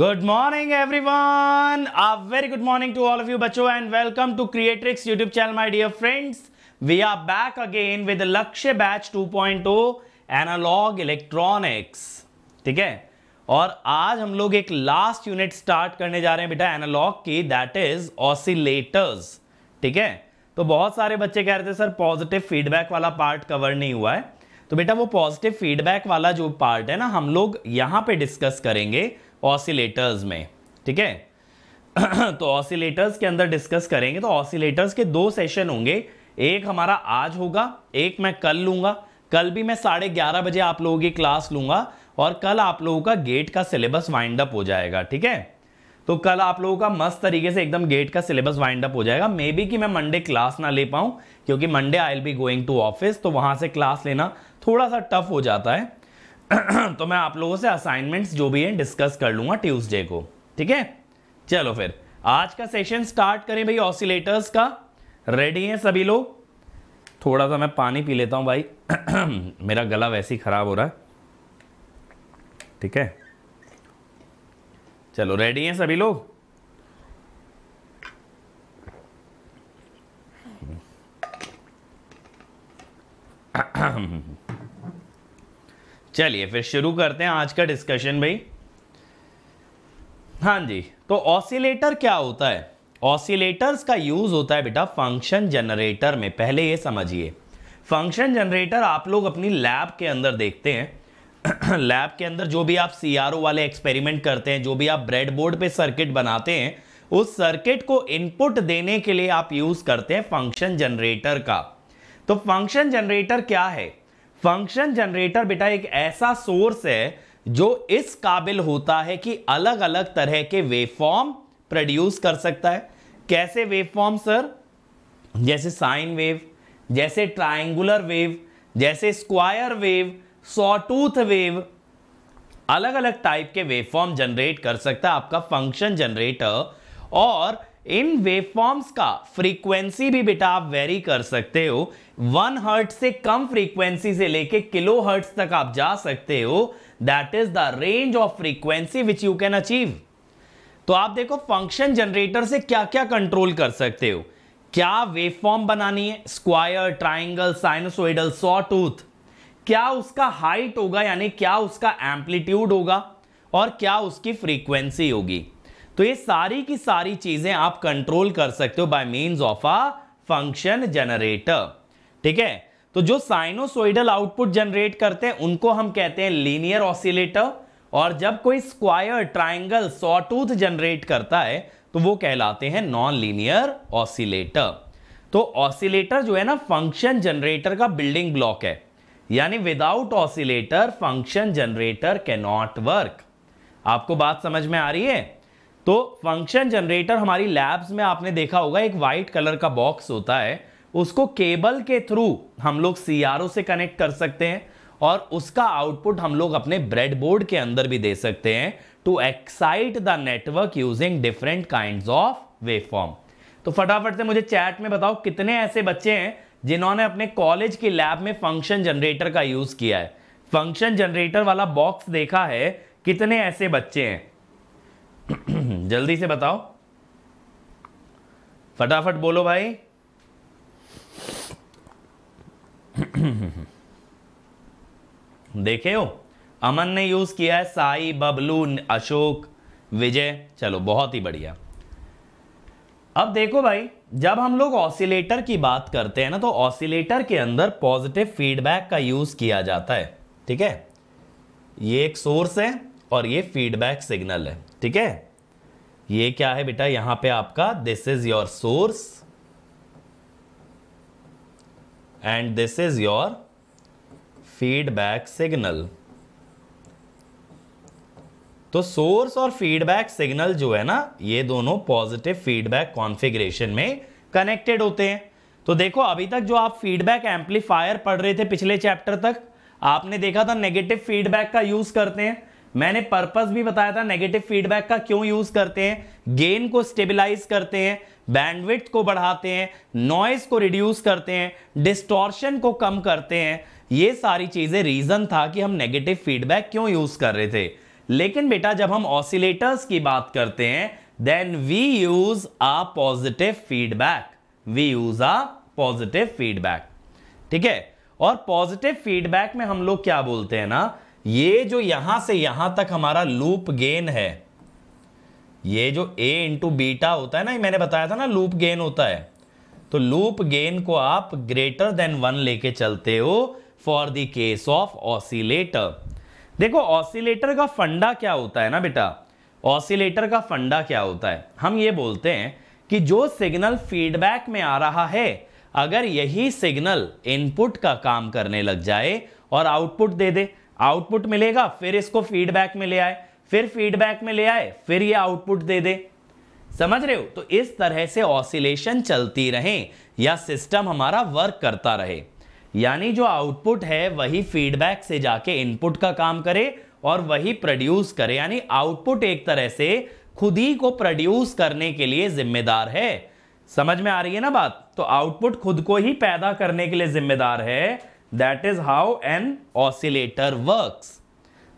Good morning everyone a very good morning to all of you बच्चो and welcome to Creatrix YouTube channel my dear friends we are back again with Lakshya batch 2.0 analog electronics ठीक है और आज हम लोग एक last unit start करने जा रहे हैं बेटा एनालॉग की दैट इज ऑसिलेटर्स ठीक है तो बहुत सारे बच्चे कह रहे थे सर पॉजिटिव फीडबैक वाला पार्ट कवर नहीं हुआ है तो बेटा वो पॉजिटिव फीडबैक वाला जो पार्ट है ना हम लोग यहाँ पे डिस्कस करेंगे ऑसिलेटर्स में ठीक है तो ऑसिलेटर्स के अंदर डिस्कस करेंगे तो ऑसिलेटर्स के दो सेशन होंगे एक हमारा आज होगा एक मैं कल लूंगा कल भी मैं साढ़े ग्यारह बजे आप लोगों की क्लास लूंगा और कल आप लोगों का गेट का सिलेबस वाइंड अप हो जाएगा ठीक है तो कल आप लोगों का मस्त तरीके से एकदम गेट का सिलेबस वाइंड अप हो जाएगा मे बी कि मैं मंडे क्लास ना ले पाऊँ क्योंकि Monday I'll be going to office तो वहाँ से क्लास लेना थोड़ा सा टफ हो जाता है तो मैं आप लोगों से असाइनमेंट्स जो भी हैं डिस्कस कर लूंगा ट्यूसडे को ठीक है चलो फिर आज का सेशन स्टार्ट करें भाई ऑसिलेटर्स का रेडी हैं सभी लोग थोड़ा सा मैं पानी पी लेता हूं भाई मेरा गला वैसे ही ख़राब हो रहा है ठीक है चलो रेडी हैं सभी लोग चलिए फिर शुरू करते हैं आज का डिस्कशन भाई हाँ जी तो ऑसिलेटर क्या होता है ऑसिलेटर्स का यूज़ होता है बेटा फंक्शन जनरेटर में पहले ये समझिए फंक्शन जनरेटर आप लोग अपनी लैब के अंदर देखते हैं लैब के अंदर जो भी आप सी वाले एक्सपेरिमेंट करते हैं जो भी आप ब्रेडबोर्ड पे सर्किट बनाते हैं उस सर्किट को इनपुट देने के लिए आप यूज़ करते हैं फंक्शन जनरेटर का तो फंक्शन जनरेटर क्या है फंक्शन जनरेटर बेटा एक ऐसा सोर्स है जो इस काबिल होता है कि अलग अलग तरह के वेवफॉर्म प्रोड्यूस कर सकता है कैसे वेवफॉर्म सर जैसे साइन वेव जैसे ट्रायंगुलर वेव जैसे स्क्वायर वेव सॉटूथ वेव अलग अलग टाइप के वेवफॉर्म जनरेट कर सकता है आपका फंक्शन जनरेटर और इन वेवफॉर्म्स का फ्रीक्वेंसी भी बेटा आप वेरी कर सकते हो वन हर्ट से कम फ्रीक्वेंसी से लेके किलो हर्ट तक आप जा सकते हो that is the range of frequency which you can achieve तो आप देखो फंक्शन जनरेटर से क्या क्या कंट्रोल कर सकते हो क्या वेवफॉर्म बनानी है square triangle sinusoidal sawtooth क्या उसका हाइट होगा यानी क्या उसका एम्पलीट्यूड होगा और क्या उसकी फ्रीक्वेंसी होगी तो ये सारी की सारी चीजें आप कंट्रोल कर सकते हो by means of a function generator ठीक है तो जो साइनोसोइडल आउटपुट जनरेट करते हैं उनको हम कहते हैं लीनियर ऑसिलेटर और जब कोई स्क्वायर ट्राइंगल सॉटूथ जनरेट करता है तो वो कहलाते हैं नॉन लीनियर ऑसिलेटर तो ऑसिलेटर जो है ना फंक्शन जनरेटर का बिल्डिंग ब्लॉक है यानी without oscillator function generator cannot work आपको बात समझ में आ रही है तो फंक्शन जनरेटर हमारी लैब्स में आपने देखा होगा एक वाइट कलर का बॉक्स होता है उसको केबल के थ्रू हम लोग सी से कनेक्ट कर सकते हैं और उसका आउटपुट हम लोग अपने ब्रेडबोर्ड के अंदर भी दे सकते हैं to excite the network using different kind of waveform तो फटाफट से मुझे चैट में बताओ कितने ऐसे बच्चे हैं जिन्होंने अपने कॉलेज की लैब में फंक्शन जनरेटर का यूज किया है फंक्शन जनरेटर वाला बॉक्स देखा है कितने ऐसे बच्चे हैं जल्दी से बताओ फटाफट बोलो भाई देखे हो अमन ने यूज किया है साई बबलू अशोक विजय चलो बहुत ही बढ़िया अब देखो भाई जब हम लोग ऑसिलेटर की बात करते हैं ना तो ऑसिलेटर के अंदर पॉजिटिव फीडबैक का यूज किया जाता है ठीक है ये एक सोर्स है और ये फीडबैक सिग्नल है ठीक है ये क्या है बेटा यहाँ पे आपका this is your source and this is your feedback signal तो सोर्स और फीडबैक सिग्नल जो है ना ये दोनों पॉजिटिव फीडबैक कॉन्फ़िगरेशन में कनेक्टेड होते हैं तो देखो अभी तक जो आप फीडबैक एम्पलीफायर पढ़ रहे थे पिछले चैप्टर तक आपने देखा था नेगेटिव फीडबैक का यूज़ करते हैं मैंने पर्पस भी बताया था नेगेटिव फीडबैक का क्यों यूज़ करते हैं गेन को स्टेबिलाईज करते हैं बैंडविथ को बढ़ाते हैं नॉइज को रिड्यूस करते हैं डिस्टॉर्शन को कम करते हैं ये सारी चीज़ें रीज़न था कि हम नेगेटिव फीडबैक क्यों यूज़ कर रहे थे लेकिन बेटा जब हम ऑसिलेटर्स की बात करते हैं then we use a positive feedback we use a positive feedback ठीक है और पॉजिटिव फीडबैक में हम लोग क्या बोलते हैं ना ये जो यहां से यहां तक हमारा लूप गेन है ये जो ए इंटू बीटा होता है ना ये मैंने बताया था ना लूप गेन होता है तो लूप गेन को आप ग्रेटर देन वन लेके चलते हो for the case of oscillator देखो ऑसिलेटर का फंडा क्या होता है ना बेटा ऑसिलेटर का फंडा क्या होता है हम ये बोलते हैं कि जो सिग्नल फीडबैक में आ रहा है अगर यही सिग्नल इनपुट का काम करने लग जाए और आउटपुट दे दे आउटपुट मिलेगा फिर इसको फीडबैक में ले आए फिर फीडबैक में ले आए फिर ये आउटपुट दे दे समझ रहे हो तो इस तरह से ऑसिलेशन चलती रहे या सिस्टम हमारा वर्क करता रहे यानी जो आउटपुट है वही फीडबैक से जाके इनपुट का काम करे और वही प्रोड्यूस करे यानी आउटपुट एक तरह से खुद ही को प्रोड्यूस करने के लिए जिम्मेदार है समझ में आ रही है ना बात तो आउटपुट खुद को ही पैदा करने के लिए जिम्मेदार है that is how an oscillator works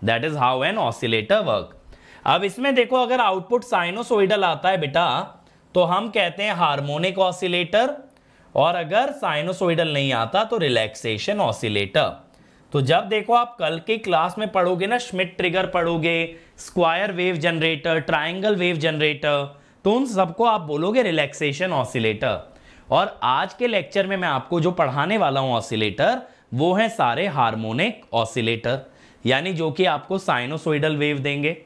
that is how an oscillator work अब इसमें देखो अगर आउटपुट साइनोसोइडल आता है बेटा तो हम कहते हैं हार्मोनिक ऑसिलेटर और अगर साइनोसोइडल नहीं आता तो रिलैक्सेशन ऑसिलेटर तो जब देखो आप कल की क्लास में पढ़ोगे ना स्मिट ट्रिगर पढ़ोगे square wave generator triangle wave generator तो उन सबको आप बोलोगे रिलैक्सेशन ऑसिलेटर और आज के लेक्चर में मैं आपको जो पढ़ाने वाला हूँ ऑसिलेटर वो है सारे हार्मोनिक ऑसिलेटर यानी जो कि आपको साइनोसोइडल वेव देंगे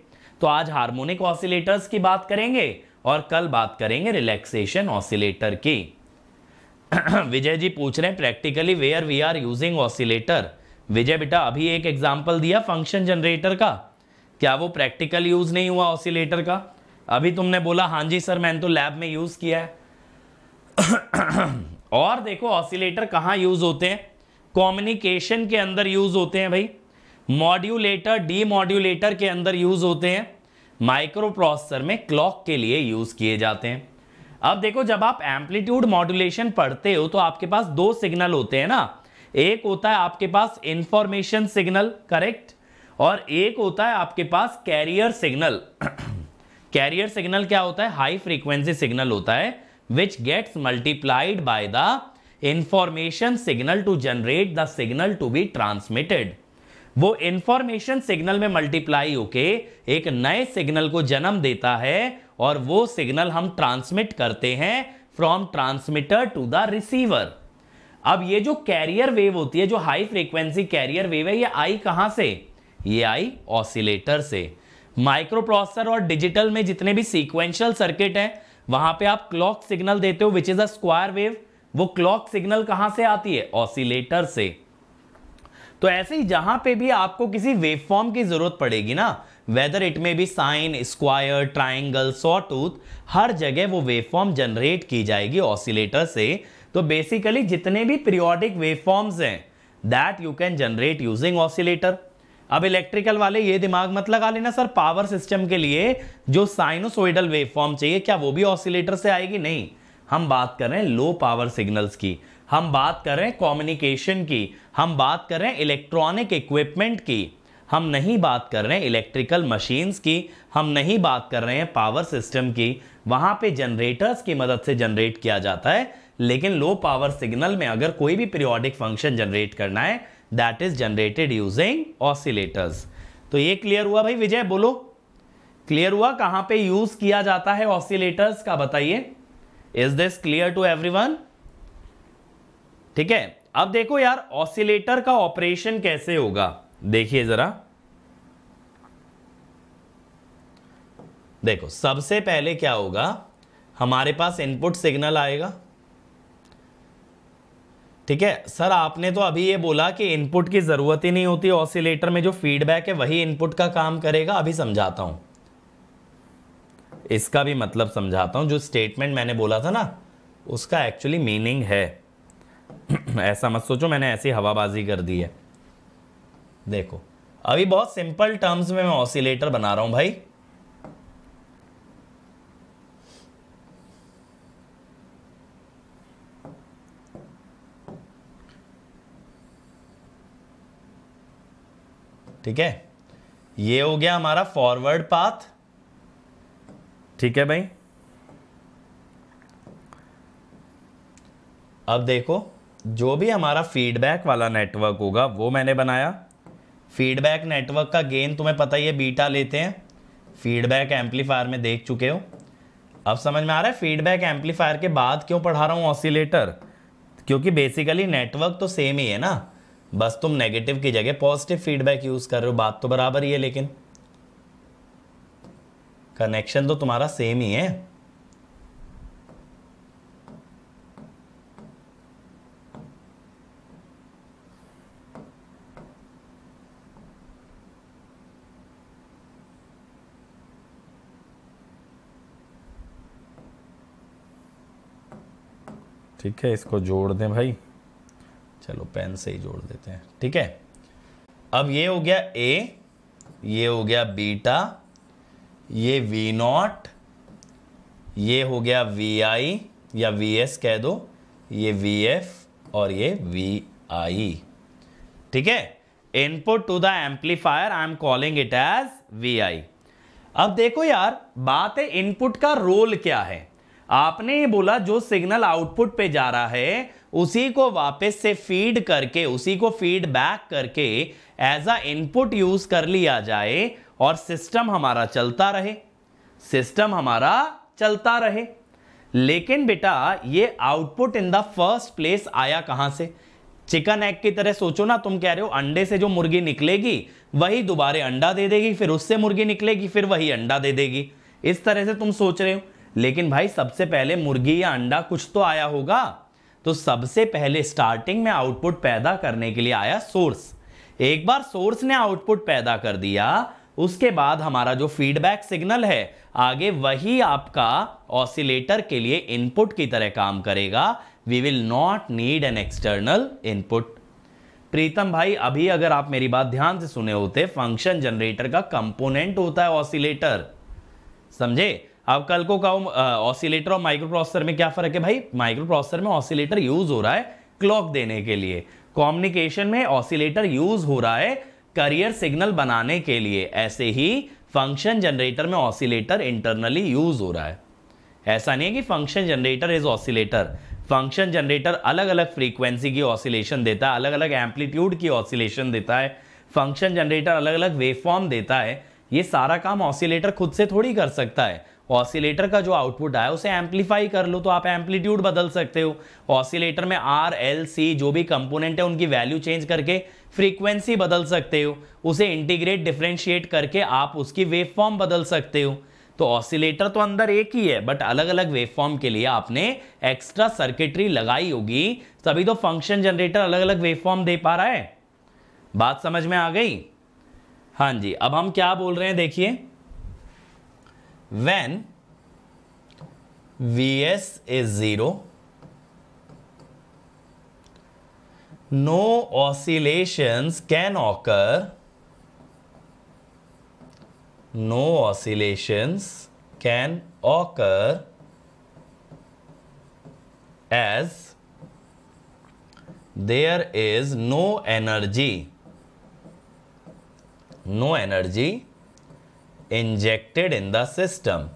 तो आज हार्मोनिक ऑसिलेटर्स की बात करेंगे और कल बात करेंगे रिलैक्सेशन ऑसिलेटर की विजय जी पूछ रहे हैं practically where we are using oscillator Vijay बेटा अभी एक एग्जाम्पल दिया फंक्शन जनरेटर का क्या वो प्रैक्टिकल यूज़ नहीं हुआ ऑसिलेटर का अभी तुमने बोला हाँ जी सर मैंने तो लैब में यूज़ किया है और देखो ऑसिलेटर कहाँ यूज़ होते हैं कॉम्युनिकेशन के अंदर यूज़ होते हैं भाई मॉड्यूलेटर डी मॉड्यूलेटर के अंदर यूज होते हैं माइक्रो प्रोसेसर में क्लॉक के लिए यूज किए जाते हैं अब देखो जब आप एम्पलीट्यूड मॉड्यूलेशन पढ़ते हो तो आपके पास दो सिग्नल होते हैं ना एक होता है आपके पास इंफॉर्मेशन सिग्नल करेक्ट और एक होता है आपके पास कैरियर सिग्नल कैरियर सिग्नल क्या होता है हाई फ्रीक्वेंसी सिग्नल होता है which gets multiplied by the information signal to generate the signal to be transmitted वो इंफॉर्मेशन सिग्नल में मल्टीप्लाई होके एक नए सिग्नल को जन्म देता है और वो सिग्नल हम ट्रांसमिट करते हैं from transmitter to the receiver अब ये जो कैरियर वेव होती है जो हाई फ्रीक्वेंसी कैरियर वेव है ये आई कहां से ये आई ऑसिलेटर से माइक्रोप्रोसेसर और डिजिटल में जितने भी सीक्वेंशियल सर्किट हैं वहां पे आप क्लॉक सिग्नल देते हो which is a square wave वो क्लॉक सिग्नल कहां से आती है ऑसिलेटर से तो ऐसे ही जहां पे भी आपको किसी फॉर्म की जरूरत पड़ेगी ना वेदर इट में भी साइन स्क्वायर ट्राइंगल सॉटूथ हर जगह वो फॉर्म जनरेट की जाएगी ऑसिलेटर से तो बेसिकली जितने भी पीरियोडिक फॉर्म्स हैं that you can generate using oscillator अब इलेक्ट्रिकल वाले ये दिमाग मत लगा लेना सर पावर सिस्टम के लिए जो साइनोसोइडल फॉर्म चाहिए क्या वो भी ऑसिलेटर से आएगी नहीं हम बात कर रहे हैं लो पावर सिग्नल्स की हम बात कर रहे हैं कम्युनिकेशन की हम बात कर रहे हैं इलेक्ट्रॉनिक इक्विपमेंट की हम नहीं बात कर रहे हैं इलेक्ट्रिकल मशीन्स की हम नहीं बात कर रहे हैं पावर सिस्टम की वहाँ पे जनरेटर्स की मदद से जनरेट किया जाता है लेकिन लो पावर सिग्नल में अगर कोई भी पीरियोडिक फंक्शन जनरेट करना है that is generated using oscillators तो ये क्लियर हुआ भाई विजय बोलो क्लियर हुआ कहाँ पे यूज किया जाता है ऑसिलेटर्स का बताइए is this clear to every ठीक है अब देखो यार ऑसिलेटर का ऑपरेशन कैसे होगा देखिए जरा देखो सबसे पहले क्या होगा हमारे पास इनपुट सिग्नल आएगा ठीक है सर आपने तो अभी ये बोला कि इनपुट की ज़रूरत ही नहीं होती ऑसिलेटर में जो फीडबैक है वही इनपुट का काम करेगा अभी समझाता हूं इसका भी मतलब समझाता हूं जो स्टेटमेंट मैंने बोला था ना उसका एक्चुअली मीनिंग है ऐसा मत सोचो मैंने ऐसी हवाबाजी कर दी है देखो अभी बहुत सिंपल टर्म्स में मैं ऑसिलेटर बना रहा हूं भाई ठीक है ये हो गया हमारा फॉरवर्ड पाथ ठीक है भाई अब देखो जो भी हमारा फीडबैक वाला नेटवर्क होगा वो मैंने बनाया फीडबैक नेटवर्क का गेन तुम्हें पता ही है बीटा लेते हैं फीडबैक एम्पलीफायर में देख चुके हो अब समझ में आ रहा है फीडबैक एम्पलीफायर के बाद क्यों पढ़ा रहा हूँ ऑसिलेटर क्योंकि बेसिकली नेटवर्क तो सेम ही है ना बस तुम नेगेटिव की जगह पॉजिटिव फीडबैक यूज़ कर रहे हो बात तो बराबर ही है लेकिन कनेक्शन तो तुम्हारा सेम ही है ठीक है इसको जोड़ दें भाई चलो पेन से ही जोड़ देते हैं ठीक है अब ये हो गया ए ये हो गया बीटा ये वी नॉट ये हो गया वी आई या वी एस कह दो ये वी एफ और ये वी आई ठीक है input to the amplifier I am calling it as V I अब देखो यार बात है इनपुट का रोल क्या है आपने ये बोला जो सिग्नल आउटपुट पे जा रहा है उसी को वापस से फीड करके उसी को फीडबैक करके एज अ इनपुट यूज कर लिया जाए और सिस्टम हमारा चलता रहे सिस्टम हमारा चलता रहे लेकिन बेटा ये output in the first place आया कहां से चिकन एग की तरह सोचो ना तुम कह रहे हो अंडे से जो मुर्गी निकलेगी वही दोबारे अंडा दे देगी फिर उससे मुर्गी निकलेगी फिर वही अंडा दे देगी इस तरह से तुम सोच रहे हो लेकिन भाई सबसे पहले मुर्गी या अंडा कुछ तो आया होगा तो सबसे पहले स्टार्टिंग में आउटपुट पैदा करने के लिए आया सोर्स एक बार सोर्स ने आउटपुट पैदा कर दिया उसके बाद हमारा जो फीडबैक सिग्नल है आगे वही आपका ऑसिलेटर के लिए इनपुट की तरह काम करेगा we will not need an external input Pritam भाई अभी अगर आप मेरी बात ध्यान से सुने होते फंक्शन जनरेटर का कंपोनेंट होता है ऑसिलेटर समझे अब कल को कहूँ ऑसिलेटर और माइक्रो प्रोसेसर में क्या फ़र्क है भाई माइक्रो प्रोसेसर में ऑसिलेटर यूज़ हो रहा है क्लॉक देने के लिए कॉम्युनिकेशन में ऑसिलेटर यूज़ हो रहा है करियर सिग्नल बनाने के लिए ऐसे ही फंक्शन जनरेटर में ऑसिलेटर इंटरनली यूज़ हो रहा है ऐसा नहीं है कि function generator is oscillator function generator अलग अलग फ्रीक्वेंसी की ऑसिलेशन देता है अलग अलग एम्पलीट्यूड की ऑसिलेशन देता है फंक्शन जनरेटर अलग अलग वेवफॉर्म देता है ये सारा काम ऑसिलेटर खुद से थोड़ी कर सकता है ऑसिलेटर का जो आउटपुट आया उसे एम्पलीफाई कर लो तो आप एम्पलीट्यूड बदल सकते हो ऑसिलेटर में आर एल सी जो भी कंपोनेंट है उनकी वैल्यू चेंज करके फ्रीक्वेंसी बदल सकते हो उसे इंटीग्रेट डिफ्रेंशिएट करके आप उसकी वेव फॉर्म बदल सकते हो तो ऑसिलेटर तो अंदर एक ही है बट अलग अलग वेवफॉर्म के लिए आपने एक्स्ट्रा सर्किटरी लगाई होगी तभी तो फंक्शन जनरेटर अलग अलग वेवफॉर्म दे पा रहा है बात समझ में आ गई हाँ जी अब हम क्या बोल रहे हैं देखिए when Vs is 0, no oscillations can occur, no oscillations can occur as there is no energy, no energy injected in the system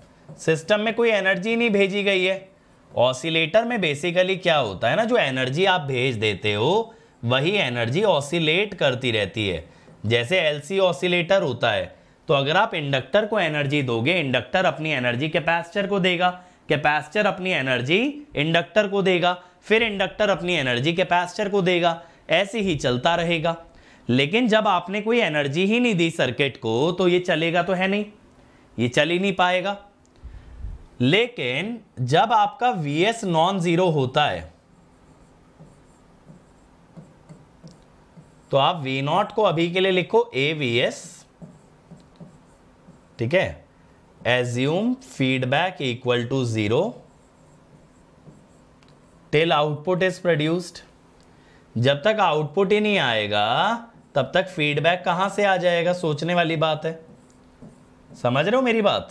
system में कोई एनर्जी नहीं भेजी गई है ऑसिलेटर में बेसिकली क्या होता है ना जो एनर्जी आप भेज देते हो वही एनर्जी ऑसिलेट करती रहती है जैसे एलसी ऑसिलेटर होता है तो अगर आप इंडक्टर को एनर्जी दोगे इंडक्टर अपनी एनर्जी कैपेसिटर को देगा कैपेसिटर अपनी एनर्जी इंडक्टर को देगा फिर इंडक्टर अपनी एनर्जी कैपेसिटर को देगा ऐसे ही चलता रहेगा लेकिन जब आपने कोई एनर्जी ही नहीं दी सर्किट को तो ये चलेगा तो है नहीं ये चल ही नहीं पाएगा लेकिन जब आपका वी एस नॉन ज़ीरो होता है तो आप वी नॉट को अभी के लिए लिखो ए वी एस ठीक है assume feedback equal to zero till output is produced जब तक आउटपुट ही नहीं आएगा तब तक फीडबैक कहां से आ जाएगा सोचने वाली बात है समझ रहे हो मेरी बात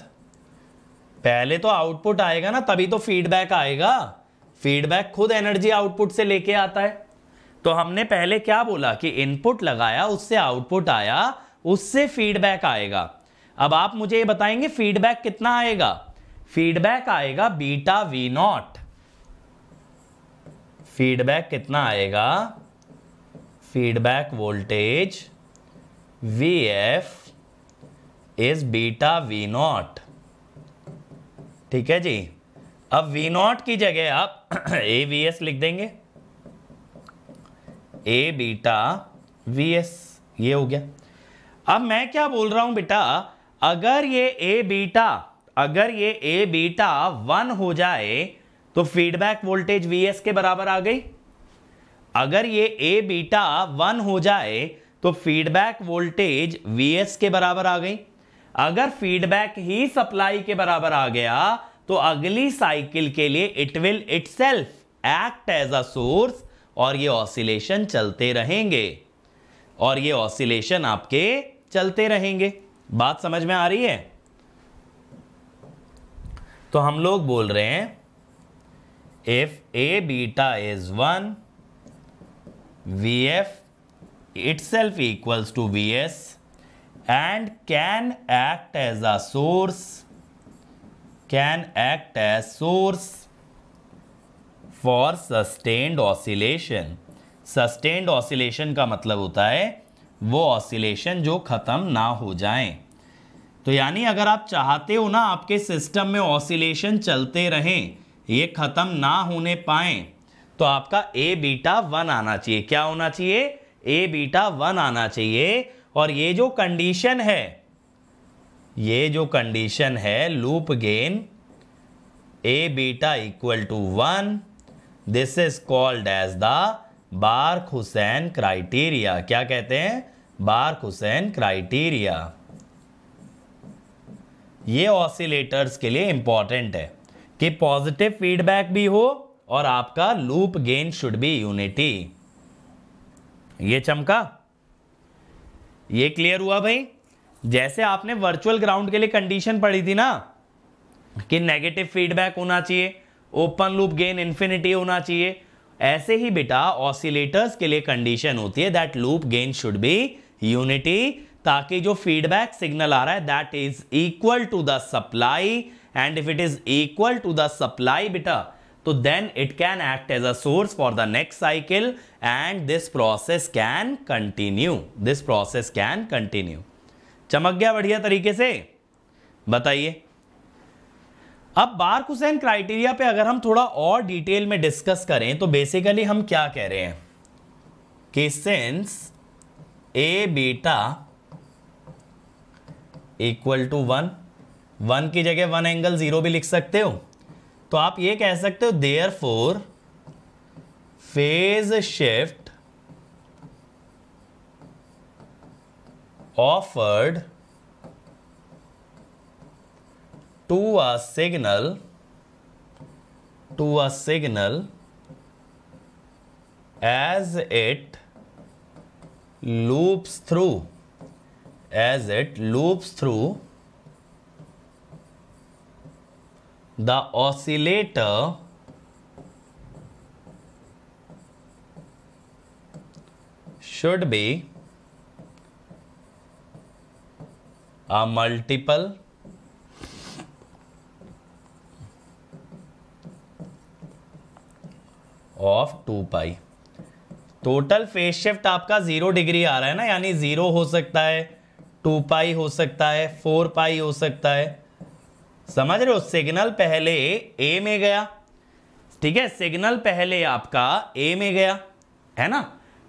पहले तो आउटपुट आएगा ना तभी तो फीडबैक आएगा फीडबैक खुद एनर्जी आउटपुट से लेके आता है तो हमने पहले क्या बोला कि इनपुट लगाया उससे आउटपुट आया उससे फीडबैक आएगा अब आप मुझे ये बताएंगे फीडबैक कितना आएगा फीडबैक आएगा बीटा वी नॉट फीडबैक कितना आएगा feedback voltage V F is beta V not ठीक है जी अब वी नॉट की जगह आप ए वी एस लिख देंगे ए बीटा वी एस ये हो गया अब मैं क्या बोल रहा हूं बेटा अगर ये ए बीटा अगर ये ए बीटा वन हो जाए तो फीडबैक वोल्टेज वी एस के बराबर आ गई अगर ये ए बीटा वन हो जाए तो फीडबैक वोल्टेज वी एस के बराबर आ गई अगर फीडबैक ही सप्लाई के बराबर आ गया तो अगली साइकिल के लिए it will itself act as a source और ये ऑसिलेशन चलते रहेंगे और ये ऑसिलेशन आपके चलते रहेंगे बात समझ में आ रही है तो हम लोग बोल रहे हैं if A beta is one VF itself equals to VS and can act as a source can act as source for sustained oscillation sustained oscillation का मतलब होता है वो ऑसिलेशन जो ख़त्म ना हो जाएं तो यानी अगर आप चाहते हो ना आपके सिस्टम में ऑसिलेशन चलते रहें ये ख़त्म ना होने पाएँ तो आपका ए बीटा वन आना चाहिए क्या होना चाहिए ए बीटा वन आना चाहिए और ये जो कंडीशन है ये जो कंडीशन है loop gain A beta equal to one this is called as the Barkhausen criteria क्या कहते हैं बार्क हुसैन क्राइटेरिया ये ऑसिलेटर्स के लिए इंपॉर्टेंट है कि पॉजिटिव फीडबैक भी हो और आपका loop gain should be unity ये चमका ये क्लियर हुआ भाई जैसे आपने वर्चुअल ग्राउंड के लिए कंडीशन पढ़ी थी ना कि नेगेटिव फीडबैक होना चाहिए ओपन लूप गेन इन्फिनिटी होना चाहिए ऐसे ही बेटा ऑसिलेटर्स के लिए कंडीशन होती है that loop gain should be unity ताकि जो फीडबैक सिग्नल आ रहा है that is equal to the supply and if it is equal to the supply बेटा तो then it can act as a source for the next cycle and this process can continue this process can continue चमक गया बढ़िया तरीके से बताइए अब bark Barkhausen criteria पे अगर हम थोड़ा और डिटेल में डिस्कस करें तो बेसिकली हम क्या कह रहे हैं कि since A beta equal to one one की जगह वन एंगल जीरो भी लिख सकते हो तो आप ये कह सकते हो therefore phase shift offered to a signal to a signal as it loops through as it loops through the oscillator should be a multiple of two pi total phase shift आपका zero degree आ रहा है ना यानी zero हो सकता है to पाई हो सकता है फोर पाई हो सकता है समझ रहे हो सिग्नल पहले ए में गया ठीक है सिग्नल पहले आपका ए में गया है ना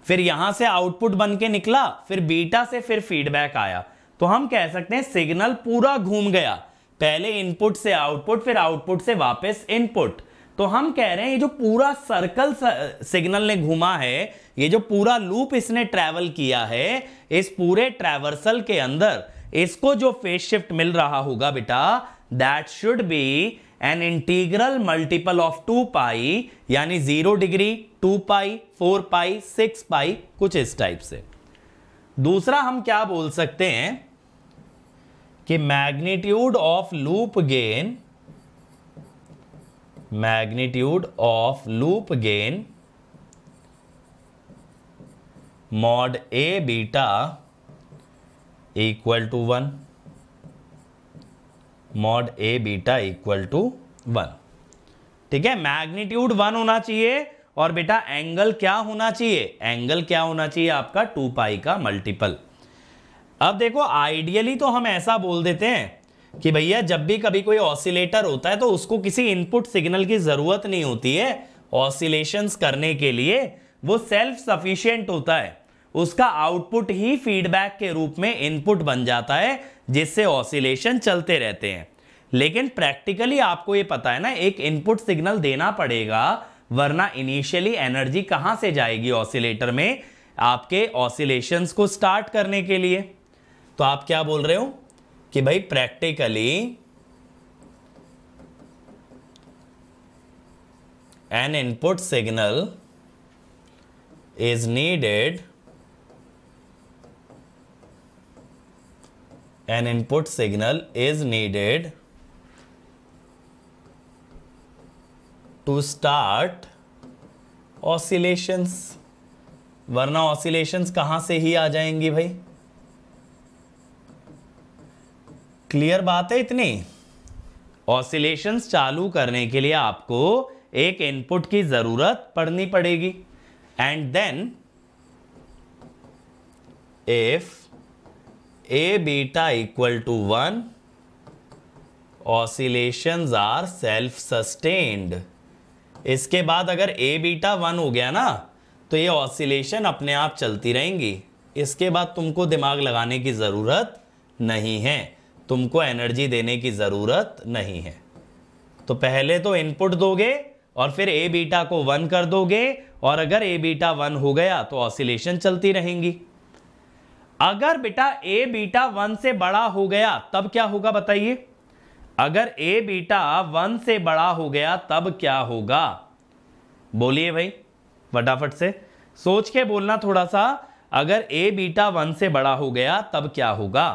फिर यहां से आउटपुट बन के निकला फिर बीटा से फिर फीडबैक आया तो हम कह सकते हैं सिग्नल पूरा घूम गया पहले इनपुट से आउटपुट फिर आउटपुट से वापस इनपुट तो हम कह रहे हैं ये जो पूरा सर्कल सिग्नल ने घूमा है ये जो पूरा लूप इसने ट्रैवल किया है इस पूरे ट्रैवर्सल के अंदर इसको जो फेस शिफ्ट मिल रहा होगा बेटा that should be an integral multiple of two pi यानी zero degree two pi four pi six pi कुछ इस टाइप से दूसरा हम क्या बोल सकते हैं कि magnitude of loop gain magnitude of loop gain mod A beta equal to one mod A beta equal to one ठीक है मैग्नीट्यूड वन होना चाहिए और बेटा एंगल क्या होना चाहिए एंगल क्या होना चाहिए आपका टू पाई का मल्टीपल अब देखो आइडियली तो हम ऐसा बोल देते हैं कि भैया जब भी कभी कोई ऑसिलेटर होता है तो उसको किसी इनपुट सिग्नल की ज़रूरत नहीं होती है ऑसिलेशंस करने के लिए वो सेल्फ सफिशियंट होता है उसका आउटपुट ही फीडबैक के रूप में इनपुट बन जाता है जिससे ऑसिलेशन चलते रहते हैं लेकिन प्रैक्टिकली आपको ये पता है ना एक इनपुट सिग्नल देना पड़ेगा वरना इनिशियली एनर्जी कहाँ से जाएगी ऑसिलेटर में आपके ऑसिलेशंस को स्टार्ट करने के लिए तो आप क्या बोल रहे हो कि भाई practically an input signal is needed an input signal is needed to start oscillations वरना oscillations कहां से ही आ जाएंगी भाई क्लियर बात है इतनी ऑसिलेशंस चालू करने के लिए आपको एक इनपुट की ज़रूरत पड़नी पड़ेगी and then if A beta equal to one oscillations are self sustained इसके बाद अगर ए बीटा वन हो गया ना तो ये ऑसिलेशन अपने आप चलती रहेंगी इसके बाद तुमको दिमाग लगाने की ज़रूरत नहीं है तुमको एनर्जी देने की ज़रूरत नहीं है तो पहले तो इनपुट दोगे और फिर ए बीटा को वन कर दोगे और अगर ए बीटा वन हो गया तो ऑसिलेशन चलती रहेंगी अगर बेटा ए बीटा वन से बड़ा हो गया तब क्या होगा बताइए अगर ए बीटा वन से बड़ा हो गया तब क्या होगा बोलिए भाई फटाफट से सोच के बोलना थोड़ा सा अगर ए बीटा वन से बड़ा हो गया तब क्या होगा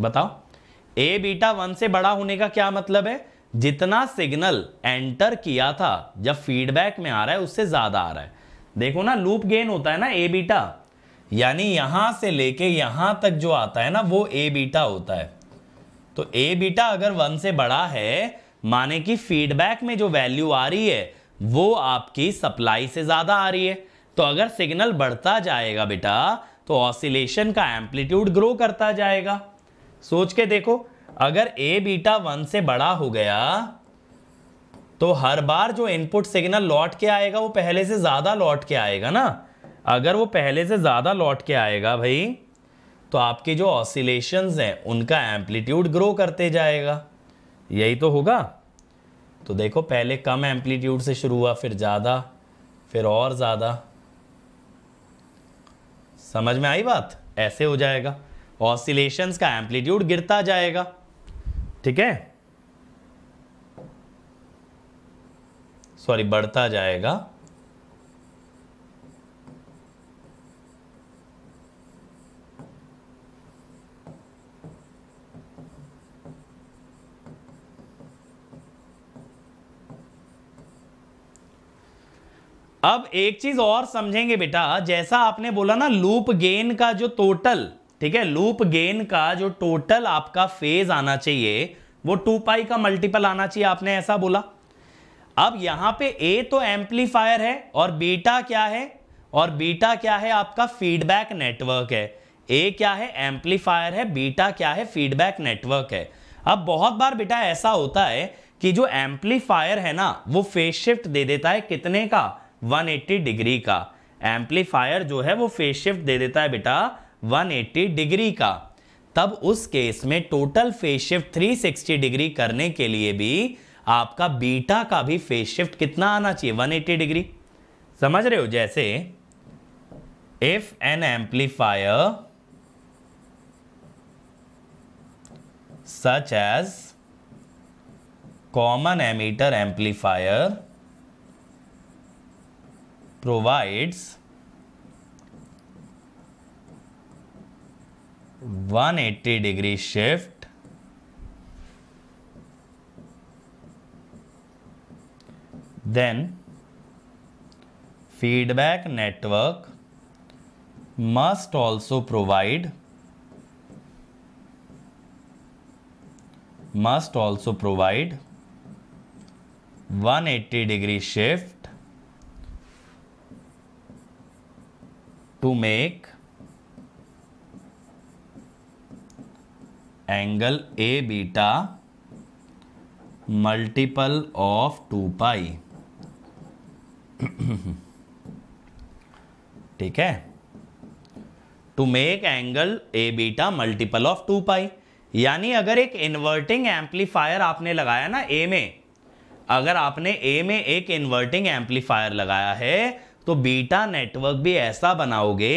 बताओ ए बीटा वन से बड़ा होने का क्या मतलब है जितना सिग्नल एंटर किया था जब फीडबैक में आ रहा है उससे ज्यादा आ रहा है देखो ना लूप गेन होता है ना ए बीटा यानी यहां से लेके यहां तक जो आता है ना वो ए बीटा होता है तो ए बीटा अगर वन से बड़ा है माने कि फीडबैक में जो वैल्यू आ रही है वो आपकी सप्लाई से ज़्यादा आ रही है तो अगर सिग्नल बढ़ता जाएगा बेटा तो ऑसिलेशन का एम्पलीट्यूड ग्रो करता जाएगा सोच के देखो अगर ए बीटा वन से बड़ा हो गया तो हर बार जो इनपुट सिग्नल लौट के आएगा वो पहले से ज़्यादा लौट के आएगा ना अगर वो पहले से ज़्यादा लौट के आएगा भाई तो आपके जो ऑसिलेशंस हैं उनका एम्पलीट्यूड ग्रो करते जाएगा यही तो होगा तो देखो पहले कम एम्पलीट्यूड से शुरू हुआ फिर ज़्यादा फिर और ज़्यादा समझ में आई बात ऐसे हो जाएगा ऑसिलेशंस का एम्पलीट्यूड गिरता जाएगा ठीक है सॉरी बढ़ता जाएगा अब एक चीज और समझेंगे बेटा जैसा आपने बोला ना लूप गेन का जो टोटल ठीक है लूप गेन का जो टोटल आपका फेज आना चाहिए वो टू पाई का मल्टीपल आना चाहिए आपने ऐसा बोला अब यहां पे ए तो एम्पलीफायर है और बीटा क्या है और बीटा क्या है आपका फीडबैक नेटवर्क है ए क्या है एम्पलीफायर है बीटा क्या है फीडबैक नेटवर्क है अब बहुत बार बेटा ऐसा होता है कि जो एम्पलीफायर है ना वो फेस शिफ्ट दे देता है कितने का 180 डिग्री का एम्पलीफायर जो है वो फेस शिफ्ट दे देता है बेटा 180 डिग्री का तब उस केस में टोटल फेस शिफ्ट 360 डिग्री करने के लिए भी आपका बीटा का भी फेस शिफ्ट कितना आना चाहिए 180 डिग्री समझ रहे हो जैसे if an amplifier such as common emitter amplifier provides 180 degree shift then feedback network must also provide must also provide 180 degree shift to make angle A beta multiple of 2 pi ठीक है to make angle A beta multiple of two pi यानी अगर एक inverting amplifier आपने लगाया ना ए में अगर आपने ए में एक इन्वर्टिंग एम्पलीफायर लगाया है तो बीटा नेटवर्क भी ऐसा बनाओगे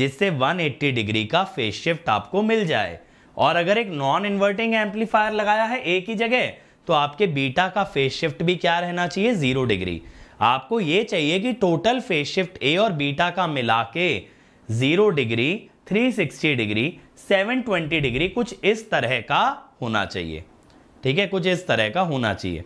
जिससे 180 डिग्री का फेस शिफ्ट आपको मिल जाए और अगर एक नॉन इन्वर्टिंग एम्पलीफायर लगाया है ए की जगह तो आपके बीटा का फेस शिफ्ट भी क्या रहना चाहिए जीरो डिग्री आपको ये चाहिए कि टोटल फेस शिफ्ट ए और बीटा का मिला के जीरो डिग्री 360 डिग्री 720 डिग्री कुछ इस तरह का होना चाहिए ठीक है कुछ इस तरह का होना चाहिए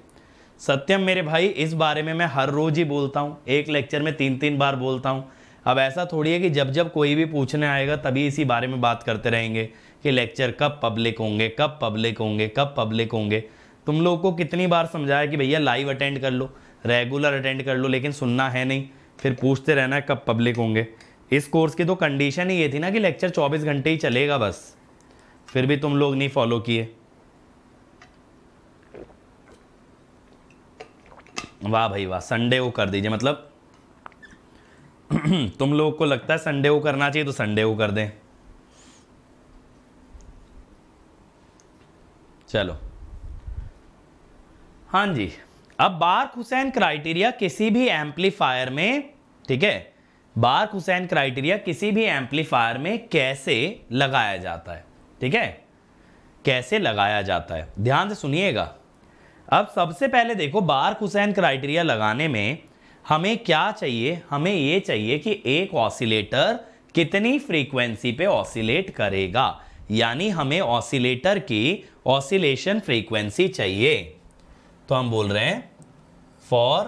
सत्यम मेरे भाई इस बारे में मैं हर रोज़ ही बोलता हूँ एक लेक्चर में तीन तीन बार बोलता हूँ अब ऐसा थोड़ी है कि जब जब कोई भी पूछने आएगा तभी इसी बारे में बात करते रहेंगे कि लेक्चर कब पब्लिक होंगे कब पब्लिक होंगे कब पब्लिक होंगे तुम लोग को कितनी बार समझाया कि भैया लाइव अटेंड कर लो रेगुलर अटेंड कर लो लेकिन सुनना है नहीं फिर पूछते रहना कब पब्लिक होंगे इस कोर्स की तो कंडीशन ही ये थी ना कि लेक्चर 24 घंटे ही चलेगा बस फिर भी तुम लोग नहीं फॉलो किए वाह भाई वाह संडे को कर दीजिए मतलब तुम लोग को लगता है संडे को करना चाहिए तो संडे को कर दें चलो हाँ जी अब बार्क हुसैन क्राइटेरिया किसी भी एम्पलीफायर में ठीक है बार्क हुसैन क्राइटेरिया किसी भी एम्पलीफायर में कैसे लगाया जाता है ठीक है कैसे लगाया जाता है ध्यान से सुनिएगा अब सबसे पहले देखो बार्क हुसैन क्राइटेरिया लगाने में हमें क्या चाहिए हमें ये चाहिए कि एक ऑसिलेटर कितनी फ्रीक्वेंसी पे ऑसिलेट करेगा यानी हमें ऑसिलेटर की ऑसिलेशन फ्रीक्वेंसी चाहिए तो हम बोल रहे हैं for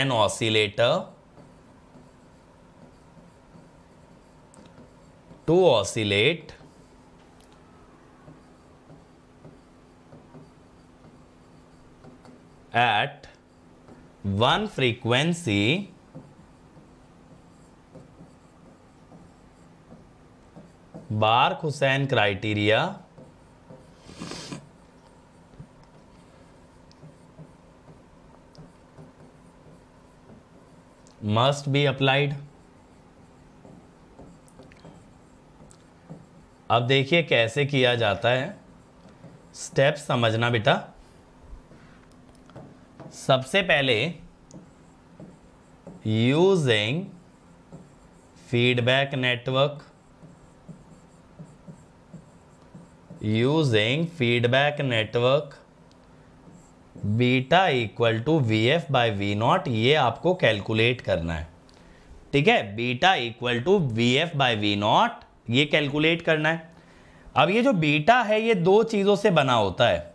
an oscillator to oscillate at one frequency bark hussain criteria must be applied अब देखिए कैसे किया जाता है स्टेप समझना बेटा सबसे पहले using feedback network using feedback network beta equal to V F by V not ये आपको कैलकुलेट करना है ठीक है beta equal to V F by V not ये कैलकुलेट करना है अब ये जो बीटा है ये दो चीज़ों से बना होता है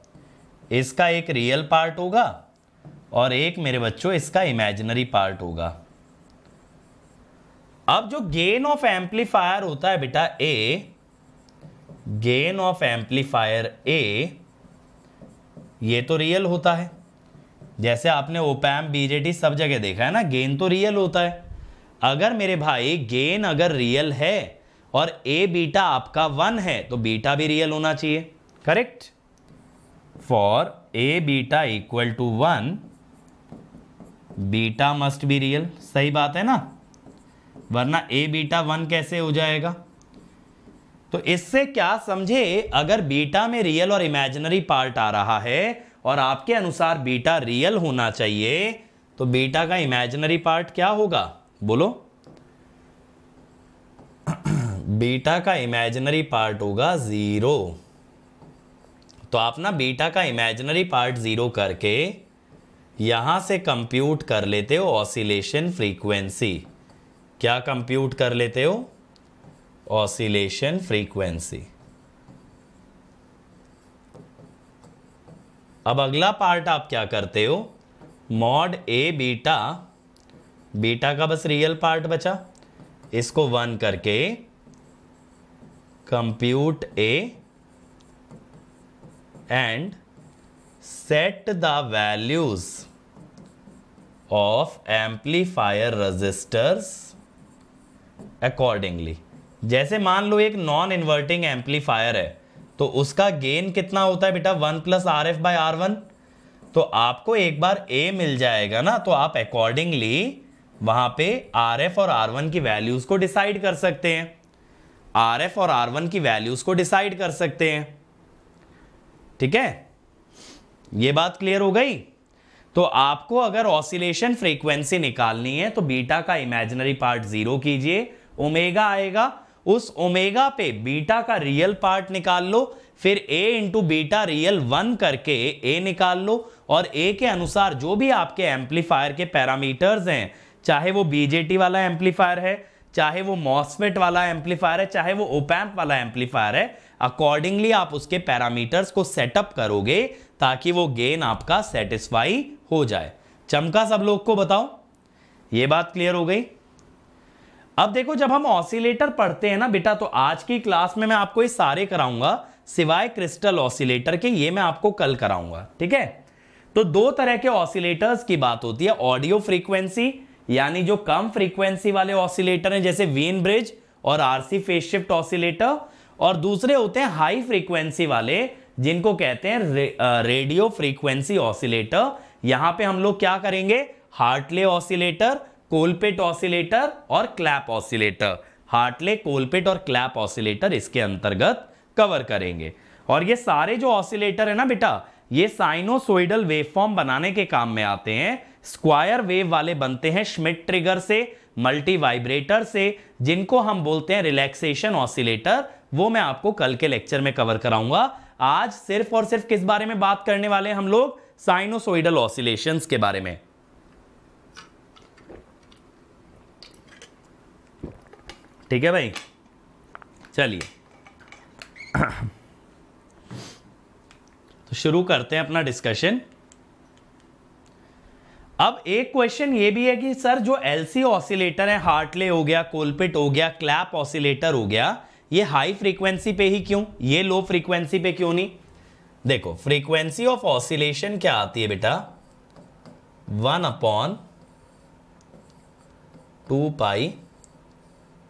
इसका एक रियल पार्ट होगा और एक मेरे बच्चों इसका इमेजिनरी पार्ट होगा अब जो गेन ऑफ एम्पलीफायर होता है बेटा A gain of amplifier A ये तो रियल होता है जैसे आपने ओपैम बीजेटी सब जगह देखा है ना गेन तो रियल होता है अगर मेरे भाई गेन अगर रियल है और ए बीटा आपका वन है तो बीटा भी रियल होना चाहिए correct for A beta equal to one beta must be real सही बात है ना वरना ए बीटा वन कैसे हो जाएगा तो इससे क्या समझे अगर बीटा में रियल और इमेजिनरी पार्ट आ रहा है और आपके अनुसार बीटा रियल होना चाहिए तो बीटा का इमेजिनरी पार्ट क्या होगा बोलो बीटा का इमेजिनरी पार्ट होगा ज़ीरो तो आप ना बीटा का इमेजिनरी पार्ट ज़ीरो करके यहां से कंप्यूट कर लेते हो ऑसिलेशन फ्रीक्वेंसी क्या कंप्यूट कर लेते हो oscillation frequency अब अगला पार्ट आप क्या करते हो मॉड ए बीटा बीटा का बस रियल पार्ट बचा इसको वन करके compute A and set the values of amplifier resistors accordingly जैसे मान लो एक नॉन इन्वर्टिंग एम्पलीफायर है तो उसका गेन कितना होता है बेटा one plus R F by R one तो आपको एक बार ए मिल जाएगा ना तो आप अकॉर्डिंगली वहां पे आर एफ और आर वन की वैल्यूज़ को डिसाइड कर सकते हैं आर एफ और आर वन की वैल्यूज़ को डिसाइड कर सकते हैं ठीक है ये बात क्लियर हो गई तो आपको अगर ऑसिलेशन फ्रीक्वेंसी निकालनी है तो बीटा का इमेजिनरी पार्ट जीरो कीजिए ओमेगा आएगा उस ओमेगा पे बीटा का रियल पार्ट निकाल लो फिर A into beta real one करके ए निकाल लो और ए के अनुसार जो भी आपके एम्पलीफायर के पैरामीटर्स हैं चाहे वो बीजेटी वाला एम्पलीफायर है चाहे वो मॉसमेट वाला एम्पलीफायर है चाहे वो ओपैम्प वाला एम्पलीफायर है अकॉर्डिंगली आप उसके पैरामीटर्स को सेटअप करोगे ताकि वो गेन आपका सेटिस्फाई हो जाए चमका सब लोग को बताओ ये बात क्लियर हो गई अब देखो जब हम ऑसिलेटर पढ़ते हैं ना बेटा तो आज की क्लास में मैं आपको ये सारे कराऊंगा सिवाय क्रिस्टल ऑसिलेटर के ये मैं आपको कल कराऊंगा ठीक है तो दो तरह के ऑसिलेटर्स की बात होती है ऑडियो फ्रीक्वेंसी यानी जो कम फ्रीक्वेंसी वाले ऑसिलेटर हैं जैसे वीन ब्रिज और आरसी फेस शिफ्ट ऑसिलेटर और दूसरे होते हैं हाई फ्रीक्वेंसी वाले जिनको कहते हैं रे, रेडियो फ्रीक्वेंसी ऑसिलेटर यहां पे हम लोग क्या करेंगे हार्टले ऑसिलेटर कोलपेट ऑसिलेटर और क्लैप ऑसिलेटर हार्टले कोलपेट और क्लैप ऑसिलेटर इसके अंतर्गत कवर करेंगे और ये सारे जो ऑसिलेटर है ना बेटा ये साइनोसोइडल वेवफॉर्म बनाने के काम में आते हैं स्क्वायर वेव वाले बनते हैं श्मिट ट्रिगर से मल्टी वाइब्रेटर से जिनको हम बोलते हैं रिलैक्सेशन ऑसिलेटर वो मैं आपको कल के लेक्चर में कवर कराऊंगा आज सिर्फ और सिर्फ किस बारे में बात करने वाले हैं हम लोग साइनोसोइडल ऑसिलेशंस के बारे में ठीक है भाई चलिए तो शुरू करते हैं अपना डिस्कशन अब एक क्वेश्चन ये भी है कि सर जो एलसी ऑसिलेटर है हार्टले हो गया कोलपिट हो गया क्लैप ऑसिलेटर हो गया ये हाई फ्रीक्वेंसी पे ही क्यों ये लो फ्रीक्वेंसी पे क्यों नहीं देखो फ्रीक्वेंसी ऑफ ऑसिलेशन क्या आती है बेटा one upon two pi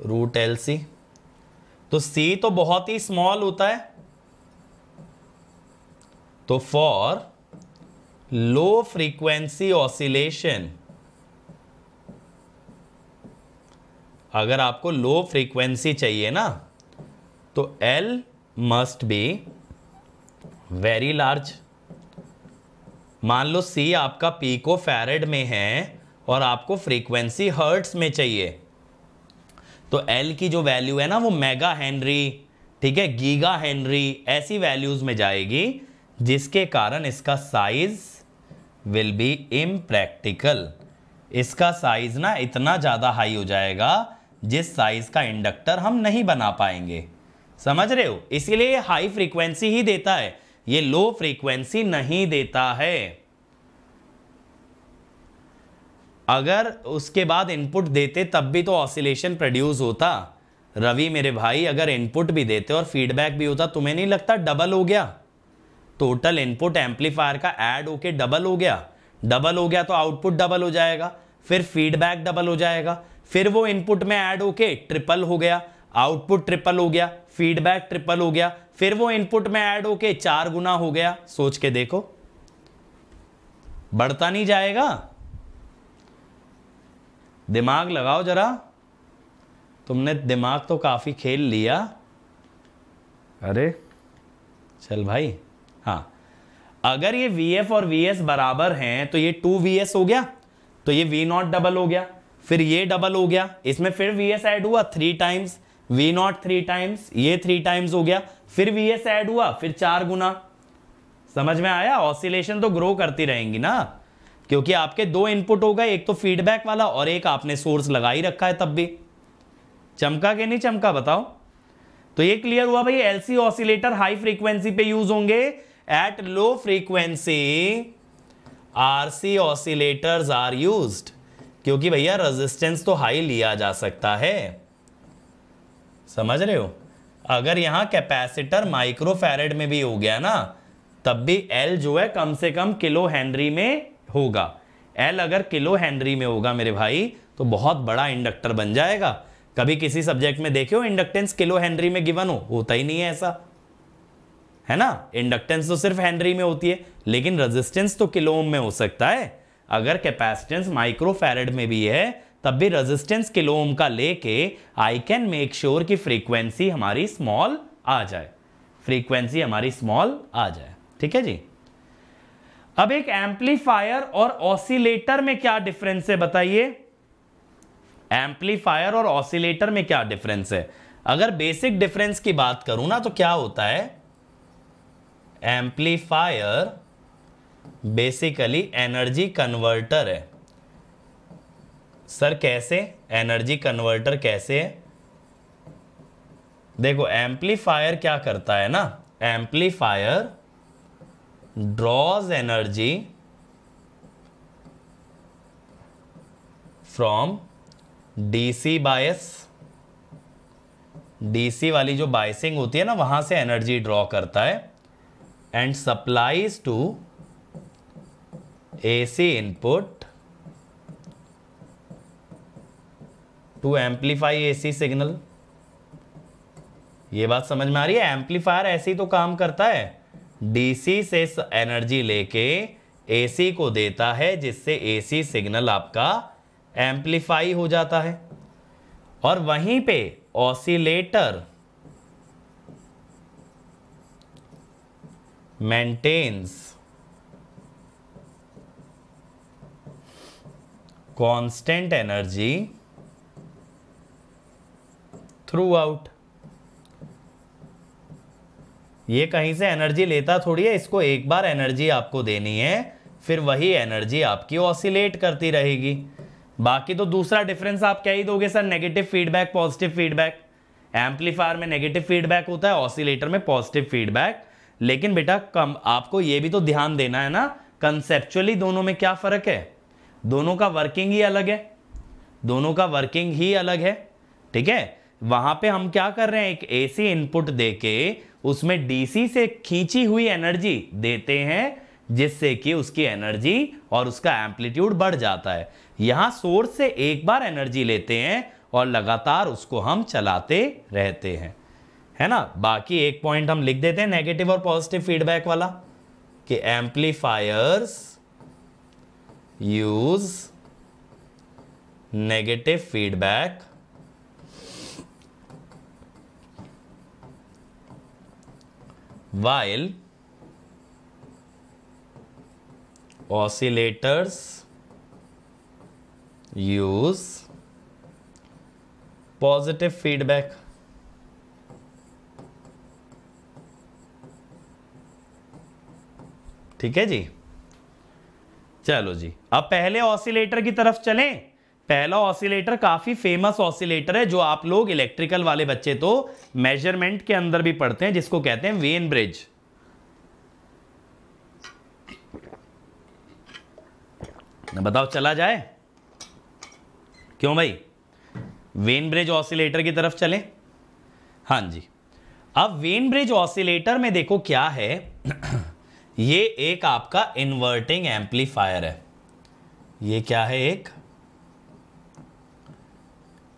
root L C तो सी तो बहुत ही स्मॉल होता है तो फॉर लो फ्रीक्वेंसी ऑसिलेशन अगर आपको लो फ्रीक्वेंसी चाहिए ना तो L must be very large मान लो सी आपका पीको फेरेड में है और आपको फ्रीक्वेंसी हर्ट्स में चाहिए तो एल की जो वैल्यू है ना वो मेगा हेनरी ठीक है गीगा हेनरी ऐसी वैल्यूज में जाएगी जिसके कारण इसका साइज विल बी इम्प्रैक्टिकल इसका साइज ना इतना ज़्यादा हाई हो जाएगा जिस साइज का इंडक्टर हम नहीं बना पाएंगे समझ रहे हो इसलिए हाई फ्रीक्वेंसी ही देता है ये लो फ्रीक्वेंसी नहीं देता है अगर उसके बाद इनपुट देते तब भी तो ऑसिलेशन प्रोड्यूस होता रवि मेरे भाई अगर इनपुट भी देते और फीडबैक भी होता तुम्हें नहीं लगता डबल हो गया टोटल इनपुट एम्पलीफायर का ऐड होके डबल हो गया डबल हो गया तो आउटपुट डबल हो जाएगा फिर फीडबैक डबल हो जाएगा फिर वो इनपुट में ऐड होके ट्रिपल हो गया आउटपुट ट्रिपल हो गया फीडबैक ट्रिपल हो गया फिर वो इनपुट में ऐड होके चार गुना हो गया सोच के देखो बढ़ता नहीं जाएगा दिमाग लगाओ जरा तुमने दिमाग तो काफ़ी खेल लिया अरे चल भाई हाँ अगर ये वी एफ और वी एस बराबर हैं तो ये टू वी एस हो गया तो ये वी नॉट डबल हो गया फिर ये डबल हो गया इसमें फिर वी एस एड हुआ three times V naught three times ये थ्री टाइम्स हो गया फिर वी एस एड हुआ फिर चार गुना समझ में आया ऑसिलेशन तो ग्रो करती रहेंगी ना क्योंकि आपके दो इनपुट हो गए एक तो फीडबैक वाला और एक आपने सोर्स लगा ही रखा है तब भी चमका के नहीं चमका बताओ तो ये क्लियर हुआ भाई एलसी ऑसिलेटर हाई फ्रीक्वेंसी पे यूज होंगे at low frequency RC oscillators are used क्योंकि भैया रेजिस्टेंस तो हाई लिया जा सकता है समझ रहे हो अगर यहां कैपेसिटर माइक्रोफेरेड में भी हो गया ना तब भी एल जो है कम से कम किलो हेनरी में होगा एल अगर किलो हेनरी में होगा मेरे भाई तो बहुत बड़ा इंडक्टर बन जाएगा कभी किसी सब्जेक्ट में देखे हो इंडक्टेंस किलो हेनरी में गिवन हो होता ही नहीं है ऐसा है ना इंडक्टेंस तो सिर्फ हेनरी में होती है लेकिन रेजिस्टेंस तो किलो ओम में हो सकता है अगर कैपेसिटेंस माइक्रोफेरेड में भी है तब भी रेजिस्टेंस किलो ओम का लेके आई कैन मेक श्योर की फ्रीक्वेंसी हमारी स्मॉल आ जाए फ्रीक्वेंसी हमारी स्मॉल आ जाए ठीक है जी अब एक एम्पलीफायर और ऑसिलेटर में क्या डिफरेंस है बताइए एम्पलीफायर और ऑसिलेटर में क्या डिफरेंस है अगर बेसिक डिफरेंस की बात करूं ना तो क्या होता है एम्पलीफायर बेसिकली एनर्जी कन्वर्टर है सर कैसे एनर्जी कन्वर्टर कैसे है देखो एम्पलीफायर क्या करता है ना amplifier draws energy from DC bias DC वाली जो बायसिंग होती है ना वहां से एनर्जी ड्रॉ करता है and supplies to AC input to amplify AC signal ये बात समझ में आ रही है एम्पलीफायर ऐसे ही तो काम करता है डीसी से एनर्जी लेके एसी को देता है जिससे एसी सिग्नल आपका एम्पलीफाई हो जाता है और वहीं पे oscillator maintains constant energy throughout ये कहीं से एनर्जी लेता थोड़ी है इसको एक बार एनर्जी आपको देनी है फिर वही एनर्जी आपकी ऑसिलेट करती रहेगी बाकी तो दूसरा डिफरेंस आप क्या ही दोगे sir negative feedback positive feedback amplifier में नेगेटिव फीडबैक होता है ऑसिलेटर में पॉजिटिव फीडबैक लेकिन बेटा कम आपको ये भी तो ध्यान देना है ना कंसेप्चुअली दोनों में क्या फ़र्क है दोनों का वर्किंग ही अलग है दोनों का वर्किंग ही अलग है ठीक है वहां पे हम क्या कर रहे हैं एक एसी इनपुट देके उसमें डीसी से खींची हुई एनर्जी देते हैं जिससे कि उसकी एनर्जी और उसका एम्पलीट्यूड बढ़ जाता है यहाँ सोर्स से एक बार एनर्जी लेते हैं और लगातार उसको हम चलाते रहते हैं है ना बाकी एक पॉइंट हम लिख देते हैं नेगेटिव और पॉजिटिव फीडबैक वाला कि amplifiers use negative feedback while oscillators use positive feedback ठीक है जी चलो जी अब पहले ऑसिलेटर की तरफ चलें पहला ऑसिलेटर काफ़ी फेमस ऑसिलेटर है जो आप लोग इलेक्ट्रिकल वाले बच्चे तो मेजरमेंट के अंदर भी पढ़ते हैं जिसको कहते हैं वेन ब्रिज बताओ चला जाए क्यों भाई वेन ब्रिज ऑसिलेटर की तरफ चले हां जी अब वेन ब्रिज ऑसिलेटर में देखो क्या है ये एक आपका इन्वर्टिंग एम्पलीफायर है ये क्या है एक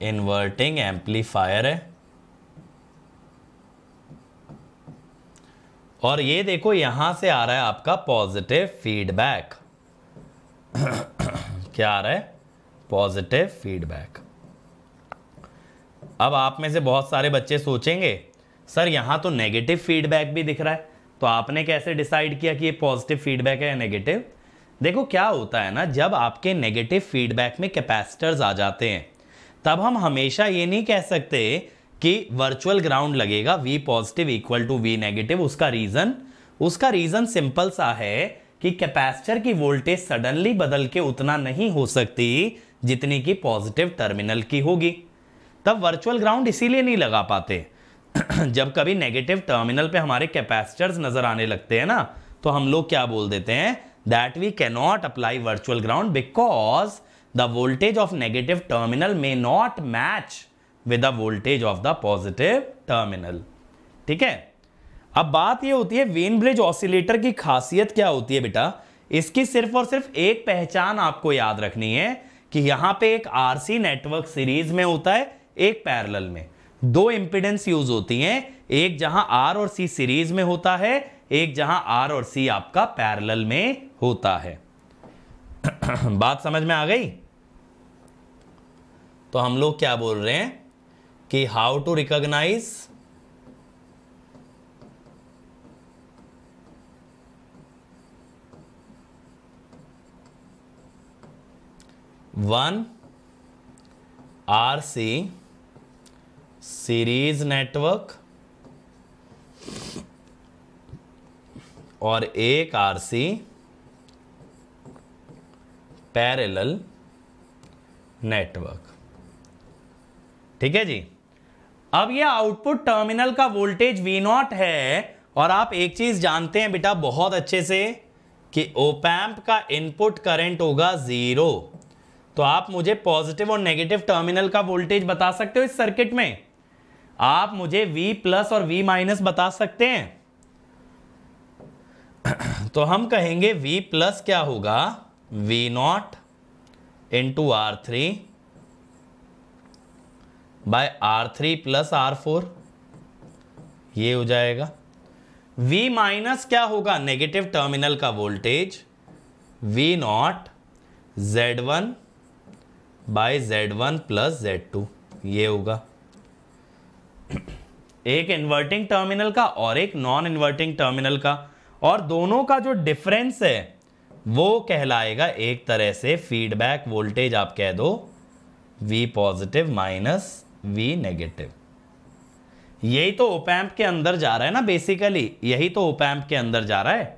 इन्वर्टिंग एम्पलीफायर है और ये देखो यहां से आ रहा है आपका पॉजिटिव फीडबैक क्या आ रहा है पॉजिटिव फीडबैक अब आप में से बहुत सारे बच्चे सोचेंगे सर यहां तो नेगेटिव फीडबैक भी दिख रहा है तो आपने कैसे डिसाइड किया कि ये पॉजिटिव फीडबैक है या नेगेटिव देखो क्या होता है ना जब आपके नेगेटिव फीडबैक में कैपेसिटर्स आ जाते हैं तब हम हमेशा ये नहीं कह सकते कि वर्चुअल ग्राउंड लगेगा V positive equal to V negative उसका रीज़न उसका रीज़न सिंपल सा है कि कैपेसिटर की वोल्टेज सडनली बदल के उतना नहीं हो सकती जितनी कि पॉजिटिव टर्मिनल की होगी तब वर्चुअल ग्राउंड इसीलिए नहीं लगा पाते जब कभी नेगेटिव टर्मिनल पे हमारे कैपेसिटर्स नज़र आने लगते हैं ना तो हम लोग क्या बोल देते हैं that we cannot apply virtual ground because the voltage of negative terminal may not match with the voltage of the positive terminal ठीक है अब बात ये होती है वेन ब्रिज ऑसिलेटर की खासियत क्या होती है बेटा इसकी सिर्फ और सिर्फ एक पहचान आपको याद रखनी है कि यहां पे एक आरसी नेटवर्क सीरीज में होता है एक पैरेलल में दो इंपिडेंस यूज होती हैं एक जहां आर और सी सीरीज में होता है एक जहां आर और सी आपका पैरेलल में होता है बात समझ में आ गई तो हम लोग क्या बोल रहे हैं कि how to recognise one R C series network और एक आर सी पैरेलल नेटवर्क ठीक है जी अब ये आउटपुट टर्मिनल का वोल्टेज वी नॉट है और आप एक चीज जानते हैं बेटा बहुत अच्छे से कि ओपैम्प का इनपुट करंट होगा जीरो तो आप मुझे पॉजिटिव और नेगेटिव टर्मिनल का वोल्टेज बता सकते हो इस सर्किट में आप मुझे V प्लस और V माइनस बता सकते हैं तो हम कहेंगे V प्लस क्या होगा V naught two R three by R three plus R four ये हो जाएगा V माइनस क्या होगा नेगेटिव टर्मिनल का voltage V naught Z1 one by Z one plus Z two ये होगा एक इन्वर्टिंग टर्मिनल का और एक नॉन इन्वर्टिंग टर्मिनल का और दोनों का जो डिफरेंस है वो कहलाएगा एक तरह से फीडबैक वोल्टेज आप कह दो V positive minus V negative यही तो ओपैम्प के अंदर जा रहा है ना बेसिकली यही तो ओपैम्प के अंदर जा रहा है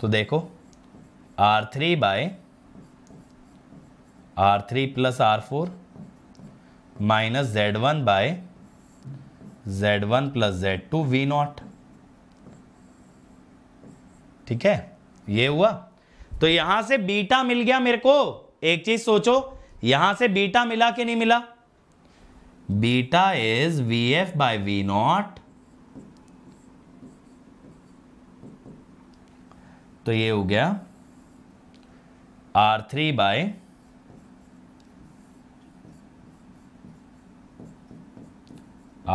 तो देखो R3 three by R three plus R four minus Z one by Z one plus Z two V not ठीक है ये हुआ तो यहां से बीटा मिल गया मेरे को एक चीज सोचो यहां से बीटा मिला कि नहीं मिला beta is V F by V naught तो ये हो गया R three by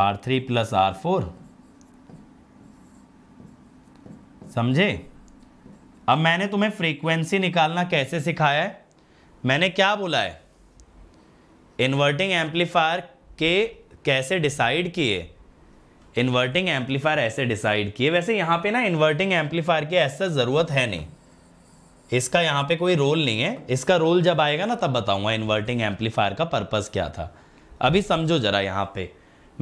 R three plus R four समझे अब मैंने तुम्हें फ्रीक्वेंसी निकालना कैसे सिखाया है मैंने क्या बोला है इन्वर्टिंग एम्पलीफायर के कैसे डिसाइड किए इन्वर्टिंग एम्पलीफायर ऐसे डिसाइड किए वैसे यहाँ पे ना इन्वर्टिंग एम्पलीफायर की ऐसे ज़रूरत है नहीं इसका यहाँ पे कोई रोल नहीं है इसका रोल जब आएगा ना तब बताऊँगा इन्वर्टिंग एम्पलीफायर का पर्पज़ क्या था अभी समझो ज़रा यहाँ पे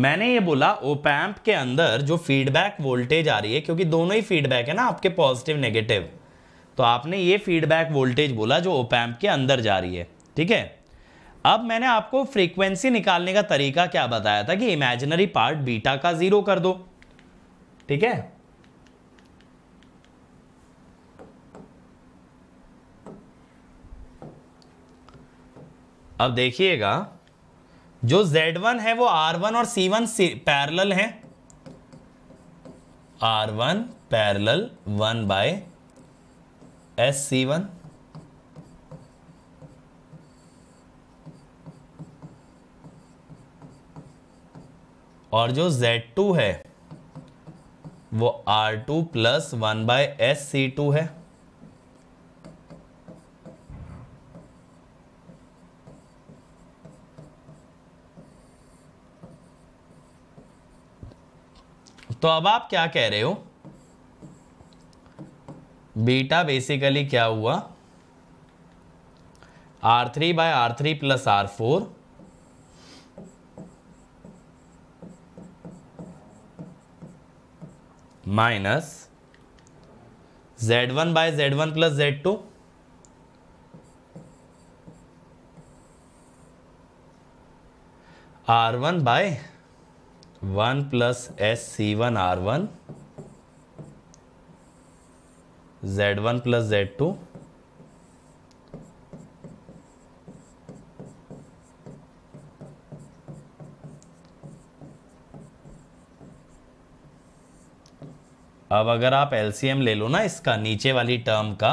मैंने ये बोला ओपैम्प के अंदर जो फीडबैक वोल्टेज आ रही है क्योंकि दोनों ही फीडबैक है ना आपके पॉजिटिव नेगेटिव तो आपने ये फीडबैक वोल्टेज बोला जो ओपैम्प के अंदर जा रही है ठीक है अब मैंने आपको फ्रीक्वेंसी निकालने का तरीका क्या बताया था कि इमेजिनरी पार्ट बीटा का जीरो कर दो ठीक है अब देखिएगा जो Z1 है वो R1 और C1 सी, पैरल है R1 parallel one by S C one और जो Z2 है वो R2 two plus one by S C two है तो अब आप क्या कह रहे हो बीटा बेसिकली क्या हुआ R three by R three plus R four minus Z one by Z one plus Z two R one by one plus S C one R one Z one plus Z two अब अगर आप LCM ले लो ना इसका नीचे वाली term का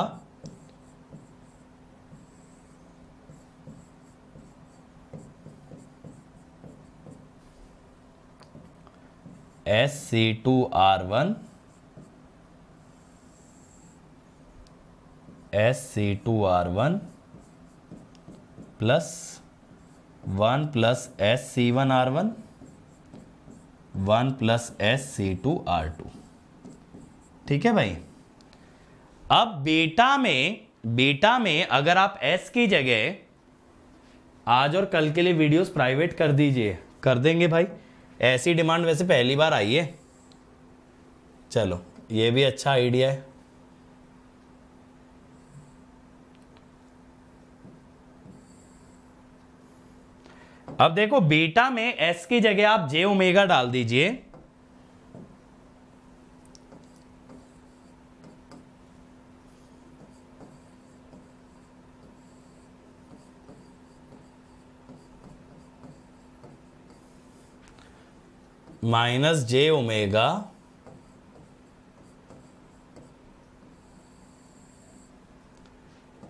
S C two R one S C two R one plus one plus S C one R one one plus S C two R two ठीक है भाई अब बेटा में बेटा में अगर आप एस की जगह आज और कल के लिए वीडियोस प्राइवेट कर दीजिए कर देंगे भाई ऐसी डिमांड वैसे पहली बार आई है चलो ये भी अच्छा आइडिया है अब देखो बीटा में एस की जगह आप जे ओमेगा डाल दीजिए माइनस जे ओमेगा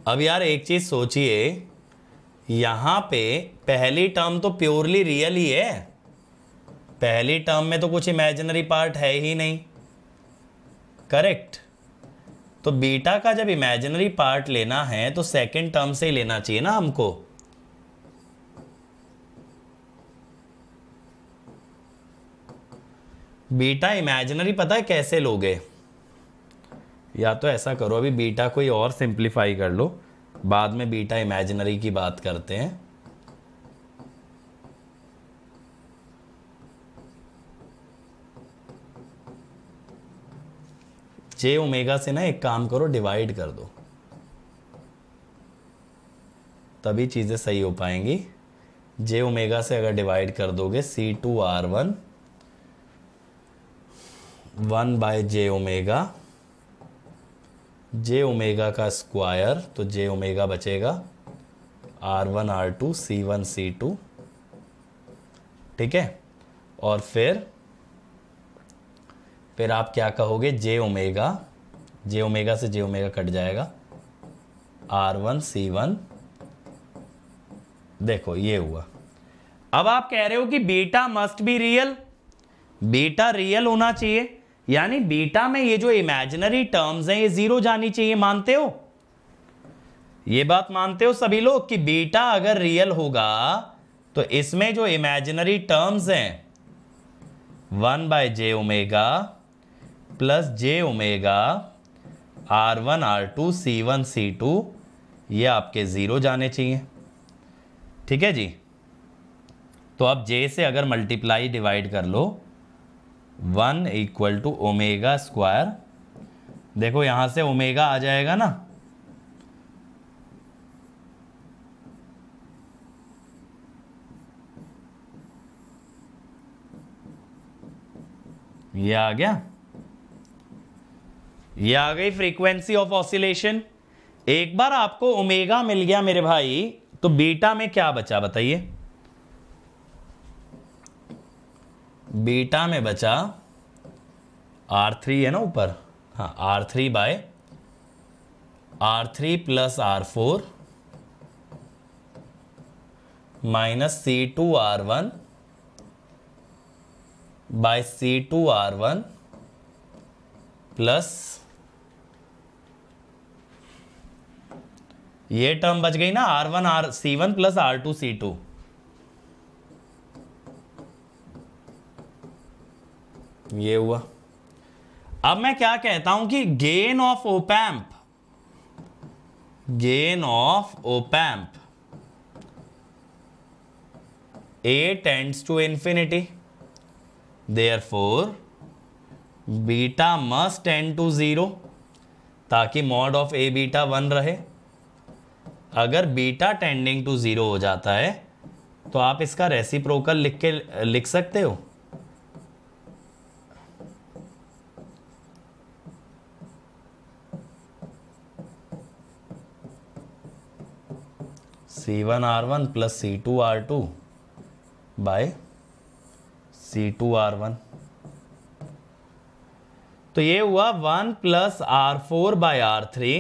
अब यार एक चीज सोचिए यहाँ पे पहली टर्म तो प्योरली रियल ही है पहली टर्म में तो कुछ इमेजिनरी पार्ट है ही नहीं करेक्ट तो बीटा का जब इमेजिनरी पार्ट लेना है तो सेकंड टर्म से ही लेना चाहिए ना हमको बीटा इमेजिनरी पता है कैसे लोगे या तो ऐसा करो अभी बीटा कोई और सिंप्लीफाई कर लो बाद में बीटा इमेजिनरी की बात करते हैं जे ओमेगा से ना एक काम करो डिवाइड कर दो तभी चीज़ें सही हो पाएंगी जे ओमेगा से अगर डिवाइड कर दोगे C two R one one by J omega J omega का स्क्वायर तो जे ओमेगा बचेगा R one R two C one C two ठीक है और फिर फिर आप क्या कहोगे जे ओमेगा जे ओमेगा से जे ओमेगा कट जाएगा आर वन सी वन देखो ये हुआ अब आप कह रहे हो कि beta must be real beta real होना चाहिए यानी बीटा में ये जो इमेजिनरी टर्म्स हैं ये जीरो जानी चाहिए मानते हो ये बात मानते हो सभी लोग कि बीटा अगर रियल होगा तो इसमें जो इमेजिनरी टर्म्स हैं one by J omega plus J omega R one R two C one C two ये आपके ज़ीरो जाने चाहिए ठीक है जी तो आप जे से अगर मल्टीप्लाई डिवाइड कर लो one equal to omega square देखो यहां से ओमेगा आ जाएगा ना ये आ गया ये आ गई फ्रीक्वेंसी ऑफ ऑसिलेशन एक बार आपको ओमेगा मिल गया मेरे भाई तो बीटा में क्या बचा बताइए बीटा में बचा आर थ्री है ना ऊपर हाँ R three by R three plus R four minus C two R one by C two R one plus ये टर्म बच गई ना R one R C one plus R two C two ये हुआ अब मैं क्या कहता हूं कि gain of op amp gain of op amp tends to infinity therefore beta must tend to zero ताकि mod of A beta one रहे अगर बीटा टेंडिंग टू ज़ीरो हो जाता है तो आप इसका रेसिप्रोकल लिख के लिख सकते हो C one R one plus C two R two by C two R one तो ये हुआ one plus R four by R three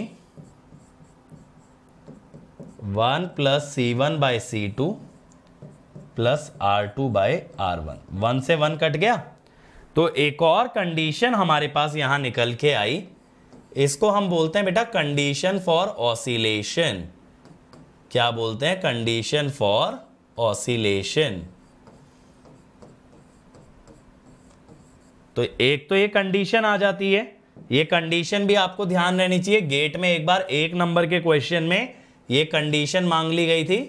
one plus C one by C two plus R two by R one one से one cut गया तो एक और condition हमारे पास यहां निकल के आई इसको हम बोलते हैं बेटा कंडीशन फॉर ऑसिलेशन क्या बोलते हैं कंडीशन फॉर ऑसिलेशन तो एक तो ये कंडीशन आ जाती है ये कंडीशन भी आपको ध्यान रहनी चाहिए गेट में एक बार एक नंबर के क्वेश्चन में ये कंडीशन मांग ली गई थी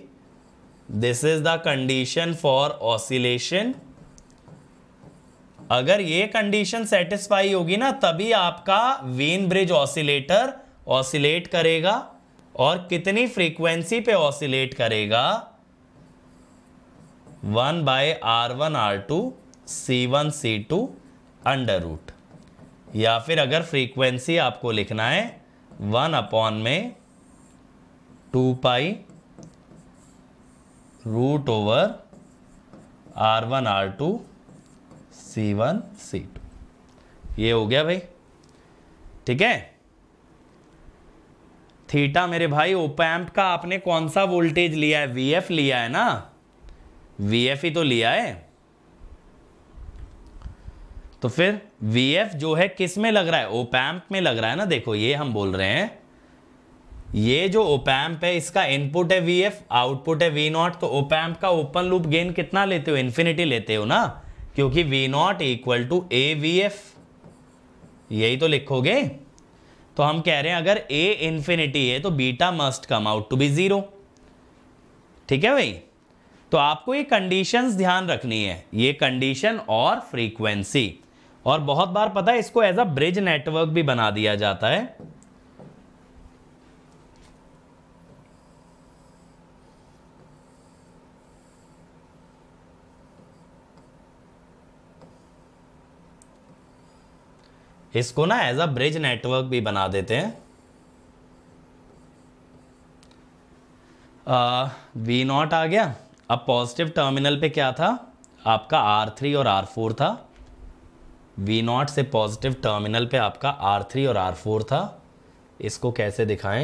this is the condition for oscillation अगर ये कंडीशन सेटिस्फाई होगी ना तभी आपका वेन ब्रिज ऑसिलेटर ऑसिलेट करेगा और कितनी फ्रीक्वेंसी पे ऑसिलेट करेगा one by R one R two C one C two under root या फिर अगर फ्रीक्वेंसी आपको लिखना है वन अपॉन में two pi root over R one R two C one C two ये हो गया भाई ठीक है थीटा मेरे भाई ओपैम्प का आपने कौन सा वोल्टेज लिया है एफ लिया है ना एफ ही तो लिया है तो फिर एफ जो है किस में लग रहा है ओपैम्प में लग रहा है ना देखो ये हम बोल रहे हैं ये जो ओपैम्प है इसका इनपुट है एफ आउटपुट है वी नॉट तो ओपैम्प का ओपन लूप गेन कितना लेते हो इन्फिनिटी लेते हो ना क्योंकि V naught equal to A V F यही तो लिखोगे तो हम कह रहे हैं अगर ए इन्फिनिटी है तो beta must come out to be zero ठीक है भाई तो आपको ये कंडीशंस ध्यान रखनी है ये कंडीशन और फ्रीक्वेंसी और बहुत बार पता है इसको एज अ ब्रिज नेटवर्क भी बना दिया जाता है इसको ना एज अ ब्रिज नेटवर्क भी बना देते हैं वी नॉट आ गया अब पॉजिटिव टर्मिनल पे क्या था आपका आर थ्री और आर फोर था वी नॉट से पॉजिटिव टर्मिनल पे आपका आर थ्री और आर फोर था इसको कैसे दिखाएं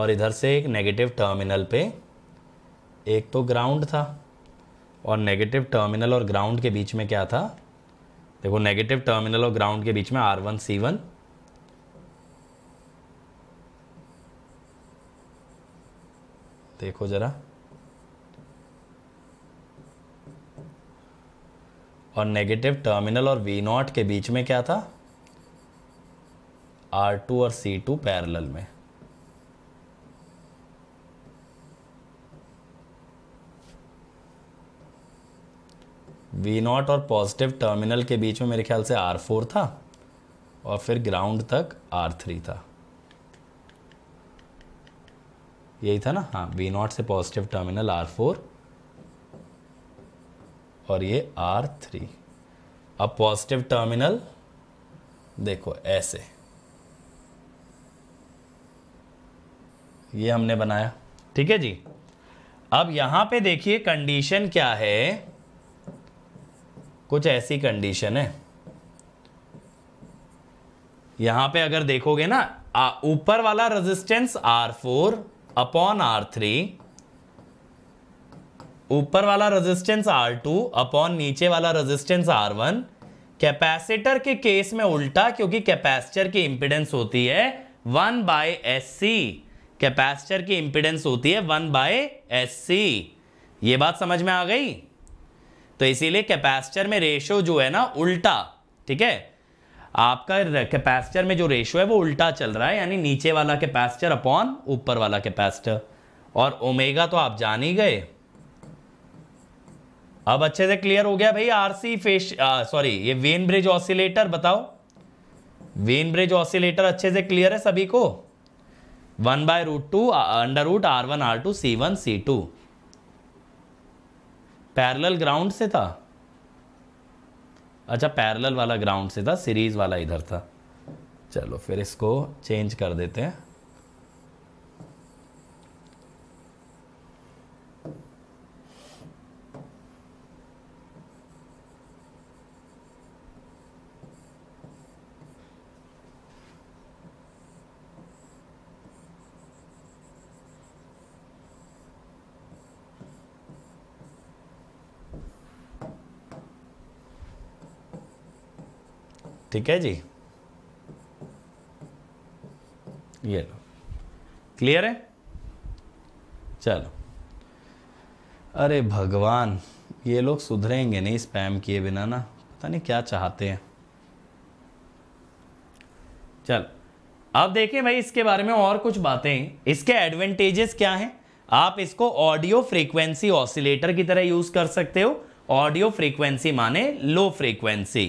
और इधर से एक नेगेटिव टर्मिनल पे एक तो ग्राउंड था और नेगेटिव टर्मिनल और ग्राउंड के बीच में क्या था देखो नेगेटिव टर्मिनल और ग्राउंड के बीच में आर वन सी वन देखो जरा और नेगेटिव टर्मिनल और वी नॉट के बीच में क्या था आर टू और सी टू पैरल में वी नॉट और पॉजिटिव टर्मिनल के बीच में मेरे ख्याल से आर फोर था और फिर ग्राउंड तक आर थ्री था यही था ना हाँ वी नॉट से पॉजिटिव टर्मिनल आर फोर और ये आर थ्री अब पॉजिटिव टर्मिनल देखो ऐसे ये हमने बनाया ठीक है जी अब यहां पे देखिए कंडीशन क्या है कुछ ऐसी कंडीशन है यहां पे अगर देखोगे ना ऊपर वाला resistance R four upon R three ऊपर वाला रेजिस्टेंस आर टू अपॉन नीचे वाला रेजिस्टेंस आर वन कैपेसिटर के केस में उल्टा क्योंकि कैपेसिटर की इंपिडेंस होती है one by S C capacitor की इंपिडेंस होती है वन बाय एस सी ये बात समझ में आ गई तो इसीलिए कैपेसिटर में रेशो जो है ना उल्टा ठीक है आपका कैपेसिटर में जो रेशो है वो उल्टा चल रहा है यानी नीचे वाला कैपेसिटर अपॉन ऊपर वाला कैपेसिटर और ओमेगा तो आप जान ही गए अब अच्छे से क्लियर हो गया भाई आरसी फेस सॉरी ये वेन ब्रिज ऑसिलेटर बताओ वेन ब्रिज ऑसिलेटर अच्छे से क्लियर है सभी को one by root two under root R one R two C one C two parallel ground से था अच्छा पैरेलल वाला ग्राउंड से था सीरीज़ वाला इधर था चलो फिर इसको चेंज कर देते हैं ठीक है जी ये लो क्लियर है चलो अरे भगवान ये लोग सुधरेंगे नहीं स्पैम किए बिना ना पता नहीं क्या चाहते हैं चल अब देखिए भाई इसके बारे में और कुछ बातें इसके एडवांटेजेस क्या हैं आप इसको ऑडियो फ्रीक्वेंसी ऑसिलेटर की तरह यूज कर सकते हो ऑडियो फ्रीक्वेंसी माने लो फ्रीक्वेंसी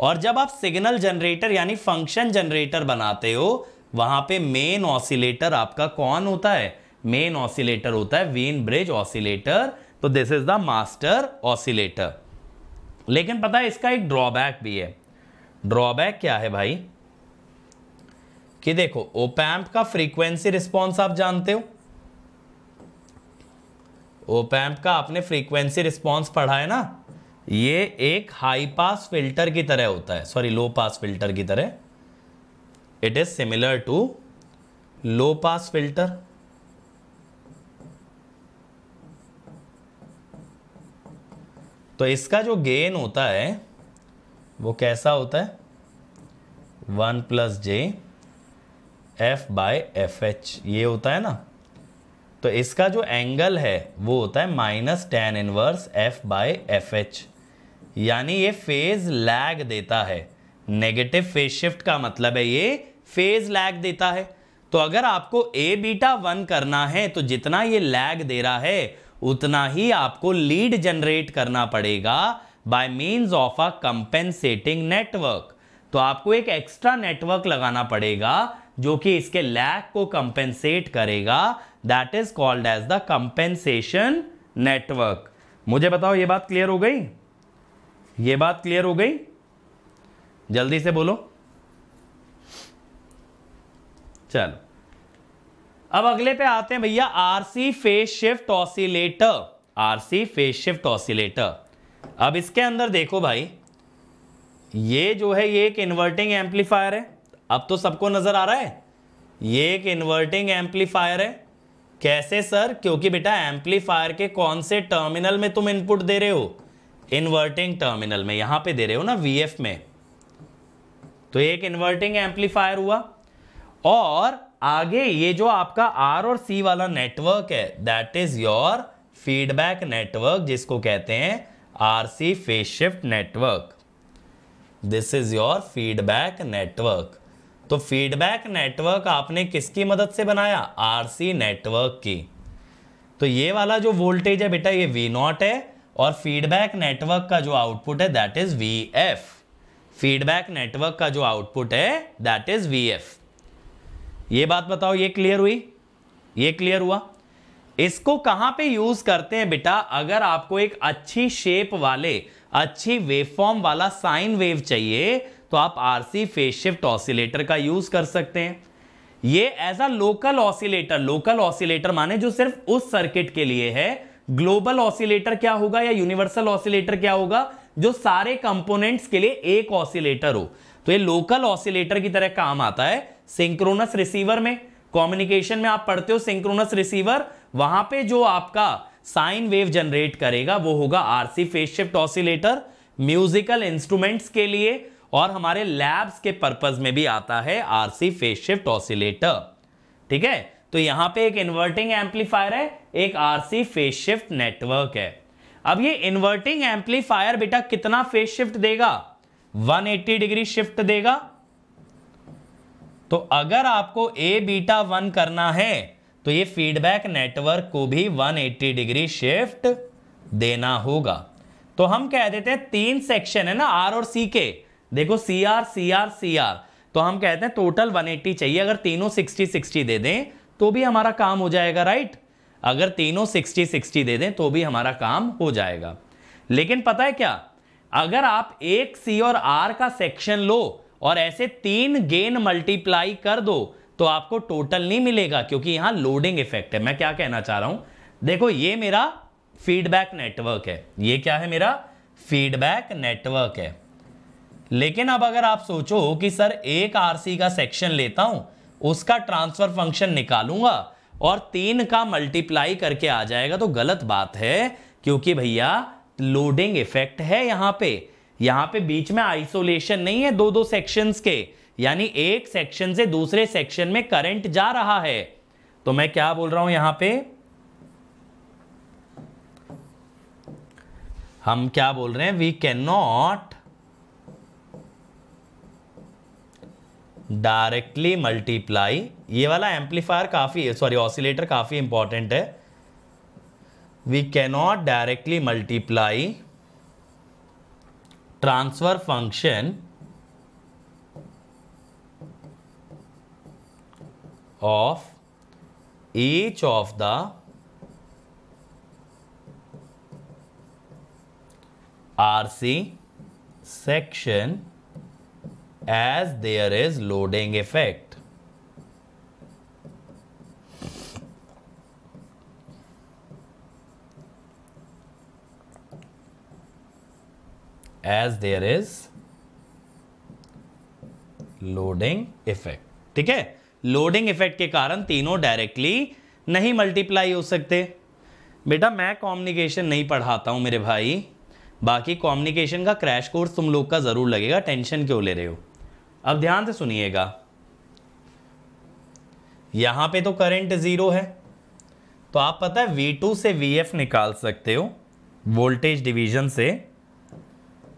और जब आप सिग्नल जनरेटर यानी फंक्शन जनरेटर बनाते हो वहां पे मेन ऑसिलेटर आपका कौन होता है मेन ऑसिलेटर होता है वेन ब्रिज ऑसिलेटर तो this is the master oscillator लेकिन पता है इसका एक ड्रॉबैक भी है ड्रॉबैक क्या है भाई कि देखो ओपैम्प का फ्रीक्वेंसी रिस्पॉन्स आप जानते हो ओपैम्प का आपने फ्रीक्वेंसी रिस्पॉन्स पढ़ा है ना ये एक हाई पास फिल्टर की तरह होता है सॉरी लो पास फिल्टर की तरह it is similar to low pass filter तो इसका जो गेन होता है वो कैसा होता है one plus J F by F H ये होता है ना तो इसका जो एंगल है वो होता है minus tan inverse F by F H यानी ये फेज लैग देता है नेगेटिव फेज शिफ्ट का मतलब है ये फेज लैग देता है तो अगर आपको ए बीटा वन करना है तो जितना ये लैग दे रहा है उतना ही आपको लीड जनरेट करना पड़ेगा by means of a compensating network तो आपको एक एक्स्ट्रा नेटवर्क लगाना पड़ेगा जो कि इसके लैग को कंपेंसेट करेगा that is called as the compensation network मुझे बताओ ये बात क्लियर हो गई ये बात क्लियर हो गई जल्दी से बोलो चलो अब अगले पे आते हैं भैया RC phase shift oscillator RC phase shift oscillator अब इसके अंदर देखो भाई ये जो है ये एक इन्वर्टिंग एम्पलीफायर है अब तो सबको नजर आ रहा है ये एक इन्वर्टिंग एम्पलीफायर है कैसे सर क्योंकि बेटा एम्पलीफायर के कौन से टर्मिनल में तुम इनपुट दे रहे हो इन्वर्टिंग टर्मिनल में यहां पे दे रहे हो ना वी में तो एक इन्वर्टिंग एम्पलीफायर हुआ और आगे ये जो आपका आर और सी वाला नेटवर्क है that is your feedback network जिसको कहते हैं R C phase shift network this is your feedback network तो फीडबैक नेटवर्क आपने किसकी मदद से बनाया आर सी नेटवर्क की तो ये वाला जो वोल्टेज है बेटा ये वी नॉट है और फीडबैक नेटवर्क का जो आउटपुट है that is V F feedback network का जो आउटपुट है दैट इज वी एफ ये बात बताओ ये क्लियर हुई ये क्लियर हुआ इसको कहां पे यूज करते हैं बेटा अगर आपको एक अच्छी शेप वाले अच्छी वेवफॉर्म वाला साइन वेव चाहिए तो आप आरसी फेस शिफ्ट ऑसिलेटर का यूज कर सकते हैं ये as a local oscillator local oscillator माने जो सिर्फ उस सर्किट के लिए है ग्लोबल ऑसिलेटर क्या होगा या यूनिवर्सल ऑसिलेटर क्या होगा जो सारे कंपोनेंट्स के लिए एक ऑसिलेटर हो तो ये लोकल ऑसिलेटर की तरह काम आता है सिंक्रोनस रिसीवर में कम्युनिकेशन में आप पढ़ते हो सिंक्रोनस रिसीवर वहां पे जो आपका साइन वेव जनरेट करेगा वो होगा RC phase shift oscillator musical instruments के लिए और हमारे लैब्स के पर्पज में भी आता है आरसी फेस शिफ्ट ऑसिलेटर ठीक है तो यहां पे एक इन्वर्टिंग एम्पलीफायर है एक आरसी फेस शिफ्ट नेटवर्क है अब ये इन्वर्टिंग एम्पलीफायर बेटा कितना फेस शिफ्ट देगा 180 डिग्री शिफ्ट देगा तो अगर आपको ए बीटा वन करना है तो ये फीडबैक नेटवर्क को भी 180 डिग्री शिफ्ट देना होगा तो हम कह देते हैं तीन सेक्शन है ना आर और सी के देखो C R C R C R तो हम कहते हैं टोटल 180 चाहिए अगर तीनों 60 60 दे दें तो भी हमारा काम हो जाएगा राइट अगर तीनों 60 60 दे दें तो भी हमारा काम हो जाएगा लेकिन पता है क्या अगर आप एक सी और आर का सेक्शन लो और ऐसे तीन गेन मल्टीप्लाई कर दो तो आपको टोटल नहीं मिलेगा क्योंकि यहां लोडिंग इफेक्ट है मैं क्या कहना चाह रहा हूं देखो ये मेरा फीडबैक नेटवर्क है ये क्या है मेरा फीडबैक नेटवर्क है लेकिन अब अगर आप सोचो कि सर एक आरसी का सेक्शन लेता हूं उसका ट्रांसफर फंक्शन निकालूंगा और तीन का मल्टीप्लाई करके आ जाएगा तो गलत बात है क्योंकि भैया लोडिंग इफेक्ट है यहां पे यहां पे बीच में आइसोलेशन नहीं है दो दो सेक्शंस के यानी एक सेक्शन से दूसरे सेक्शन में करंट जा रहा है तो मैं क्या बोल रहा हूं यहां पे हम क्या बोल रहे हैं we can not directly multiply ये वाला एम्पलीफायर काफ़ी सॉरी ऑसिलेटर काफ़ी इंपॉर्टेंट है we cannot directly multiply transfer function of of the R C section as there is loading effect. As there is loading effect ठीक है loading effect के कारण तीनों डायरेक्टली नहीं मल्टीप्लाई हो सकते बेटा मैं कॉम्युनिकेशन नहीं पढ़ाता हूं मेरे भाई बाकी कॉम्युनिकेशन का क्रैश कोर्स तुम लोग का ज़रूर लगेगा टेंशन क्यों ले रहे हो अब ध्यान से सुनिएगा यहां पे तो करंट जीरो है तो आप पता है वी टू से वी एफ निकाल सकते हो वोल्टेज डिवीजन से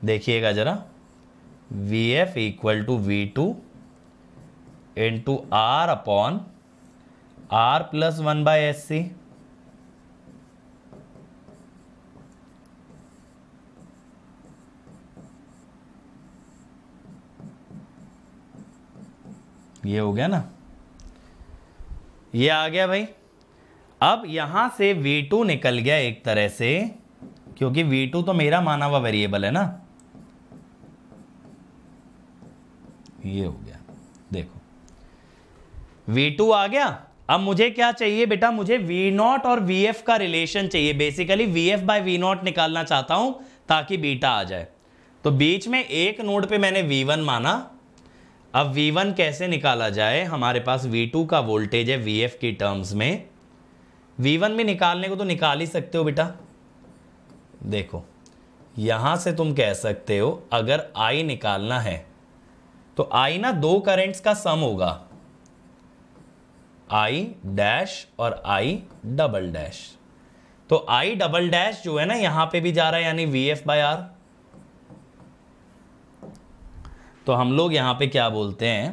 देखिएगा जरा V F equal to V two into R upon R plus one by S C ये हो गया ना ये आ गया भाई अब यहां से V2 निकल गया एक तरह से क्योंकि V2 तो मेरा माना हुआ वेरिएबल है ना ये हो गया देखो V2 आ गया अब मुझे क्या चाहिए बेटा मुझे V0 और Vf का रिलेशन चाहिए बेसिकली Vf वी नॉट निकालना चाहता हूं ताकि बीटा आ जाए तो बीच में एक नोड पे मैंने V1 माना अब V1 कैसे निकाला जाए हमारे पास V2 का वोल्टेज है VF की टर्म्स में V1 में निकालने को तो निकाल ही सकते हो बेटा देखो यहां से तुम कह सकते हो अगर I निकालना है तो I ना दो करेंट्स का सम होगा I डैश और I डबल डैश तो I डबल डैश जो है ना यहां पे भी जा रहा है यानी वी एफ बाई आर तो हम लोग यहाँ पे क्या बोलते हैं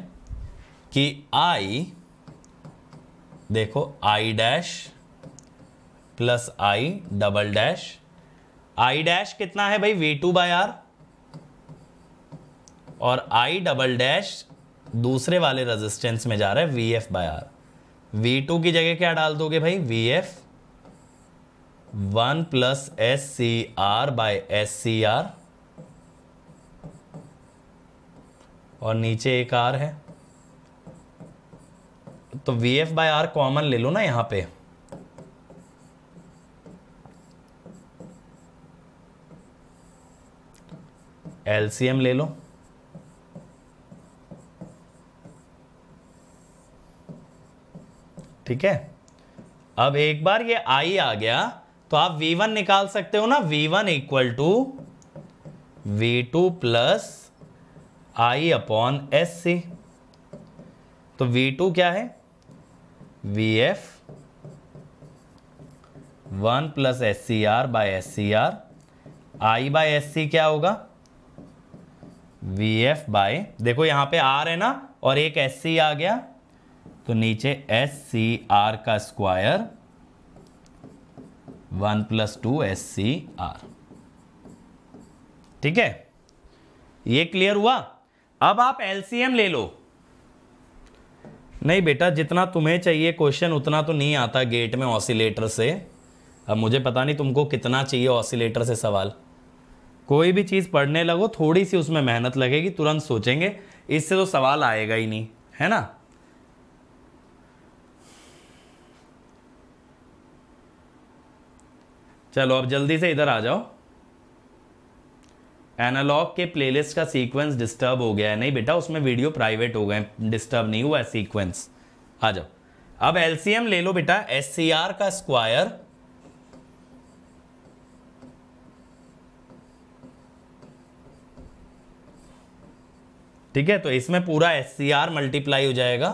कि आई देखो I dash plus I double dash I dash कितना है भाई वी टू बाय आर और आई डबल डैश दूसरे वाले रेजिस्टेंस में जा रहा है V F by R V two की जगह क्या डाल दोगे भाई V F one plus S C R by S C R और नीचे एक आर है तो V F by R common ले लो ना यहां पे एलसीएम ले लो ठीक है अब एक बार ये आई आ गया तो आप वी वन निकाल सकते हो ना V one equal to V two plus I upon S से तो वी टू क्या है V F one plus S C R by S C R I by S C क्या होगा वी एफ बाय देखो यहां पे आर है ना और एक एस सी आ गया तो नीचे एस सी आर का square one plus two S C R ठीक है ये क्लियर हुआ अब आप एलसीएम ले लो नहीं बेटा जितना तुम्हें चाहिए क्वेश्चन उतना तो नहीं आता गेट में ऑसिलेटर से अब मुझे पता नहीं तुमको कितना चाहिए ऑसिलेटर से सवाल कोई भी चीज़ पढ़ने लगो थोड़ी सी उसमें मेहनत लगेगी तुरंत सोचेंगे इससे तो सवाल आएगा ही नहीं है ना चलो अब जल्दी से इधर आ जाओ एनालॉग के प्लेलिस्ट का सीक्वेंस डिस्टर्ब हो गया है नहीं बेटा उसमें वीडियो प्राइवेट हो गए डिस्टर्ब नहीं हुआ है सीक्वेंस आ जाओ अब एलसीएम ले लो बेटा एस का स्क्वायर ठीक है तो इसमें पूरा एस मल्टीप्लाई हो जाएगा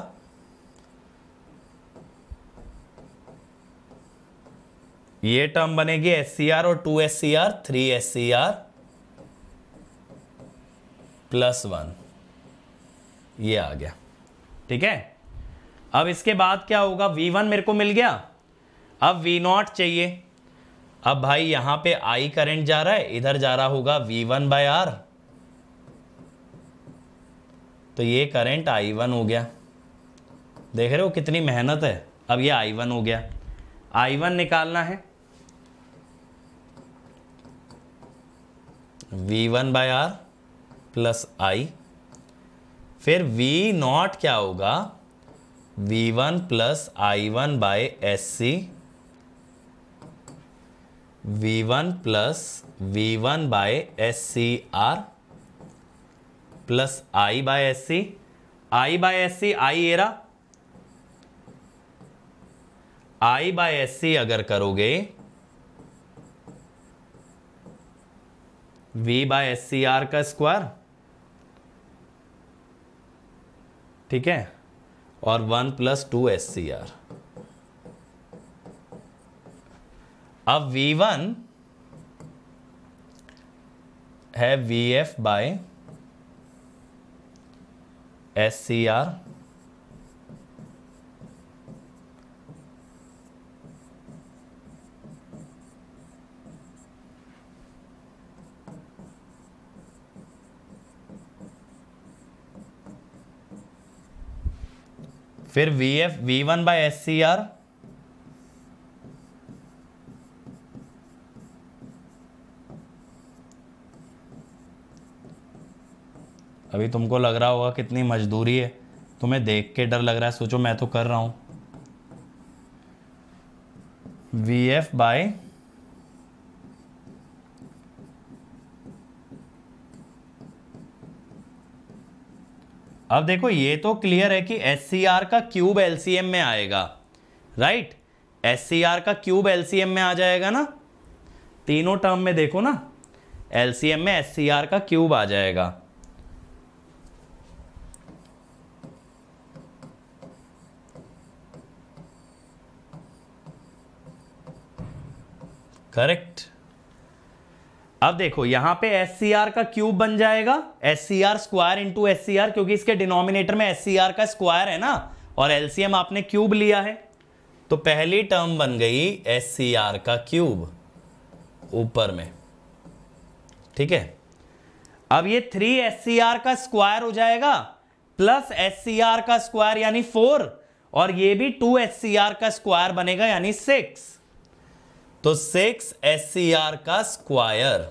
ये टर्म बनेगी एस और two S C R three S C R plus one ये आ गया ठीक है अब इसके बाद क्या होगा वी वन मेरे को मिल गया अब वी नॉट चाहिए अब भाई यहां पे आई करंट जा रहा है इधर जा रहा होगा वी वन बाय आर तो ये करंट वन हो गया देख रहे हो कितनी मेहनत है अब ये आई वन हो गया आई वन निकालना है V one by R plus I फिर वी नॉट क्या होगा V one plus I one by S C V one plus V one by S C R plus I by S C I by S C I एरा I by S C अगर करोगे V by S C R का square ठीक है और one plus two S C R अब V one है V F by S C R फिर V F V one by S C R अभी तुमको लग रहा होगा कितनी मजदूरी है तुम्हें देख के डर लग रहा है सोचो मैं तो कर रहा हूं वी एफ बाई अब देखो ये तो क्लियर है कि एस का क्यूब एल में आएगा राइट एस का क्यूब एल में आ जाएगा ना तीनों टर्म में देखो ना एल में एस का क्यूब आ जाएगा करेक्ट अब देखो यहां पे एस का क्यूब बन जाएगा S C R square into S क्योंकि इसके डिनोमिनेटर में एस का स्क्वायर है ना और एलसीएम आपने क्यूब लिया है तो पहली टर्म बन गई एस का क्यूब ऊपर में ठीक है अब ये थ्री एस का स्क्वायर हो जाएगा प्लस एस का स्क्वायर यानी फोर और ये भी टू एस का स्क्वायर बनेगा यानी सिक्स तो सिक्स एस सी आर का स्क्वायर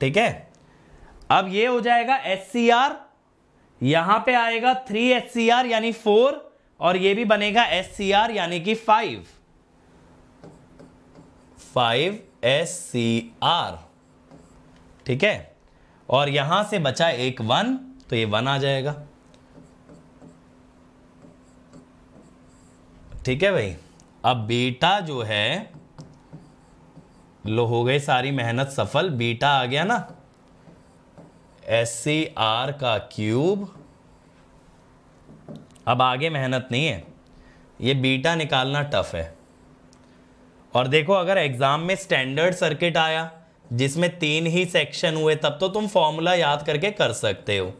ठीक है अब ये हो जाएगा एस सी e आर यहां पर आएगा थ्री एस सी आर यानी फोर और ये भी बनेगा एस सी आर यानी कि five five S C R ठीक है और यहां से बचा एक वन तो ये वन आ जाएगा ठीक है भाई अब बेटा जो है लो हो गए सारी मेहनत सफल बीटा आ गया ना एस सी आर का क्यूब अब आगे मेहनत नहीं है ये बीटा निकालना टफ है और देखो अगर एग्ज़ाम में स्टैंडर्ड सर्किट आया जिसमें तीन ही सेक्शन हुए तब तो तुम फॉर्मूला याद करके कर सकते हो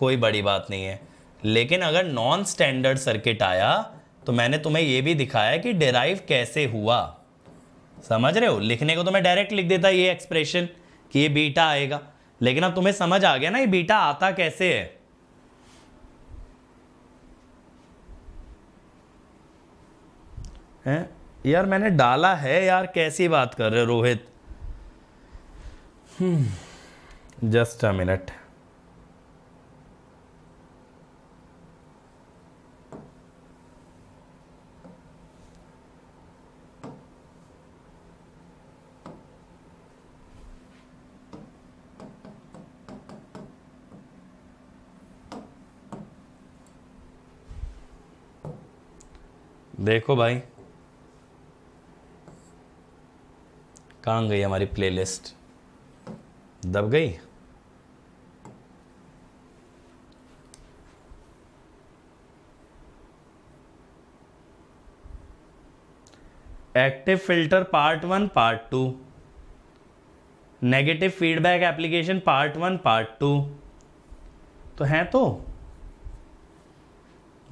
कोई बड़ी बात नहीं है लेकिन अगर नॉन स्टैंडर्ड सर्किट आया तो मैंने तुम्हें ये भी दिखाया कि डेराइव कैसे हुआ समझ रहे हो लिखने को तो मैं डायरेक्ट लिख देता ये एक्सप्रेशन कि ये बीटा आएगा लेकिन अब तुम्हें समझ आ गया ना ये बीटा आता कैसे है हैं यार मैंने डाला है यार कैसी बात कर रहे हो रोहित जस्ट अ मिनट देखो भाई कहाँ गई हमारी प्लेलिस्ट दब गई active filter part one part two negative feedback application part one part two तो हैं तो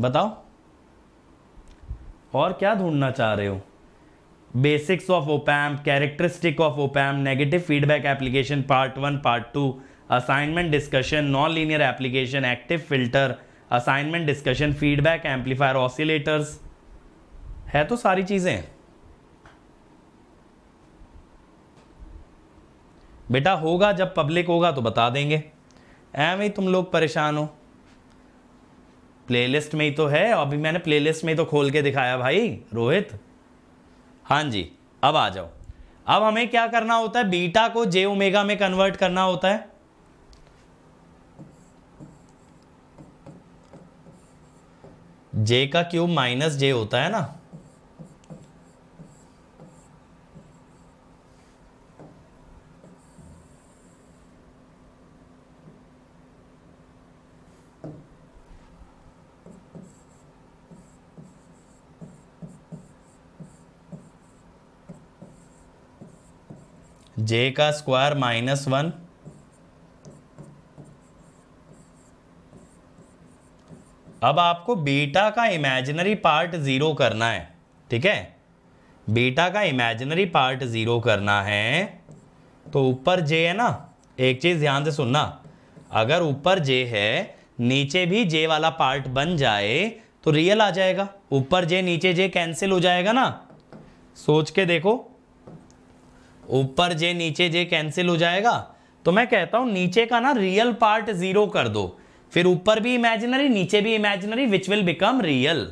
बताओ और क्या ढूंढना चाह रहे हो basics of op amp characteristic of op amp negative feedback application part one part two assignment discussion non linear application active filter assignment discussion feedback amplifier oscillators है तो सारी चीज़ें बेटा होगा जब पब्लिक होगा तो बता देंगे ऐ तुम लोग परेशान हो प्लेलिस्ट में ही तो है अभी मैंने प्लेलिस्ट में ही तो खोल के दिखाया भाई रोहित हाँ जी अब आ जाओ अब हमें क्या करना होता है बीटा को जे ओमेगा में कन्वर्ट करना होता है जे का क्यूब माइनस जे होता है ना जे का स्क्वायर माइनस वन अब आपको बीटा का इमेजिनरी पार्ट ज़ीरो करना है ठीक है बीटा का इमेजिनरी पार्ट ज़ीरो करना है तो ऊपर जे है ना एक चीज़ ध्यान से सुनना अगर ऊपर जे है नीचे भी जे वाला पार्ट बन जाए तो रियल आ जाएगा ऊपर जे नीचे जे कैंसिल हो जाएगा ना सोच के देखो ऊपर जे नीचे जे कैंसिल हो जाएगा तो मैं कहता हूं नीचे का ना रियल पार्ट जीरो कर दो फिर ऊपर भी इमेजिनरी नीचे भी imaginary which will become real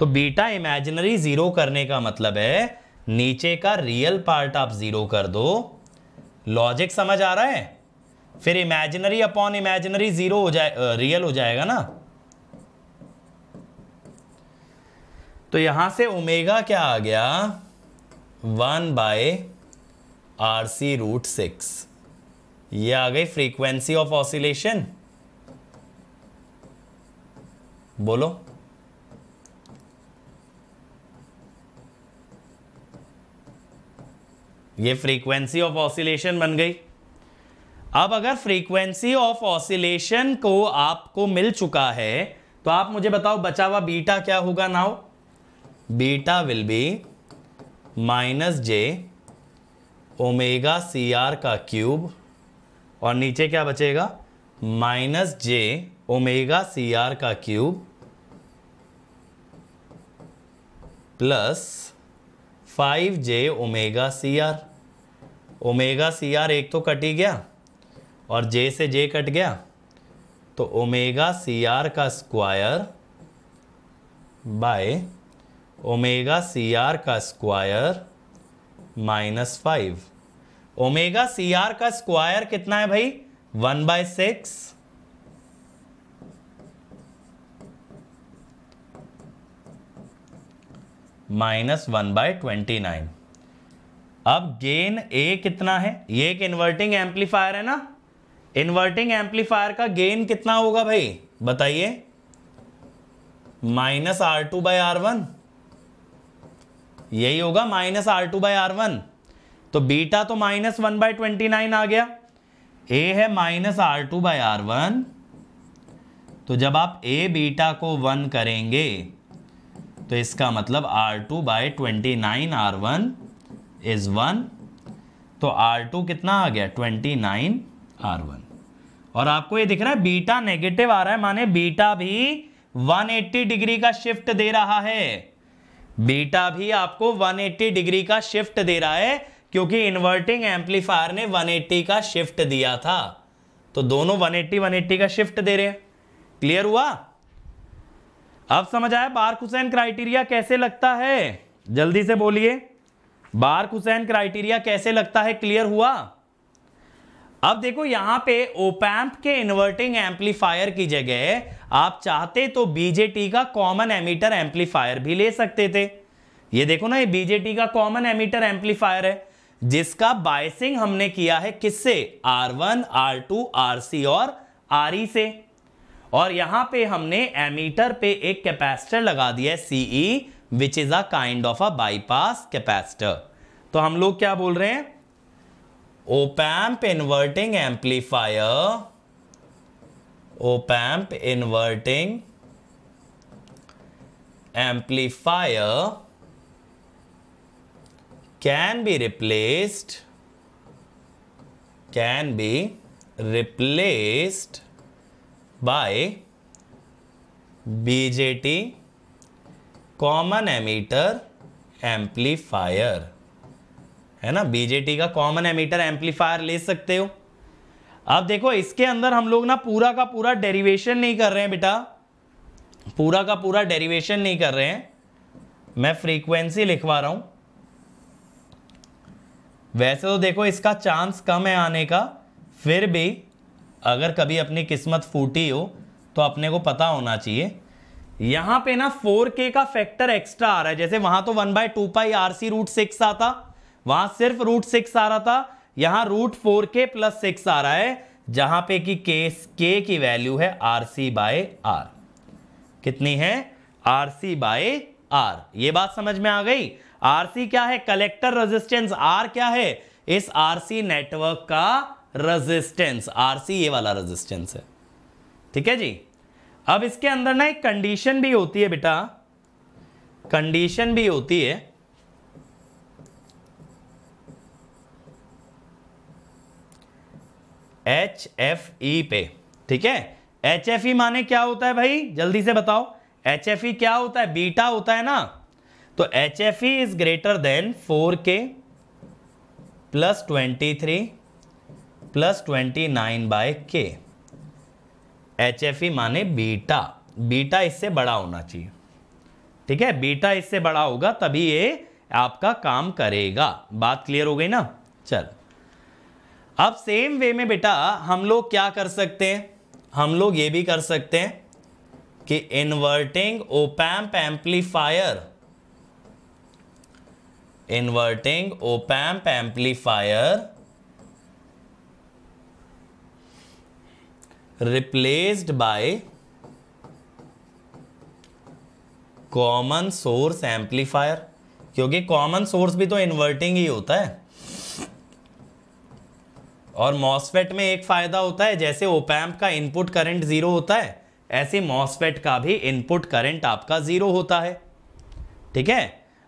तो बीटा इमेजिनरी जीरो करने का मतलब है नीचे का रियल पार्ट आप जीरो कर दो लॉजिक समझ आ रहा है फिर इमेजिनरी अपॉन इमेजिनरी जीरो हो जाए रियल हो जाएगा ना तो यहां से ओमेगा क्या आ गया one by R C root six ये आ गई फ्रीक्वेंसी ऑफ ऑसिलेशन बोलो ये फ्रीक्वेंसी ऑफ ऑसिलेशन बन गई अब अगर फ्रीक्वेंसी ऑफ ऑसिलेशन को आपको मिल चुका है तो आप मुझे बताओ बचा हुआ बीटा क्या होगा now beta will be minus J omega C R का क्यूब और नीचे क्या बचेगा minus J omega C R का cube plus five J omega C R omega C R एक तो कट ही गया और जे से जे कट गया तो ओमेगा सी आर का square by omega C R का square minus five omega C R का स्क्वायर कितना है भाई one by six minus one by twenty nine अब गेन ए कितना है ये एक इन्वर्टिंग एम्पलीफायर है ना इन्वर्टिंग एम्पलीफायर का गेन कितना होगा भाई बताइए minus R two by R one यही होगा minus R two by R one तो बीटा तो minus one by twenty nine आ गया ए है minus R two by R one तो जब आप ए बीटा को वन करेंगे तो इसका मतलब R two by twenty nine R one is one तो आर टू कितना आ गया ट्वेंटी नाइन आर वन और आपको ये दिख रहा है बीटा नेगेटिव आ रहा है माने बीटा भी 180 डिग्री का शिफ्ट दे रहा है बीटा भी आपको 180 डिग्री का शिफ्ट दे रहा है क्योंकि इन्वर्टिंग एम्पलीफायर ने 180 का शिफ्ट दिया था तो दोनों 180 180 का शिफ्ट दे रहे हैं क्लियर हुआ अब समझ आया बार कुसैन क्राइटेरिया कैसे लगता है जल्दी से बोलिए बार कुसैन क्राइटेरिया कैसे लगता है क्लियर हुआ अब देखो यहां पे ओपैम्प के इन्वर्टिंग एम्पलीफायर की जगह आप चाहते तो बीजेटी का कॉमन एमीटर एम्पलीफायर भी ले सकते थे ये देखो ना ये बीजेटी का कॉमन एमीटर एम्पलीफायर है जिसका बायसिंग हमने किया है किससे R1, R2, RC और RE से और यहां पे हमने एमीटर पे एक कैपेसिटर लगा दिया है CE which is a kind of a bypass capacitor तो हम लोग क्या बोल रहे हैं op-amp inverting amplifier op-amp inverting amplifier can be replaced can be replaced by BJT common emitter amplifier है ना बीजेटी का कॉमन एमिटर एम्पलीफायर ले सकते हो अब देखो इसके अंदर हम लोग ना पूरा का पूरा डेरिवेशन नहीं कर रहे हैं बेटा पूरा का पूरा डेरिवेशन नहीं कर रहे हैं मैं फ्रीक्वेंसी लिखवा रहा हूँ वैसे तो देखो इसका चांस कम है आने का फिर भी अगर कभी अपनी किस्मत फूटी हो तो अपने को पता होना चाहिए यहाँ पे ना 4k का फैक्टर एक्स्ट्रा आ रहा है जैसे वहां तो one by two pi R C root six आता वहां सिर्फ रूट सिक्स आ रहा था यहां root four K plus six आ रहा है जहां पे कि केस के की वैल्यू है आर सी बाय आर कितनी है आर सी बाय आर ये बात समझ में आ गई आर सी क्या है कलेक्टर रेजिस्टेंस आर क्या है इस आर सी नेटवर्क का रेजिस्टेंस आर सी ये वाला रेजिस्टेंस है ठीक है जी अब इसके अंदर ना एक कंडीशन भी होती है बेटा कंडीशन भी होती है एच एफ ई पे ठीक है एच एफ ई माने क्या होता है भाई जल्दी से बताओ एच एफ ई क्या होता है बीटा होता है ना तो H F E is greater than four K plus twenty three plus twenty nine by K H F E माने बीटा बीटा इससे बड़ा होना चाहिए ठीक है बीटा इससे बड़ा होगा तभी ये आपका काम करेगा बात क्लियर हो गई ना चल अब सेम वे में बेटा हम लोग क्या कर सकते हैं हम लोग ये भी कर सकते हैं कि inverting op amp amplifier inverting op amp amplifier replaced by common source amplifier क्योंकि कॉमन सोर्स भी तो इन्वर्टिंग ही होता है और मॉसफेट में एक फ़ायदा होता है जैसे ओपैम्प का इनपुट करंट ज़ीरो होता है ऐसे मॉसफेट का भी इनपुट करंट आपका ज़ीरो होता है ठीक है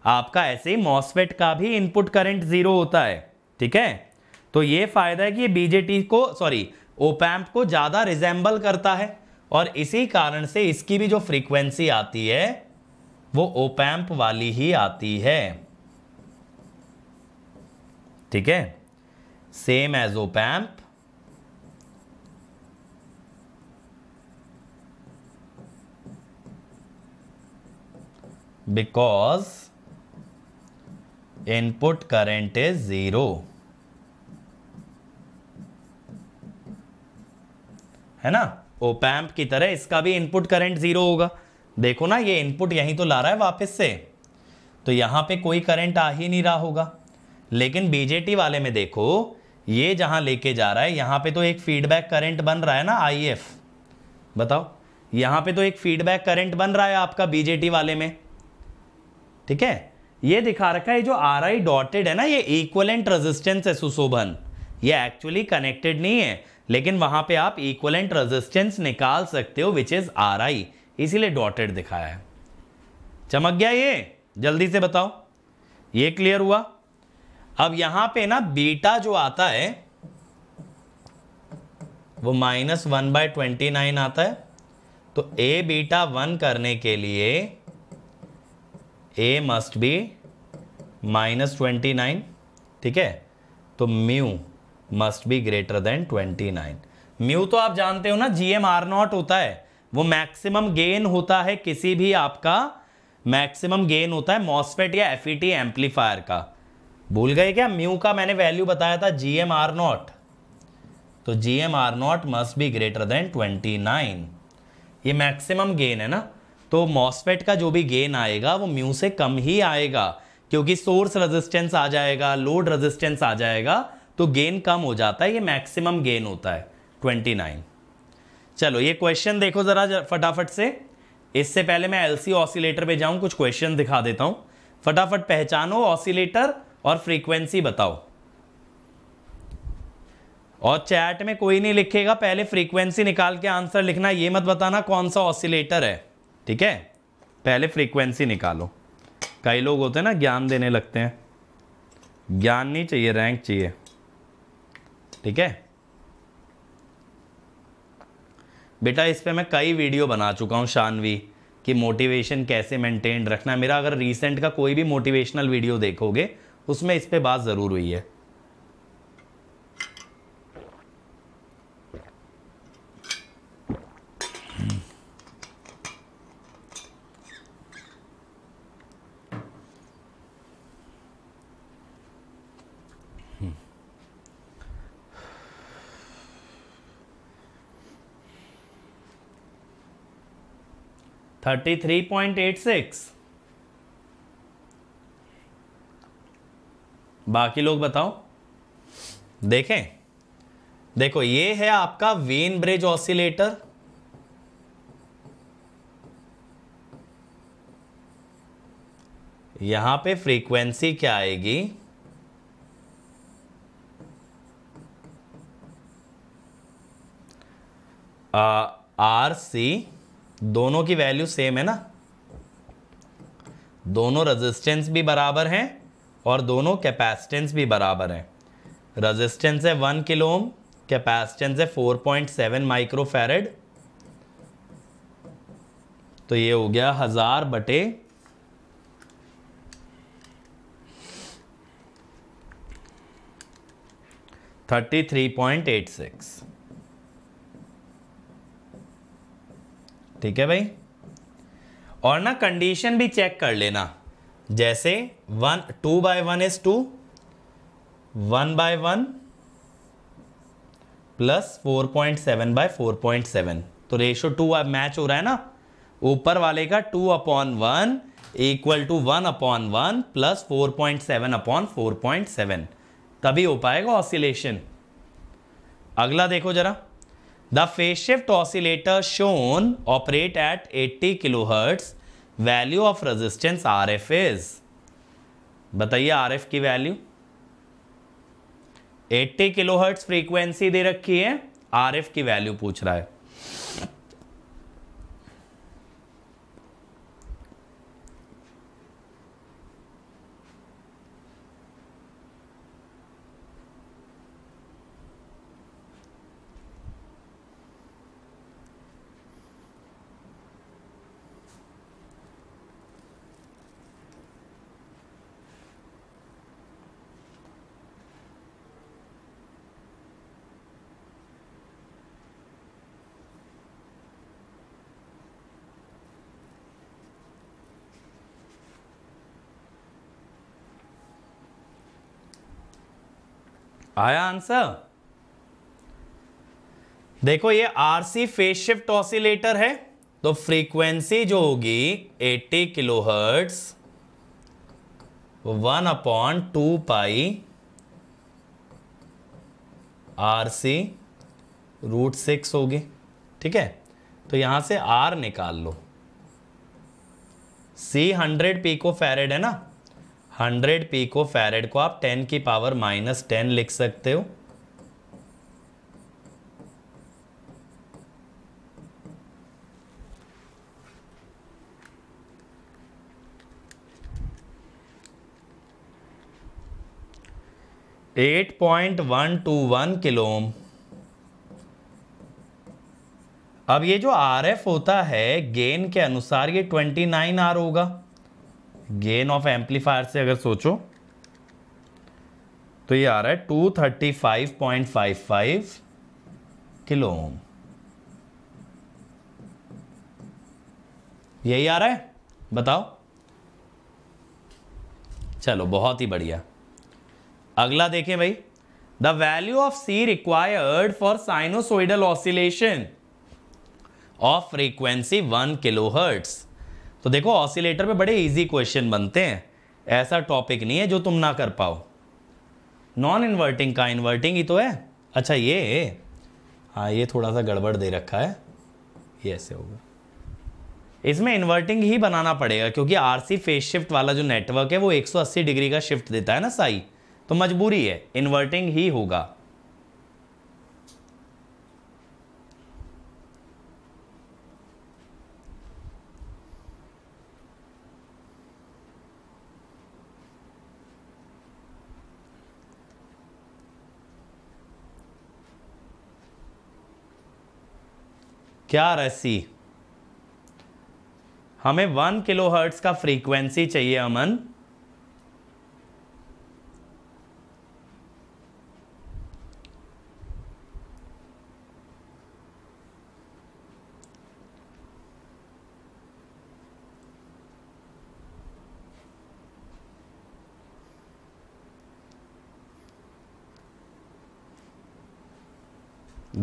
आपका ऐसे ही मॉसफेट का भी इनपुट करंट ज़ीरो होता है ठीक है तो ये फ़ायदा है कि बीजेटी को सॉरी ओपैम्प को ज़्यादा रिजेंबल करता है और इसी कारण से इसकी भी जो फ्रीक्वेंसी आती है वो ओपैम्प वाली ही आती है ठीक है same as O amp because input current is zero है ना ओपैम्प की तरह इसका भी इनपुट करंट जीरो होगा देखो ना ये इनपुट यहीं तो ला रहा है वापस से तो यहां पे कोई करंट आ ही नहीं रहा होगा लेकिन बीजेटी वाले में देखो ये जहां लेके जा रहा है यहां पे तो एक फीडबैक करंट बन रहा है ना आई e बताओ यहाँ पे तो एक फीडबैक करंट बन रहा है आपका बीजेटी वाले में ठीक है ये दिखा रखा है जो आर आई डॉटेड है ना ये इक्वलेंट रेजिस्टेंस है सुशोभन ये एक्चुअली कनेक्टेड नहीं है लेकिन वहां पे आप इक्वलेंट रेजिस्टेंस निकाल सकते हो विच इज आर आई इसीलिए डॉटेड दिखाया है चमक गया ये जल्दी से बताओ ये क्लियर हुआ अब यहां पे ना बीटा जो आता है वो minus one by twenty nine आता है तो ए बीटा वन करने के लिए A must be minus twenty nine ठीक है तो mu must be greater than twenty nine mu तो आप जानते हो ना जी एम आर नॉट होता है वो मैक्सिमम गेन होता है किसी भी आपका मैक्सिमम गेन होता है मॉस्फेट या एफ एम्पलीफायर e का भूल गए क्या म्यू का मैंने वैल्यू बताया था जी एम आर नॉट तो G M R not must be greater than twenty nine ये मैक्सिमम गेन है ना तो मॉसफेट का जो भी गेन आएगा वो म्यू से कम ही आएगा क्योंकि सोर्स रेजिस्टेंस आ जाएगा लोड रेजिस्टेंस आ जाएगा तो गेन कम हो जाता है ये मैक्सिमम गेन होता है ट्वेंटी नाइन चलो ये क्वेश्चन देखो ज़रा फटाफट से इससे पहले मैं एलसी ऑसिलेटर पे जाऊं कुछ क्वेश्चन दिखा देता हूं फटाफट पहचानो ऑसिलेटर और फ्रीक्वेंसी बताओ और चैट में कोई नहीं लिखेगा पहले फ्रीक्वेंसी निकाल के आंसर लिखना ये मत बताना कौन सा ऑसिलेटर है ठीक है पहले फ्रीक्वेंसी निकालो कई लोग होते हैं ना ज्ञान देने लगते हैं ज्ञान नहीं चाहिए रैंक चाहिए ठीक है बेटा इस पर मैं कई वीडियो बना चुका हूँ शानवी कि मोटिवेशन कैसे मेंटेन रखना मेरा अगर रिसेंट का कोई भी मोटिवेशनल वीडियो देखोगे उसमें इस पर बात ज़रूर हुई है thirty three point eight six बाकी लोग बताओ देखें देखो ये है आपका वेन ब्रिज ऑसिलेटर यहां पे फ्रीक्वेंसी क्या आएगी आर सी दोनों की वैल्यू सेम है ना दोनों रेजिस्टेंस भी बराबर हैं और दोनों कैपेसिटेंस भी बराबर हैं रेजिस्टेंस है वन किलो ओम कैपेसिटेंस है फोर पॉइंट सेवन माइक्रोफेरेड तो ये हो गया हजार बटे thirty three point eight six ठीक है भाई और ना कंडीशन भी चेक कर लेना जैसे one two by one is two one by one plus four point seven by four point seven तो रेशो टू अब मैच हो रहा है ना ऊपर वाले का two upon one equal to one upon one plus four point seven upon four point seven तभी हो पाएगा ऑसिलेशन अगला देखो जरा the phase shift oscillator shown operate at 80 kilohertz value of resistance R F is बताइए R F की value 80 kilohertz frequency दे रखी है आर एफ की वैल्यू पूछ रहा है आया आंसर देखो ये आरसी फेस शिफ्ट ऑसिलेटर है तो फ्रीक्वेंसी जो होगी 80 kilo hertz one upon two pi R C root six होगी ठीक है तो यहां से आर निकाल लो सी हंड्रेड पीको फेरेड है ना पी पीको फेरेड को आप टेन की पावर माइनस टेन लिख सकते हो eight point one to one kilohm अब ये जो आर एफ होता है गेन के अनुसार ये ट्वेंटी नाइन आर होगा गेन ऑफ एम्पलीफायर से अगर सोचो तो ये आ रहा है two thirty five point five five kilo ohm यही आ रहा है बताओ चलो बहुत ही बढ़िया अगला देखें भाई the value of C required for sinusoidal oscillation of frequency one kilo hertz तो देखो ऑसिलेटर पे बड़े इजी क्वेश्चन बनते हैं ऐसा टॉपिक नहीं है जो तुम ना कर पाओ नॉन इन्वर्टिंग का इन्वर्टिंग ही तो है अच्छा ये हाँ ये थोड़ा सा गड़बड़ दे रखा है ये ऐसे होगा इसमें इन्वर्टिंग ही बनाना पड़ेगा क्योंकि आरसी फेस शिफ्ट वाला जो नेटवर्क है वो 180 डिग्री का शिफ्ट देता है ना साई तो मजबूरी है इन्वर्टिंग ही होगा क्या रस्सी हमें वन किलो हर्ट्स का फ्रीक्वेंसी चाहिए अमन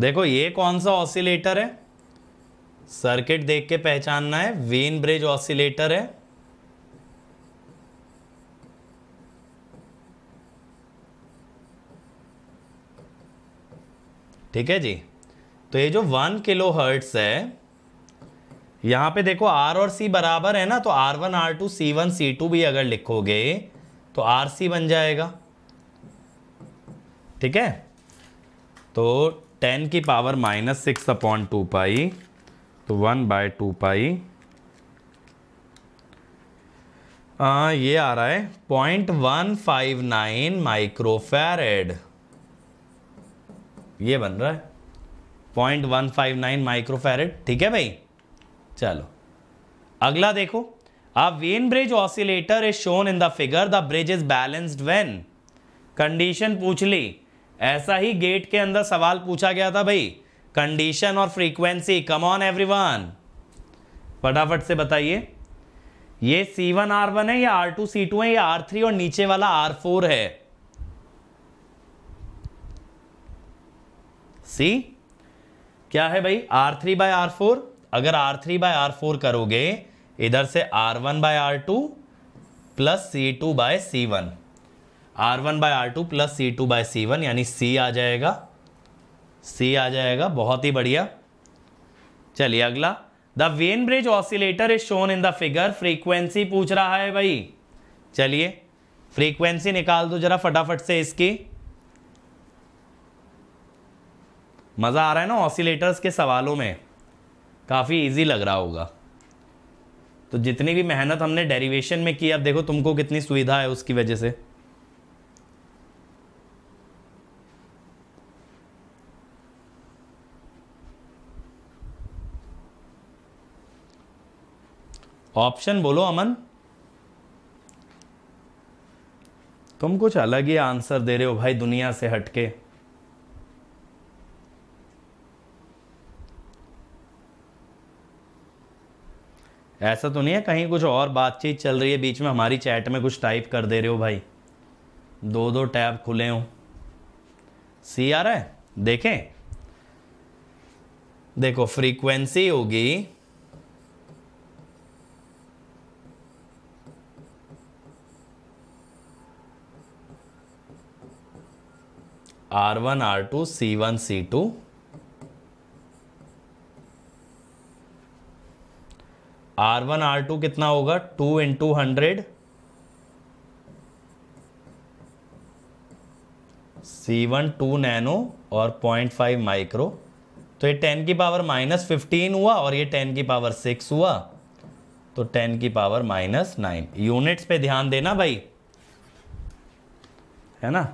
देखो ये कौन सा ऑसिलेटर है सर्किट देख के पहचानना है वेन ब्रिज ऑसिलेटर है ठीक है जी तो ये जो वन किलो हर्ट्स है यहां पे देखो आर और सी बराबर है ना तो R one R two C one C two भी अगर लिखोगे तो आर सी बन जाएगा ठीक है तो टेन की power minus six upon two pi तो वन बाय टू पाई आ, ये आ रहा है point one five nine microfarad ये बन रहा है point one five nine microfarad ठीक है भाई चलो अगला देखो a Wien bridge oscillator is shown in the figure the bridge is balanced when condition पूछ ली ऐसा ही गेट के अंदर सवाल पूछा गया था भाई कंडीशन और फ्रीक्वेंसी कम ऑन वन फटाफट से बताइए ये सी वन आर वन है या आर टू सी टू है या आर थ्री और नीचे वाला आर फोर है सी क्या है भाई R three by R four अगर R three by R four करोगे इधर से R one by R two plus C two by C one R one by R two plus C two by C one यानी C आ जाएगा सी आ जाएगा बहुत ही बढ़िया चलिए अगला the Wien bridge oscillator is shown in the figure frequency पूछ रहा है भाई चलिए फ्रीक्वेंसी निकाल दो जरा फटाफट से इसकी मज़ा आ रहा है ना ऑसिलेटर्स के सवालों में काफ़ी इजी लग रहा होगा तो जितनी भी मेहनत हमने डेरिवेशन में की अब देखो तुमको कितनी सुविधा है उसकी वजह से ऑप्शन बोलो अमन तुम कुछ अलग ही आंसर दे रहे हो भाई दुनिया से हटके ऐसा तो नहीं है कहीं कुछ और बातचीत चल रही है बीच में हमारी चैट में कुछ टाइप कर दे रहे हो भाई दो दो टैब खुले हों सी आ रहा है देखें देखो फ्रीक्वेंसी होगी R one R two C one C two R one R two कितना होगा two into hundred C one two nano और पॉइंट फाइव माइक्रो तो ये टेन की पावर माइनस फिफ्टीन हुआ और ये टेन की पावर सिक्स हुआ तो टेन की पावर माइनस नाइन यूनिट्स पे ध्यान देना भाई है ना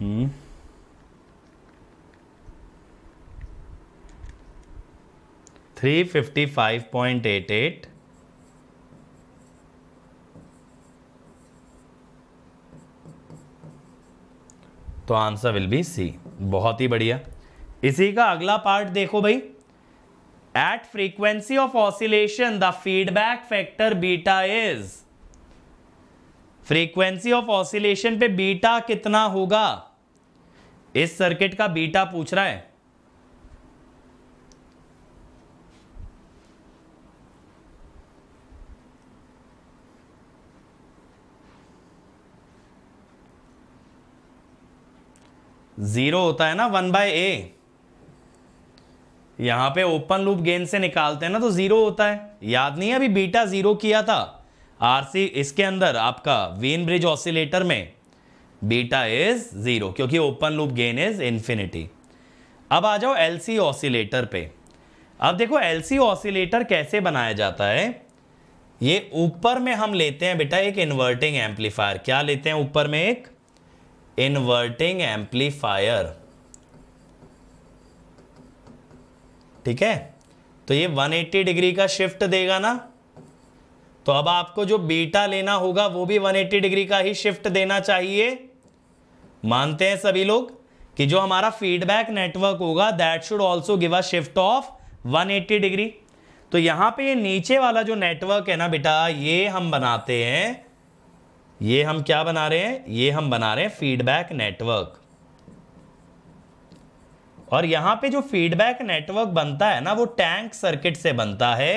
hmm three fifty five point eight eight तो आंसर विल बी सी बहुत ही बढ़िया इसी का अगला पार्ट देखो भाई at frequency of oscillation the feedback factor beta is frequency of oscillation पे बीटा कितना होगा इस सर्किट का बीटा पूछ रहा है जीरो होता है ना वन बाय ए यहाँ पे ओपन लूप गेन से निकालते हैं ना तो ज़ीरो होता है याद नहीं है अभी बीटा ज़ीरो किया था आरसी इसके अंदर आपका वेन ब्रिज ऑसिलेटर में बीटा इज ज़ीरो क्योंकि open loop gain is infinity अब आ जाओ एलसी ऑसिलेटर पे अब देखो एलसी ऑसिलेटर कैसे बनाया जाता है ये ऊपर में हम लेते हैं बेटा एक इन्वर्टिंग एम्पलीफायर क्या लेते हैं ऊपर में एक इन्वर्टिंग एम्पलीफायर ठीक है तो ये 180 डिग्री का शिफ्ट देगा ना तो अब आपको जो बीटा लेना होगा वो भी 180 डिग्री का ही शिफ्ट देना चाहिए मानते हैं सभी लोग कि जो हमारा फीडबैक नेटवर्क होगा that should also give a shift of 180 degree तो यहां पे ये नीचे वाला जो नेटवर्क है ना बेटा ये हम बनाते हैं ये हम क्या बना रहे हैं ये हम बना रहे हैं फीडबैक नेटवर्क और यहां पे जो फीडबैक नेटवर्क बनता है ना वो टैंक सर्किट से बनता है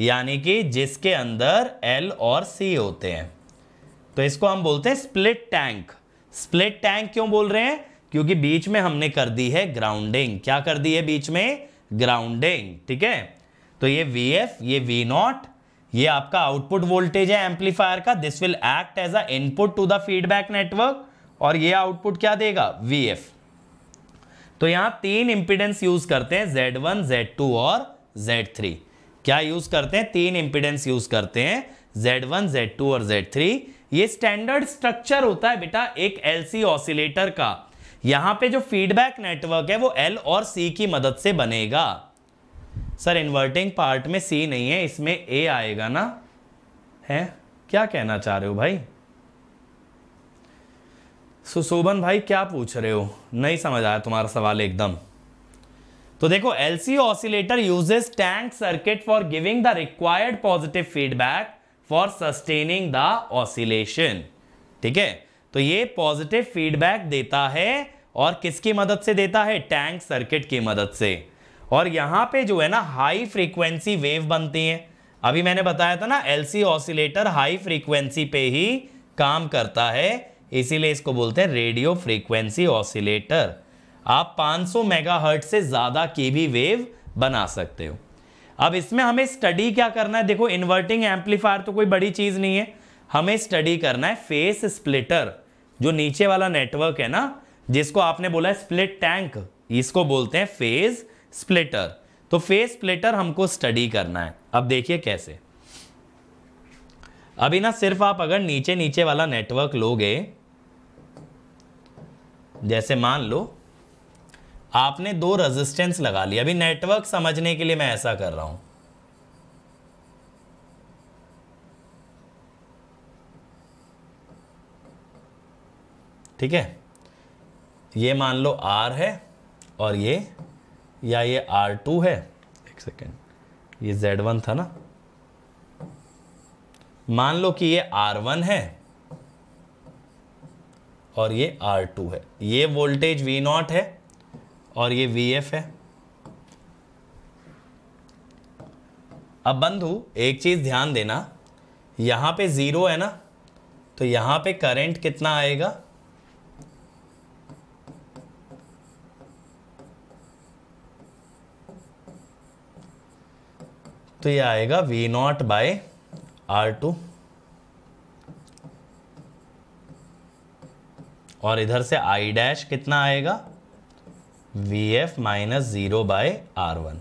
यानी कि जिसके अंदर एल और सी होते हैं तो इसको हम बोलते हैं स्प्लिट टैंक स्प्लिट टैंक क्यों बोल रहे हैं क्योंकि बीच में हमने कर दी है ग्राउंडिंग क्या कर दी है बीच में ग्राउंडिंग ठीक है तो ये वी एफ ये वी नॉट ये आपका आउटपुट वोल्टेज है एम्पलीफायर का this will act as a input to the feedback network और ये आउटपुट क्या देगा वी एफ तो यहां तीन इंपीडेंस यूज करते हैं जेड वन जेड टू और जेड थ्री क्या यूज करते हैं तीन इंपिडेंस यूज करते हैं जेड वन जेड टू और जेड थ्री ये स्टैंडर्ड स्ट्रक्चर होता है बेटा एक एलसी ऑसिलेटर का यहां पे जो फीडबैक नेटवर्क है वो एल और सी की मदद से बनेगा सर इन्वर्टिंग पार्ट में सी नहीं है इसमें ए आएगा ना है क्या कहना चाह रहे हो भाई सुशोभन भाई क्या पूछ रहे हो नहीं समझ आया तुम्हारा सवाल एकदम तो देखो LC oscillator uses tank circuit for giving the required positive feedback for sustaining the oscillation ठीक है तो ये पॉजिटिव फीडबैक देता है और किसकी मदद से देता है टैंक सर्किट की मदद से और यहाँ पे जो है ना हाई फ्रीक्वेंसी वेव बनती है अभी मैंने बताया था ना एलसी ऑसिलेटर हाई फ्रीक्वेंसी पे ही काम करता है इसीलिए इसको बोलते हैं रेडियो फ्रीक्वेंसी ऑसिलेटर आप 500 मेगाहर्ट्ज से ज़्यादा की भी वेव बना सकते हो अब इसमें हमें स्टडी क्या करना है देखो इन्वर्टिंग एम्पलीफायर तो कोई बड़ी चीज़ नहीं है हमें स्टडी करना है फेस स्प्लिटर जो नीचे वाला नेटवर्क है ना जिसको आपने बोला है स्प्लिट टैंक इसको बोलते हैं फेज स्प्लिटर तो फेज स्प्लिटर हमको स्टडी करना है अब देखिए कैसे अभी ना सिर्फ आप अगर नीचे नीचे वाला नेटवर्क लोगे जैसे मान लो आपने दो रेजिस्टेंस लगा लिया अभी नेटवर्क समझने के लिए मैं ऐसा कर रहा हूं ठीक है ये मान लो R है और ये या ये R2 है एक सेकेंड ये Z1 था ना मान लो कि ये R1 है और ये आर टू है ये वोल्टेज वी नॉट है और ये वी एफ है अब बंधु एक चीज़ ध्यान देना यहां पे ज़ीरो है ना तो यहां पे करंट कितना आएगा तो ये आएगा V naught by R two और इधर से आई डैश कितना आएगा V F minus zero by R one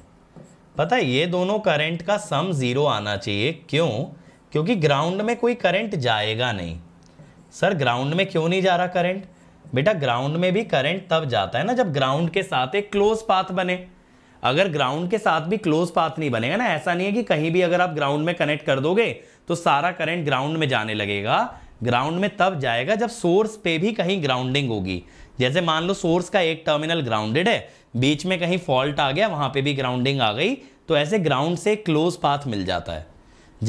पता है ये दोनों करंट का सम ज़ीरो आना चाहिए क्यों क्योंकि ग्राउंड में कोई करंट जाएगा नहीं सर ग्राउंड में क्यों नहीं जा रहा करंट बेटा ग्राउंड में भी करंट तब जाता है ना जब ग्राउंड के साथ एक क्लोज पाथ बने अगर ग्राउंड के साथ भी क्लोज पाथ नहीं बनेगा ना ऐसा नहीं है कि कहीं भी अगर आप ग्राउंड में कनेक्ट कर दोगे तो सारा करंट ग्राउंड में जाने लगेगा ग्राउंड में तब जाएगा जब सोर्स पे भी कहीं ग्राउंडिंग होगी जैसे मान लो सोर्स का एक टर्मिनल ग्राउंडेड है बीच में कहीं फॉल्ट आ गया वहां पे भी ग्राउंडिंग आ गई तो ऐसे ग्राउंड से क्लोज पाथ मिल जाता है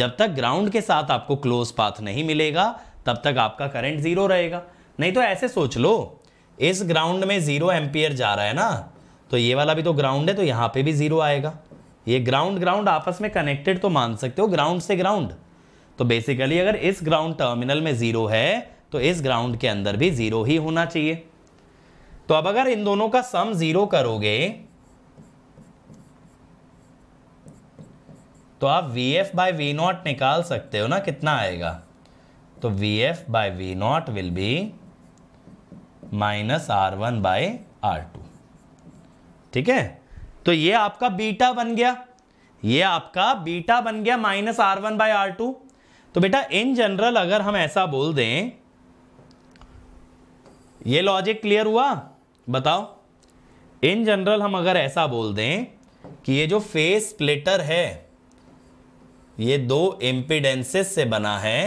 जब तक ग्राउंड के साथ आपको क्लोज पाथ नहीं मिलेगा तब तक आपका करंट जीरो रहेगा नहीं तो ऐसे सोच लो इस ग्राउंड में जीरो एम्पियर जा रहा है ना तो ये वाला भी तो ग्राउंड है तो यहाँ पे भी जीरो आएगा ये ग्राउंड ग्राउंड आपस में कनेक्टेड तो मान सकते हो ग्राउंड से ग्राउंड तो बेसिकली अगर इस ग्राउंड टर्मिनल में ज़ीरो है तो इस ग्राउंड के अंदर भी ज़ीरो ही होना चाहिए तो अब अगर इन दोनों का सम ज़ीरो करोगे तो आप V F by V naught निकाल सकते हो ना कितना आएगा तो V F by V naught will be minus R one by R two ठीक है तो ये आपका बीटा बन गया ये आपका बीटा बन गया minus R one by R two तो बेटा इन जनरल अगर हम ऐसा बोल दें ये लॉजिक क्लियर हुआ बताओ इन जनरल हम अगर ऐसा बोल दें कि ये जो फेस स्प्लिटर है ये दो एम्पिडेंसेस से बना है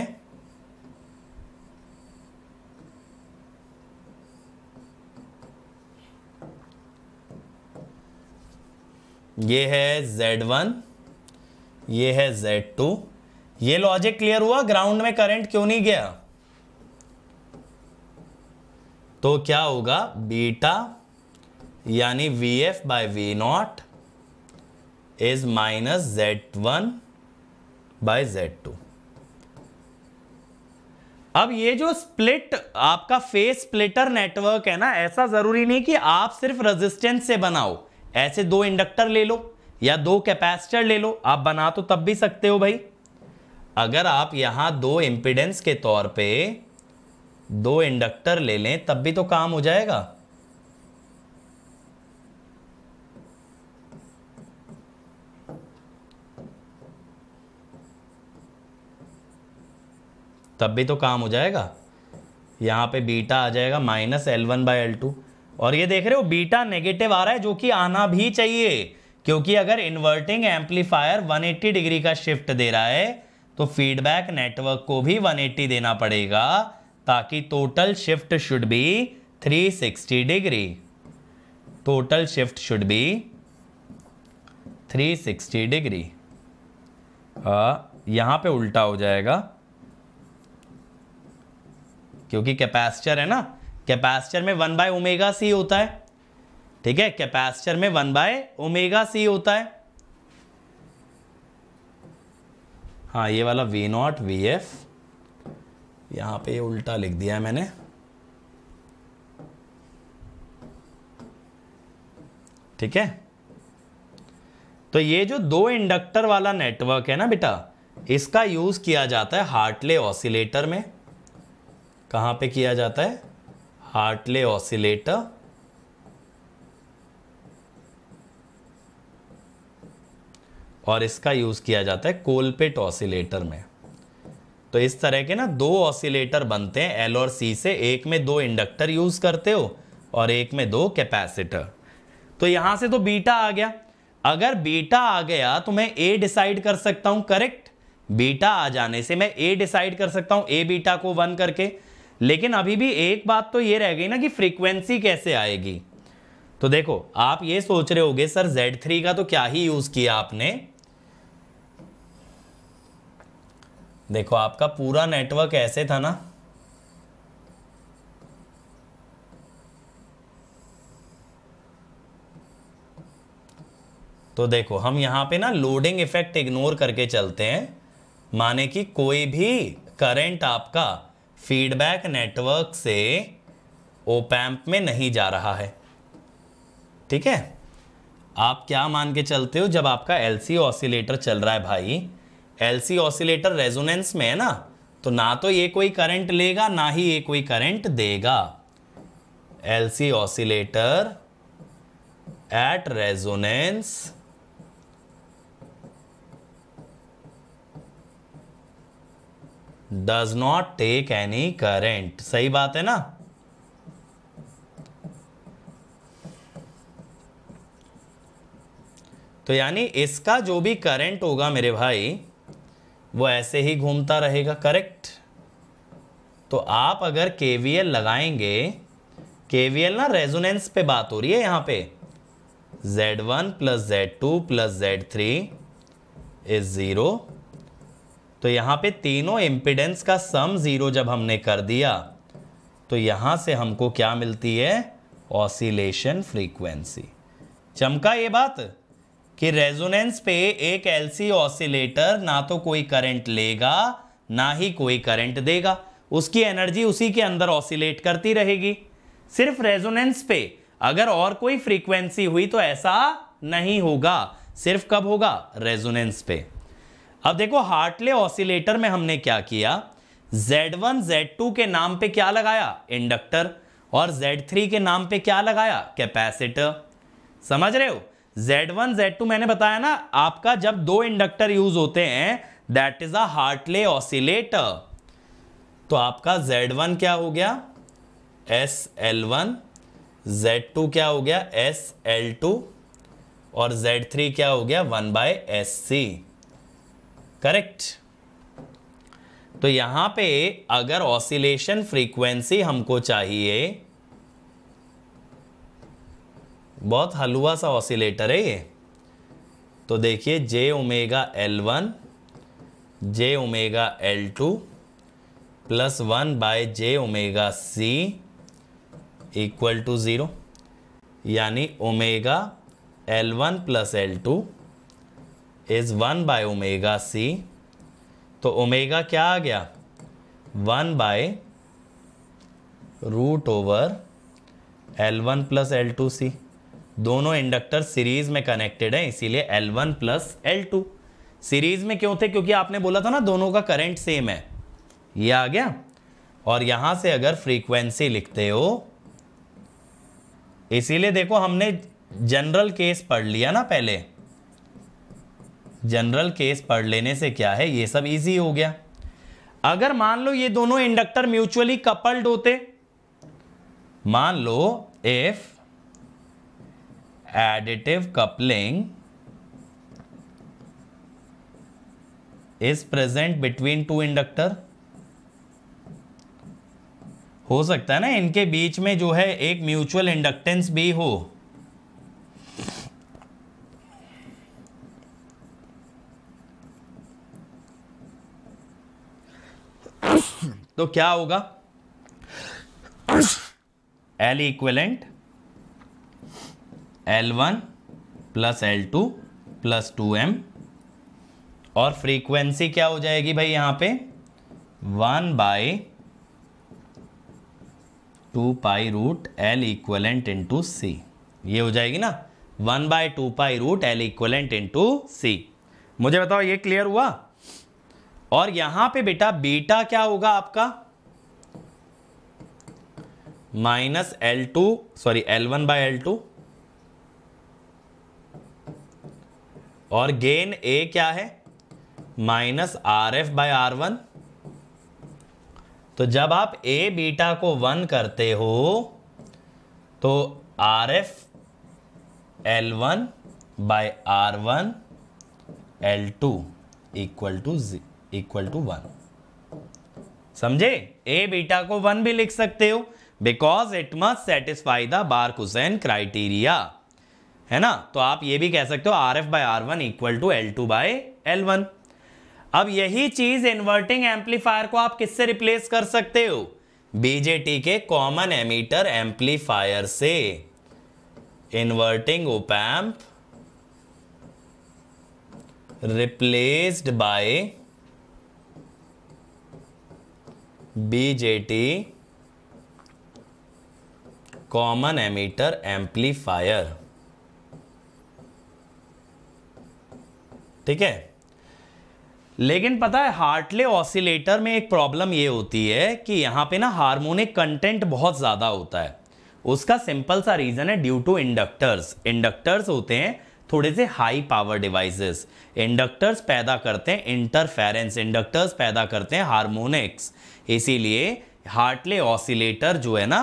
ये है Z1 ये है Z2 ये लॉजिक क्लियर हुआ ग्राउंड में करंट क्यों नहीं गया तो क्या होगा बीटा यानी V F by V naught is minus Z one by Z two अब ये जो स्प्लिट आपका फेस स्प्लिटर नेटवर्क है ना ऐसा जरूरी नहीं कि आप सिर्फ रेजिस्टेंस से बनाओ ऐसे दो इंडक्टर ले लो या दो कैपेसिटर ले लो आप बना तो तब भी सकते हो भाई अगर आप यहां दो इंपिडेंस के तौर पे दो इंडक्टर ले लें तब भी तो काम हो जाएगा तब भी तो काम हो जाएगा यहां पे बीटा आ जाएगा minus L one by L two और ये देख रहे हो बीटा नेगेटिव आ रहा है जो कि आना भी चाहिए क्योंकि अगर इन्वर्टिंग एम्पलीफायर 180 डिग्री का शिफ्ट दे रहा है तो फीडबैक नेटवर्क को भी 180 देना पड़ेगा ताकि total shift should be 360 degree total shift should be 360 degree यहाँ पे उल्टा हो जाएगा क्योंकि कैपेसिटर है ना कैपेसिटर में वन बाय ओमेगा सी होता है ठीक है कैपेसिटर में वन बाय ओमेगा सी होता है हाँ ये वाला वी नॉट वी एफ यहाँ पे उल्टा लिख दिया है मैंने ठीक है तो ये जो दो इंडक्टर वाला नेटवर्क है ना बेटा इसका यूज किया जाता है हार्टले ऑसिलेटर में कहाँ पे किया जाता है हार्टले ऑसिलेटर और इसका यूज़ किया जाता है कोलपिट ऑसिलेटर में तो इस तरह के ना दो ऑसिलेटर बनते हैं एल और सी से एक में दो इंडक्टर यूज़ करते हो और एक में दो कैपेसिटर तो यहाँ से तो बीटा आ गया अगर बीटा आ गया तो मैं ए डिसाइड कर सकता हूँ करेक्ट बीटा आ जाने से मैं ए डिसाइड कर सकता हूँ ए बीटा को वन करके लेकिन अभी भी एक बात तो ये रह गई ना कि फ्रीक्वेंसी कैसे आएगी तो देखो आप ये सोच रहे होगे सर Z3 का तो क्या ही यूज़ किया आपने देखो आपका पूरा नेटवर्क ऐसे था ना तो देखो हम यहाँ पे ना लोडिंग इफेक्ट इग्नोर करके चलते हैं माने कि कोई भी करंट आपका फीडबैक नेटवर्क से ओपैम्प में नहीं जा रहा है ठीक है आप क्या मान के चलते हो जब आपका एलसी ऑसिलेटर चल रहा है भाई एलसी ऑसिलेटर रेजोनेंस में है ना तो ना तो ये कोई करंट लेगा ना ही ये कोई करंट देगा LC oscillator at resonance does not take any current सही बात है ना तो यानी इसका जो भी करंट होगा मेरे भाई वो ऐसे ही घूमता रहेगा करेक्ट तो आप अगर के लगाएंगे के ना रेजोनेंस पे बात हो रही है यहाँ पे Z1 one plus Z two plus Z three is zero तो यहाँ पे तीनों इम्पिडेंस का सम ज़ीरो जब हमने कर दिया तो यहाँ से हमको क्या मिलती है ऑसिलेशन फ्रीक्वेंसी चमका ये बात कि रेजोनेंस पे एक एलसी ऑसिलेटर ना तो कोई करंट लेगा ना ही कोई करंट देगा उसकी एनर्जी उसी के अंदर ऑसिलेट करती रहेगी सिर्फ रेजोनेंस पे अगर और कोई फ्रीक्वेंसी हुई तो ऐसा नहीं होगा सिर्फ कब होगा रेजोनेंस पे अब देखो हार्टले ऑसिलेटर में हमने क्या किया Z1, Z2 के नाम पे क्या लगाया इंडक्टर और Z3 के नाम पे क्या लगाया कैपेसिटर समझ रहे हो Z1, Z2 मैंने बताया ना आपका जब दो इंडक्टर यूज होते हैं that is a Hartley oscillator तो आपका Z1 क्या हो गया S L one Z two क्या हो गया एस एल टू और Z3 क्या हो गया one by S C correct तो यहां पे अगर ऑसिलेशन फ्रीक्वेंसी हमको चाहिए बहुत हलवा सा ऑसिलेटर है ये तो देखिए J omega L one J omega L two plus one by J omega C equal to zero यानी omega L one plus L two is one by omega C तो ओमेगा क्या आ गया one by root over L one plus L two C दोनों inductor series में connected है इसीलिए L1 one plus L series में क्यों थे क्योंकि आपने बोला था ना दोनों का करंट सेम है ये आ गया और यहां से अगर फ्रीक्वेंसी लिखते हो इसीलिए देखो हमने जनरल केस पढ़ लिया ना पहले जनरल केस पढ़ लेने से क्या है ये सब इजी हो गया अगर मान लो ये दोनों इंडक्टर म्यूचुअली कपल्ड होते मान लो if additive coupling is present between two inductor हो सकता है ना इनके बीच में जो है एक म्यूचुअल इंडक्टेंस भी हो तो क्या होगा L equivalent L one plus L two plus two M और फ्रीक्वेंसी क्या हो जाएगी भाई यहाँ पे one by two pi root L equivalent to C ये हो जाएगी ना one by two pi root L equivalent into C मुझे बताओ ये क्लियर हुआ और यहां पे बेटा बीटा क्या होगा आपका minus L two sorry L one by L two और गेन ए क्या है minus R F by R one तो जब आप ए बीटा को वन करते हो तो R F L one by R one L two equal to equal to one समझे ए बीटा को वन भी लिख सकते हो because it must satisfy the Barkhausen criteria है ना तो आप ये भी कह सकते हो R F by R one equal to L two by L one अब यही चीज इन्वर्टिंग एम्पलीफायर को आप किससे रिप्लेस कर सकते हो बीजेटी के कॉमन एमीटर एम्पलीफायर से inverting op amp replaced by BJT common emitter amplifier ठीक है लेकिन पता है हार्टले ऑसिलेटर में एक प्रॉब्लम ये होती है कि यहाँ पे ना हार्मोनिक कंटेंट बहुत ज़्यादा होता है उसका सिंपल सा रीज़न है ड्यू टू इंडक्टर्स इंडक्टर्स होते हैं थोड़े से हाई पावर डिवाइसेस इंडक्टर्स पैदा करते हैं इंटरफेरेंस इंडक्टर्स पैदा करते हैं हारमोनिक्स इसीलिए हार्टले ऑसिलेटर जो है ना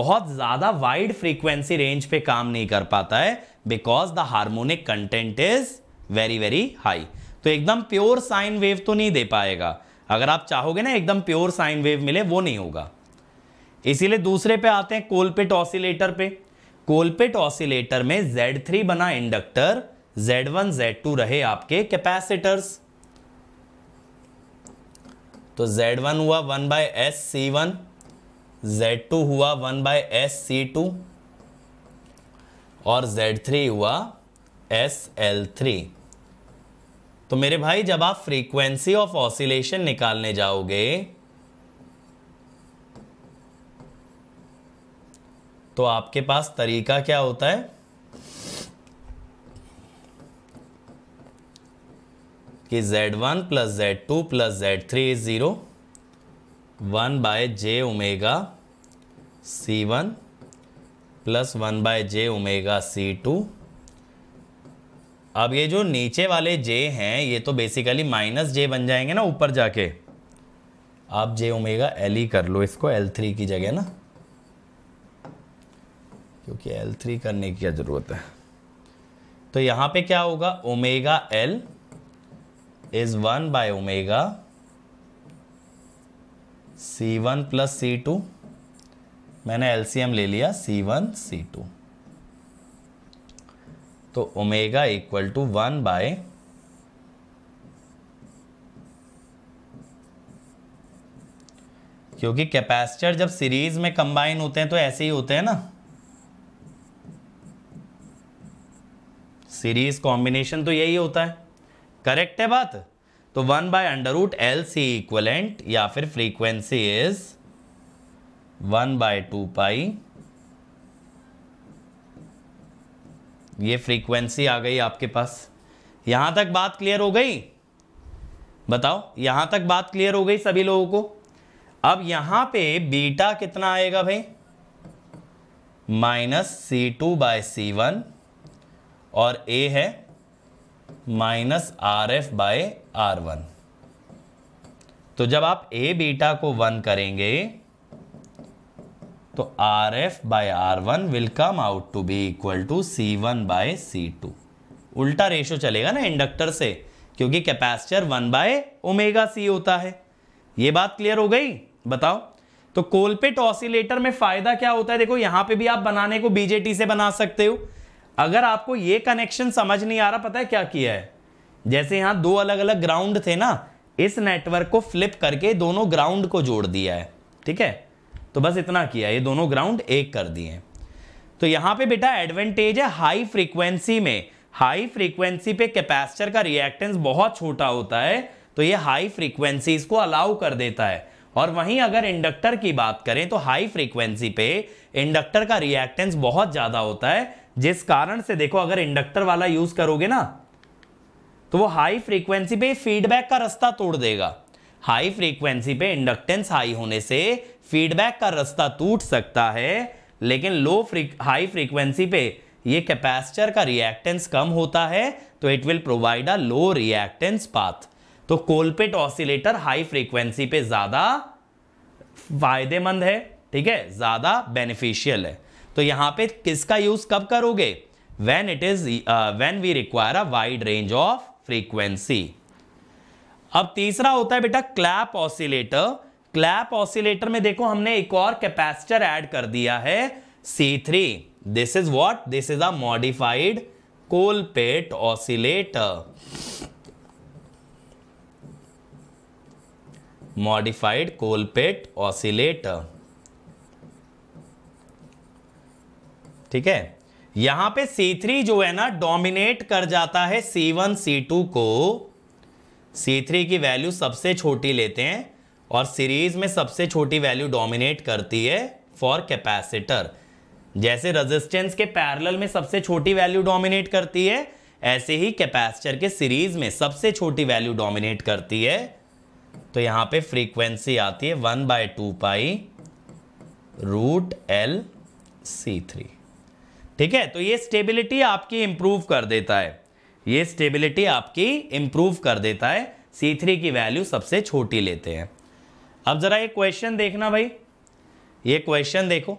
बहुत ज़्यादा वाइड फ्रीक्वेंसी रेंज पे काम नहीं कर पाता है because the harmonic content is very very high तो एकदम प्योर साइन वेव तो नहीं दे पाएगा अगर आप चाहोगे ना एकदम प्योर साइन वेव मिले वो नहीं होगा इसीलिए दूसरे पे आते हैं कोलपिट ऑसिलेटर पे कोलपिट ऑसिलेटर में Z3 बना इंडक्टर Z1 Z2 रहे आपके कैपेसिटर्स तो Z1 हुआ one by S C one Z two हुआ one by S C two और Z3 हुआ एस एल थ्री तो मेरे भाई जब आप फ्रीक्वेंसी ऑफ ऑसिलेशन निकालने जाओगे तो आपके पास तरीका क्या होता है कि Z1 one plus Z two plus Z three is zero one by J omega C one plus one by J omega C two अब ये जो नीचे वाले जे हैं ये तो बेसिकली माइनस जे बन जाएंगे ना ऊपर जाके आप जे ओमेगा एल ही कर लो इसको एल थ्री की जगह ना क्योंकि एल थ्री करने की क्या ज़रूरत है तो यहां पे क्या होगा omega L is one by omega C one plus C two मैंने एल ले लिया सी वन सी टू तो omega equal to one by क्योंकि कैपेसिटर जब सीरीज में कंबाइन होते हैं तो ऐसे ही होते हैं ना सीरीज कॉम्बिनेशन तो यही होता है करेक्ट है बात तो one by under root L C equivalent या फिर frequency is one by two pi ये फ्रीक्वेंसी आ गई आपके पास यहां तक बात क्लियर हो गई बताओ यहां तक बात क्लियर हो गई सभी लोगों को अब यहां पे बीटा कितना आएगा भाई minus C two by C one और ए है minus R F by R one तो जब आप ए बीटा को वन करेंगे तो R F by R one will come out to B equal to C one by C to उल्टा ratio चलेगा ना इंडक्टर से क्योंकि कैपेसिटर वन बाय ओमेगा सी होता है ये बात क्लियर हो गई बताओ तो कोलपिट ऑसिलेटर में फायदा क्या होता है देखो यहां पे भी आप बनाने को बीजेटी से बना सकते हो अगर आपको ये कनेक्शन समझ नहीं आ रहा पता है क्या किया है जैसे यहां दो अलग अलग ग्राउंड थे ना इस नेटवर्क को फ्लिप करके दोनों ग्राउंड को जोड़ दिया है ठीक है तो बस इतना किया ये दोनों ग्राउंड एक कर दिए तो यहां पे बेटा एडवांटेज है हाई फ्रीक्वेंसी में हाई फ्रीक्वेंसी पे कैपेसिटर का रिएक्टेंस बहुत छोटा होता है तो ये हाई फ्रीक्वेंसीज को अलाउ कर देता है और वहीं अगर इंडक्टर की बात करें तो हाई फ्रीक्वेंसी पे इंडक्टर का रिएक्टेंस बहुत ज़्यादा होता है जिस कारण से देखो अगर इंडक्टर वाला यूज़ करोगे ना तो वो हाई फ्रीक्वेंसी पे फीडबैक का रास्ता तोड़ देगा हाई फ्रीक्वेंसी पे इंडक्टेंस हाई होने से फीडबैक का रास्ता टूट सकता है लेकिन लो फ्रिक, हाई फ्रीक्वेंसी पे ये कैपेसिटर का रिएक्टेंस कम होता है तो it will provide a low reactance path तो कोलपिट ऑसिलेटर हाई फ्रीक्वेंसी पे ज़्यादा फायदेमंद है ठीक है ज़्यादा बेनिफिशियल है तो यहाँ पे किसका यूज़ कब करोगे when it is when we require a wide range of frequency अब तीसरा होता है बेटा क्लैप ऑसिलेटर क्लैप ऑसिलेटर में देखो हमने एक और कैपेसिटर ऐड कर दिया है C3 this is what this is a modified Colpitts oscillator modified Colpitts oscillator ठीक है यहां पे C3 जो है ना डोमिनेट कर जाता है C1 C2 को C3 की वैल्यू सबसे छोटी लेते हैं और सीरीज में सबसे छोटी वैल्यू डोमिनेट करती है फॉर कैपेसिटर जैसे रेजिस्टेंस के पैरेलल में सबसे छोटी वैल्यू डोमिनेट करती है ऐसे ही कैपेसिटर के सीरीज में सबसे छोटी वैल्यू डोमिनेट करती है तो यहां पे फ्रीक्वेंसी आती है one by two pi root L C three ठीक है तो ये स्टेबिलिटी आपकी इंप्रूव कर देता है ये स्टेबिलिटी आपकी इंप्रूव कर देता है सी थ्री की वैल्यू सबसे छोटी लेते हैं अब जरा ये क्वेश्चन देखना भाई ये क्वेश्चन देखो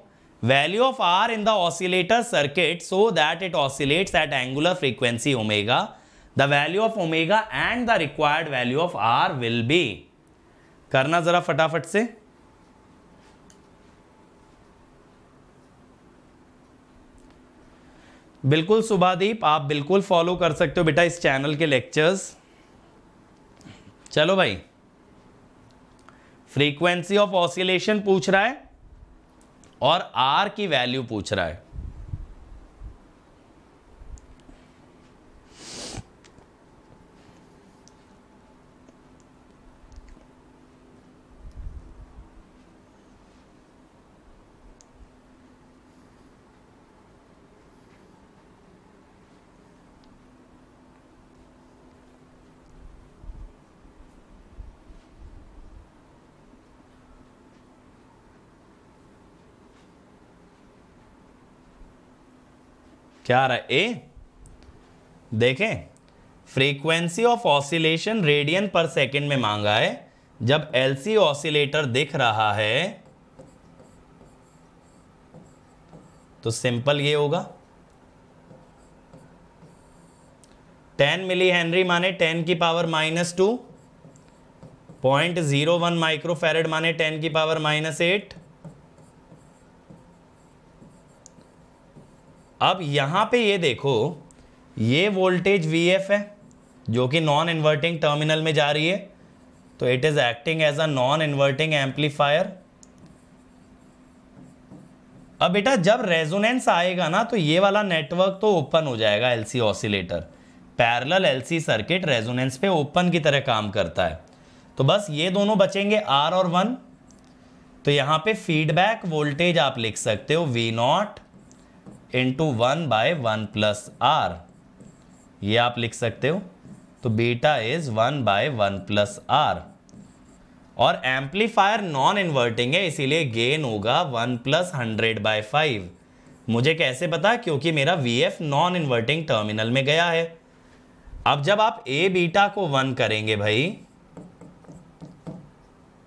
value of R in the oscillator circuit so that it oscillates at angular frequency omega the value of omega and the required value of R will be करना जरा फटाफट से बिल्कुल सुभादीप आप बिल्कुल फॉलो कर सकते हो बेटा इस चैनल के लेक्चर्स चलो भाई फ्रीक्वेंसी ऑफ ऑसिलेशन पूछ रहा है और आर की वैल्यू पूछ रहा है क्या रहा है ए देखें फ्रीक्वेंसी ऑफ ऑसिलेशन रेडियन पर सेकंड में मांगा है जब एलसी ऑसिलेटर दिख रहा है तो सिंपल ये होगा 10 मिली हेनरी माने 10 की power minus two point zero one microfarad माने 10 की पावर माइनस एट अब यहाँ पे ये देखो ये वोल्टेज वी है जो कि नॉन इन्वर्टिंग टर्मिनल में जा रही है तो it is acting as a non inverting amplifier अब बेटा जब रेजोनेंस आएगा ना तो ये वाला नेटवर्क तो ओपन हो जाएगा LC oscillator parallel LC circuit resonance पे ओपन की तरह काम करता है तो बस ये दोनों बचेंगे आर और वन तो यहां पे फीडबैक वोल्टेज आप लिख सकते हो V naught into one by one plus R ये आप लिख सकते हो तो beta is one by one plus R और एम्पलीफायर नॉन इन्वर्टिंग है इसीलिए गेन होगा one plus hundred by five मुझे कैसे पता क्योंकि मेरा V F non inverting terminal में गया है अब जब आप ए बीटा को वन करेंगे भाई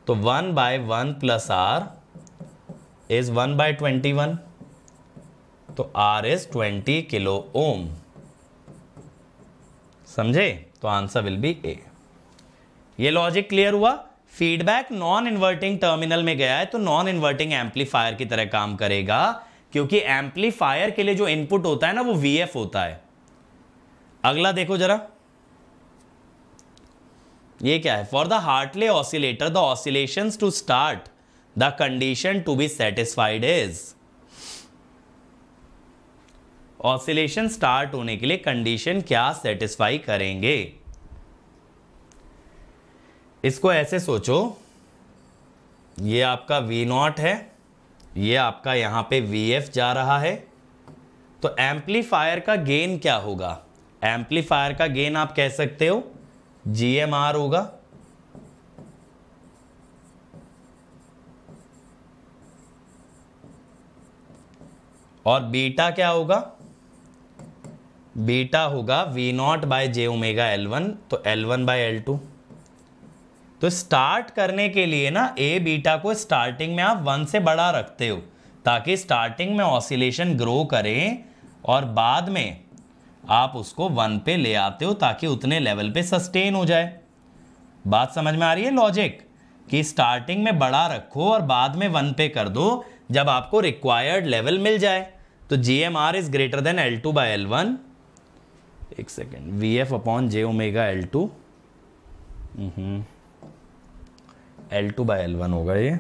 तो one by one plus R is one by twenty one तो R is twenty kilo ohm समझे तो आंसर विल बी ए ये लॉजिक क्लियर हुआ फीडबैक नॉन इन्वर्टिंग टर्मिनल में गया है तो नॉन इन्वर्टिंग एम्पलीफायर की तरह काम करेगा क्योंकि एम्पलीफायर के लिए जो इनपुट होता है ना वो वी होता है अगला देखो जरा ये क्या है for the Hartley oscillator the oscillation to start the condition to be satisfied is oscillation start होने के लिए कंडीशन क्या सेटिस्फाई करेंगे इसको ऐसे सोचो ये आपका वी नॉट है ये आपका यहाँ पे वी एफ जा रहा है तो एम्पलीफायर का गेन क्या होगा एम्पलीफायर का गेन आप कह सकते हो जी एम आर होगा और बीटा क्या होगा बीटा होगा V naught by J omega L one तो L one by L two तो स्टार्ट करने के लिए ना ए बीटा को स्टार्टिंग में आप वन से बड़ा रखते हो ताकि स्टार्टिंग में ऑसिलेशन ग्रो करें और बाद में आप उसको वन पे ले आते हो ताकि उतने लेवल पे सस्टेन हो जाए बात समझ में आ रही है लॉजिक कि स्टार्टिंग में बड़ा रखो और बाद में वन पे कर दो जब आपको रिक्वायर्ड लेवल मिल जाए तो G M R is greater than L two by L one एक second V F upon j omega L two L two by L one होगा ये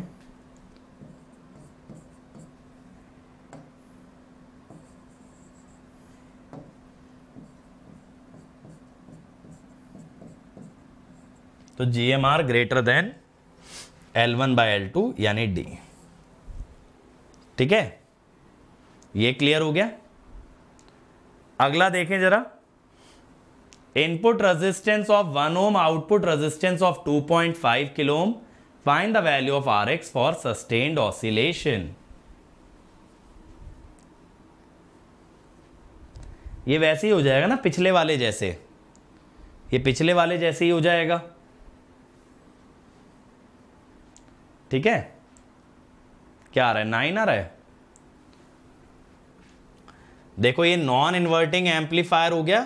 तो G M R greater than L one by L two यानी D ठीक है ये clear हो गया अगला देखें जरा input resistance of one ohm output resistance of two 2.5 kilo ohm find the value of are x for sustained oscillation ये वैसे ही हो जाएगा ना पिछले वाले जैसे ये पिछले वाले जैसे ही हो जाएगा ठीक है क्या आ रहा है नाइन आ रहा है देखो ये नॉन इन्वर्टिंग एम्पलीफायर हो गया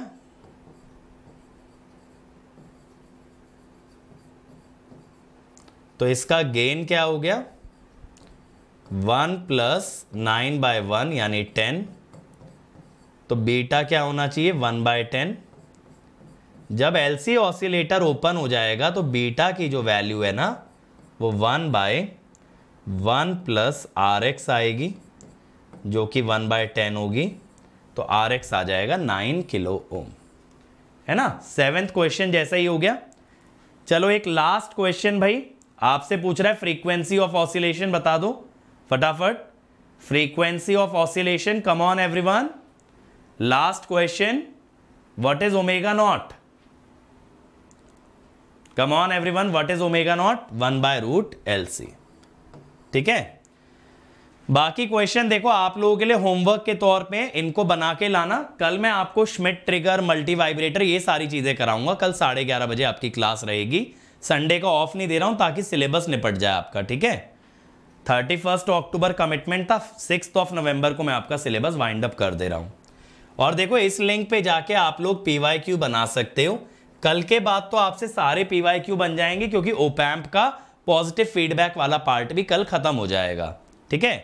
तो इसका गेन क्या हो गया one plus nine by one यानी टेन तो बीटा क्या होना चाहिए वन बाय टेन जब एल सी ऑसिलेटर ओपन हो जाएगा तो बीटा की जो वैल्यू है ना वो one by one plus R X आएगी जो कि वन बाय टेन होगी तो आर एक्स आ जाएगा नाइन किलो ओम है ना सेवेंथ क्वेश्चन जैसा ही हो गया चलो एक लास्ट क्वेश्चन भाई आपसे पूछ रहा है फ्रीक्वेंसी ऑफ ऑसिलेशन बता दो फटाफट frequency of oscillation come on everyone last question what is omega naught come on everyone what is omega naught one by root L C ठीक है बाकी क्वेश्चन देखो आप लोगों के लिए होमवर्क के तौर पे इनको बना के लाना कल मैं आपको श्मिट ट्रिगर मल्टी वाइब्रेटर ये सारी चीज़ें कराऊंगा कल साढ़े ग्यारह बजे आपकी क्लास रहेगी संडे का ऑफ नहीं दे रहा हूं ताकि सिलेबस निपट जाए आपका ठीक है थर्टी फर्स्ट अक्टूबर कमिटमेंट था सिक्स ऑफ नवंबर को मैं आपका सिलेबस वाइंड अप कर दे रहा हूँ और देखो इस लिंक पे जाके आप लोग पी वाई क्यू बना सकते हो कल के बाद तो आपसे सारे पी क्यू बन जाएंगे क्योंकि ओपैम्प का पॉजिटिव फीडबैक वाला पार्ट भी कल ख़त्म हो जाएगा ठीक है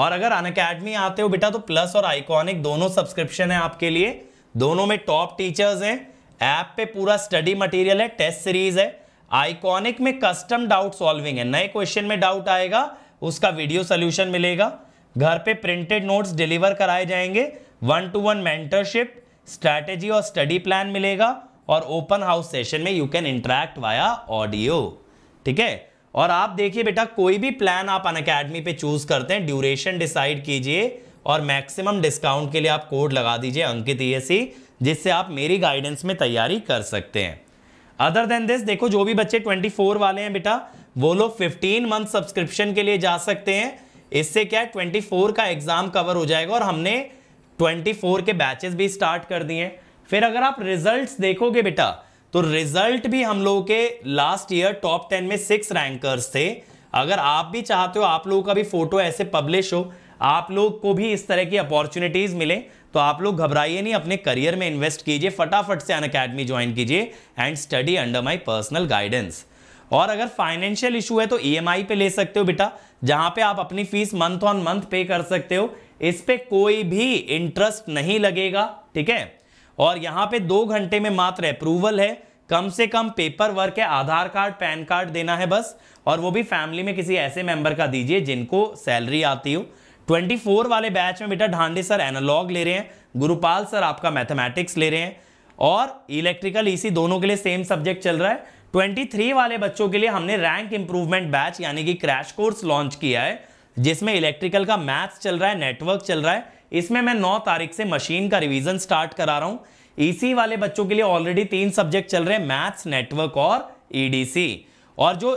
और अगर अन अकेडमी आते हो बेटा तो प्लस और आइकॉनिक दोनों सब्सक्रिप्शन है आपके लिए दोनों में टॉप टीचर्स हैं ऐप पे पूरा स्टडी मटेरियल है टेस्ट सीरीज है आइकॉनिक में कस्टम डाउट सॉल्विंग है नए क्वेश्चन में डाउट आएगा उसका वीडियो सोल्यूशन मिलेगा घर पे प्रिंटेड नोट्स डिलीवर कराए जाएंगे one to one mentorship strategy और स्टडी प्लान मिलेगा और ओपन हाउस सेशन में you can interact via audio ठीक है और आप देखिए बेटा कोई भी प्लान आप अन अकेडमी पे चूज करते हैं ड्यूरेशन डिसाइड कीजिए और मैक्सिमम डिस्काउंट के लिए आप कोड लगा दीजिए अंकित ई e e, जिससे आप मेरी गाइडेंस में तैयारी कर सकते हैं अदर देन दिस देखो जो भी बच्चे 24 वाले हैं बेटा वो लोग 15 मंथ सब्सक्रिप्शन के लिए जा सकते हैं इससे क्या है 24 का एग्जाम कवर हो जाएगा और हमने 24 के बैचेस भी स्टार्ट कर दिए फिर अगर आप रिजल्ट्स देखोगे बेटा तो रिजल्ट भी हम लोगों के लास्ट ईयर टॉप टेन में सिक्स रैंकर्स थे अगर आप भी चाहते हो आप लोगों का भी फोटो ऐसे पब्लिश हो आप लोग को भी इस तरह की अपॉर्चुनिटीज मिले तो आप लोग घबराइए नहीं अपने करियर में इन्वेस्ट कीजिए फटाफट से अन अकेडमी ज्वाइन कीजिए and study under my personal guidance और अगर फाइनेंशियल इशू है तो ई e पे ले सकते हो बेटा जहां पे आप अपनी फीस मंथ ऑन मंथ पे कर सकते हो इस पे कोई भी इंटरेस्ट नहीं लगेगा ठीक है और यहाँ पे दो घंटे में मात्र अप्रूवल है कम से कम पेपर वर्क है आधार कार्ड पैन कार्ड देना है बस और वो भी फैमिली में किसी ऐसे मेंबर का दीजिए जिनको सैलरी आती हो फोर वाले बैच में बेटा ढांडे सर एनालॉग ले रहे हैं गुरुपाल सर आपका मैथमेटिक्स ले रहे हैं और इलेक्ट्रिकल ईसी e दोनों के लिए सेम सब्जेक्ट चल रहा है 23 वाले बच्चों के लिए हमने रैंक इंप्रूवमेंट बैच यानी कि क्रैश कोर्स लॉन्च किया है जिसमें इलेक्ट्रिकल का मैथ्स चल रहा है नेटवर्क चल रहा है इसमें मैं 9 तारीख से मशीन का रिवीजन स्टार्ट करा रहा हूँ ईसी e वाले बच्चों के लिए ऑलरेडी तीन सब्जेक्ट चल रहे हैं मैथ्स नेटवर्क और ईडीसी e और जो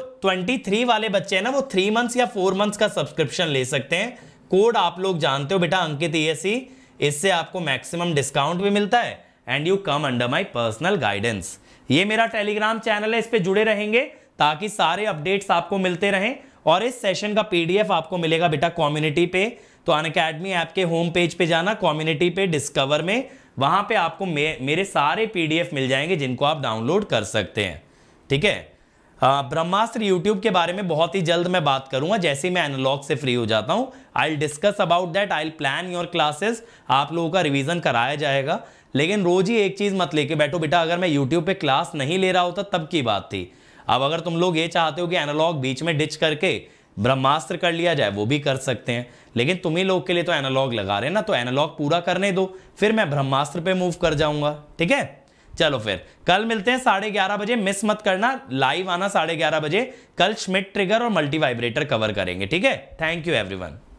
थ्री वाले बच्चे हैं ना वो थ्री मंथ्स या फोर मंथ्स का सब्सक्रिप्शन ले सकते हैं कोड आप लोग जानते हो बेटा अंकित ई e इससे आपको मैक्सिमम डिस्काउंट भी मिलता है and you come under my personal guidance ये मेरा टेलीग्राम चैनल है इस पर जुड़े रहेंगे ताकि सारे अपडेट्स आपको मिलते रहें और इस सेशन का पीडीएफ आपको मिलेगा बेटा कम्युनिटी पे तो अन अकेडमी ऐप के होम पेज पे जाना कम्युनिटी पे डिस्कवर में वहां पे आपको मे, मेरे सारे पीडीएफ मिल जाएंगे जिनको आप डाउनलोड कर सकते हैं ठीक है ब्रह्मास्त्र यूट्यूब के बारे में बहुत ही जल्द मैं बात करूंगा जैसे ही मैं एनालॉग से फ्री हो जाता हूँ I will discuss about that I plan your classes आप लोगों का रिवीजन कराया जाएगा लेकिन रोज ही एक चीज़ मत लेके बैठो बेटा अगर मैं यूट्यूब पे क्लास नहीं ले रहा होता तब की बात थी अब अगर तुम लोग ये चाहते हो कि एनालॉग बीच में डिच करके ब्रह्मास्त्र कर लिया जाए वो भी कर सकते हैं लेकिन तुम ही लोग के लिए तो एनालॉग लगा रहे हैं ना तो एनालॉग पूरा करने दो फिर मैं ब्रह्मास्त्र पे मूव कर जाऊंगा ठीक है चलो फिर कल मिलते हैं साढ़े ग्यारह बजे मिस मत करना लाइव आना साढ़े ग्यारह बजे कल स्मिट ट्रिगर और मल्टी वाइब्रेटर कवर करेंगे ठीक है थैंक यू एवरीवन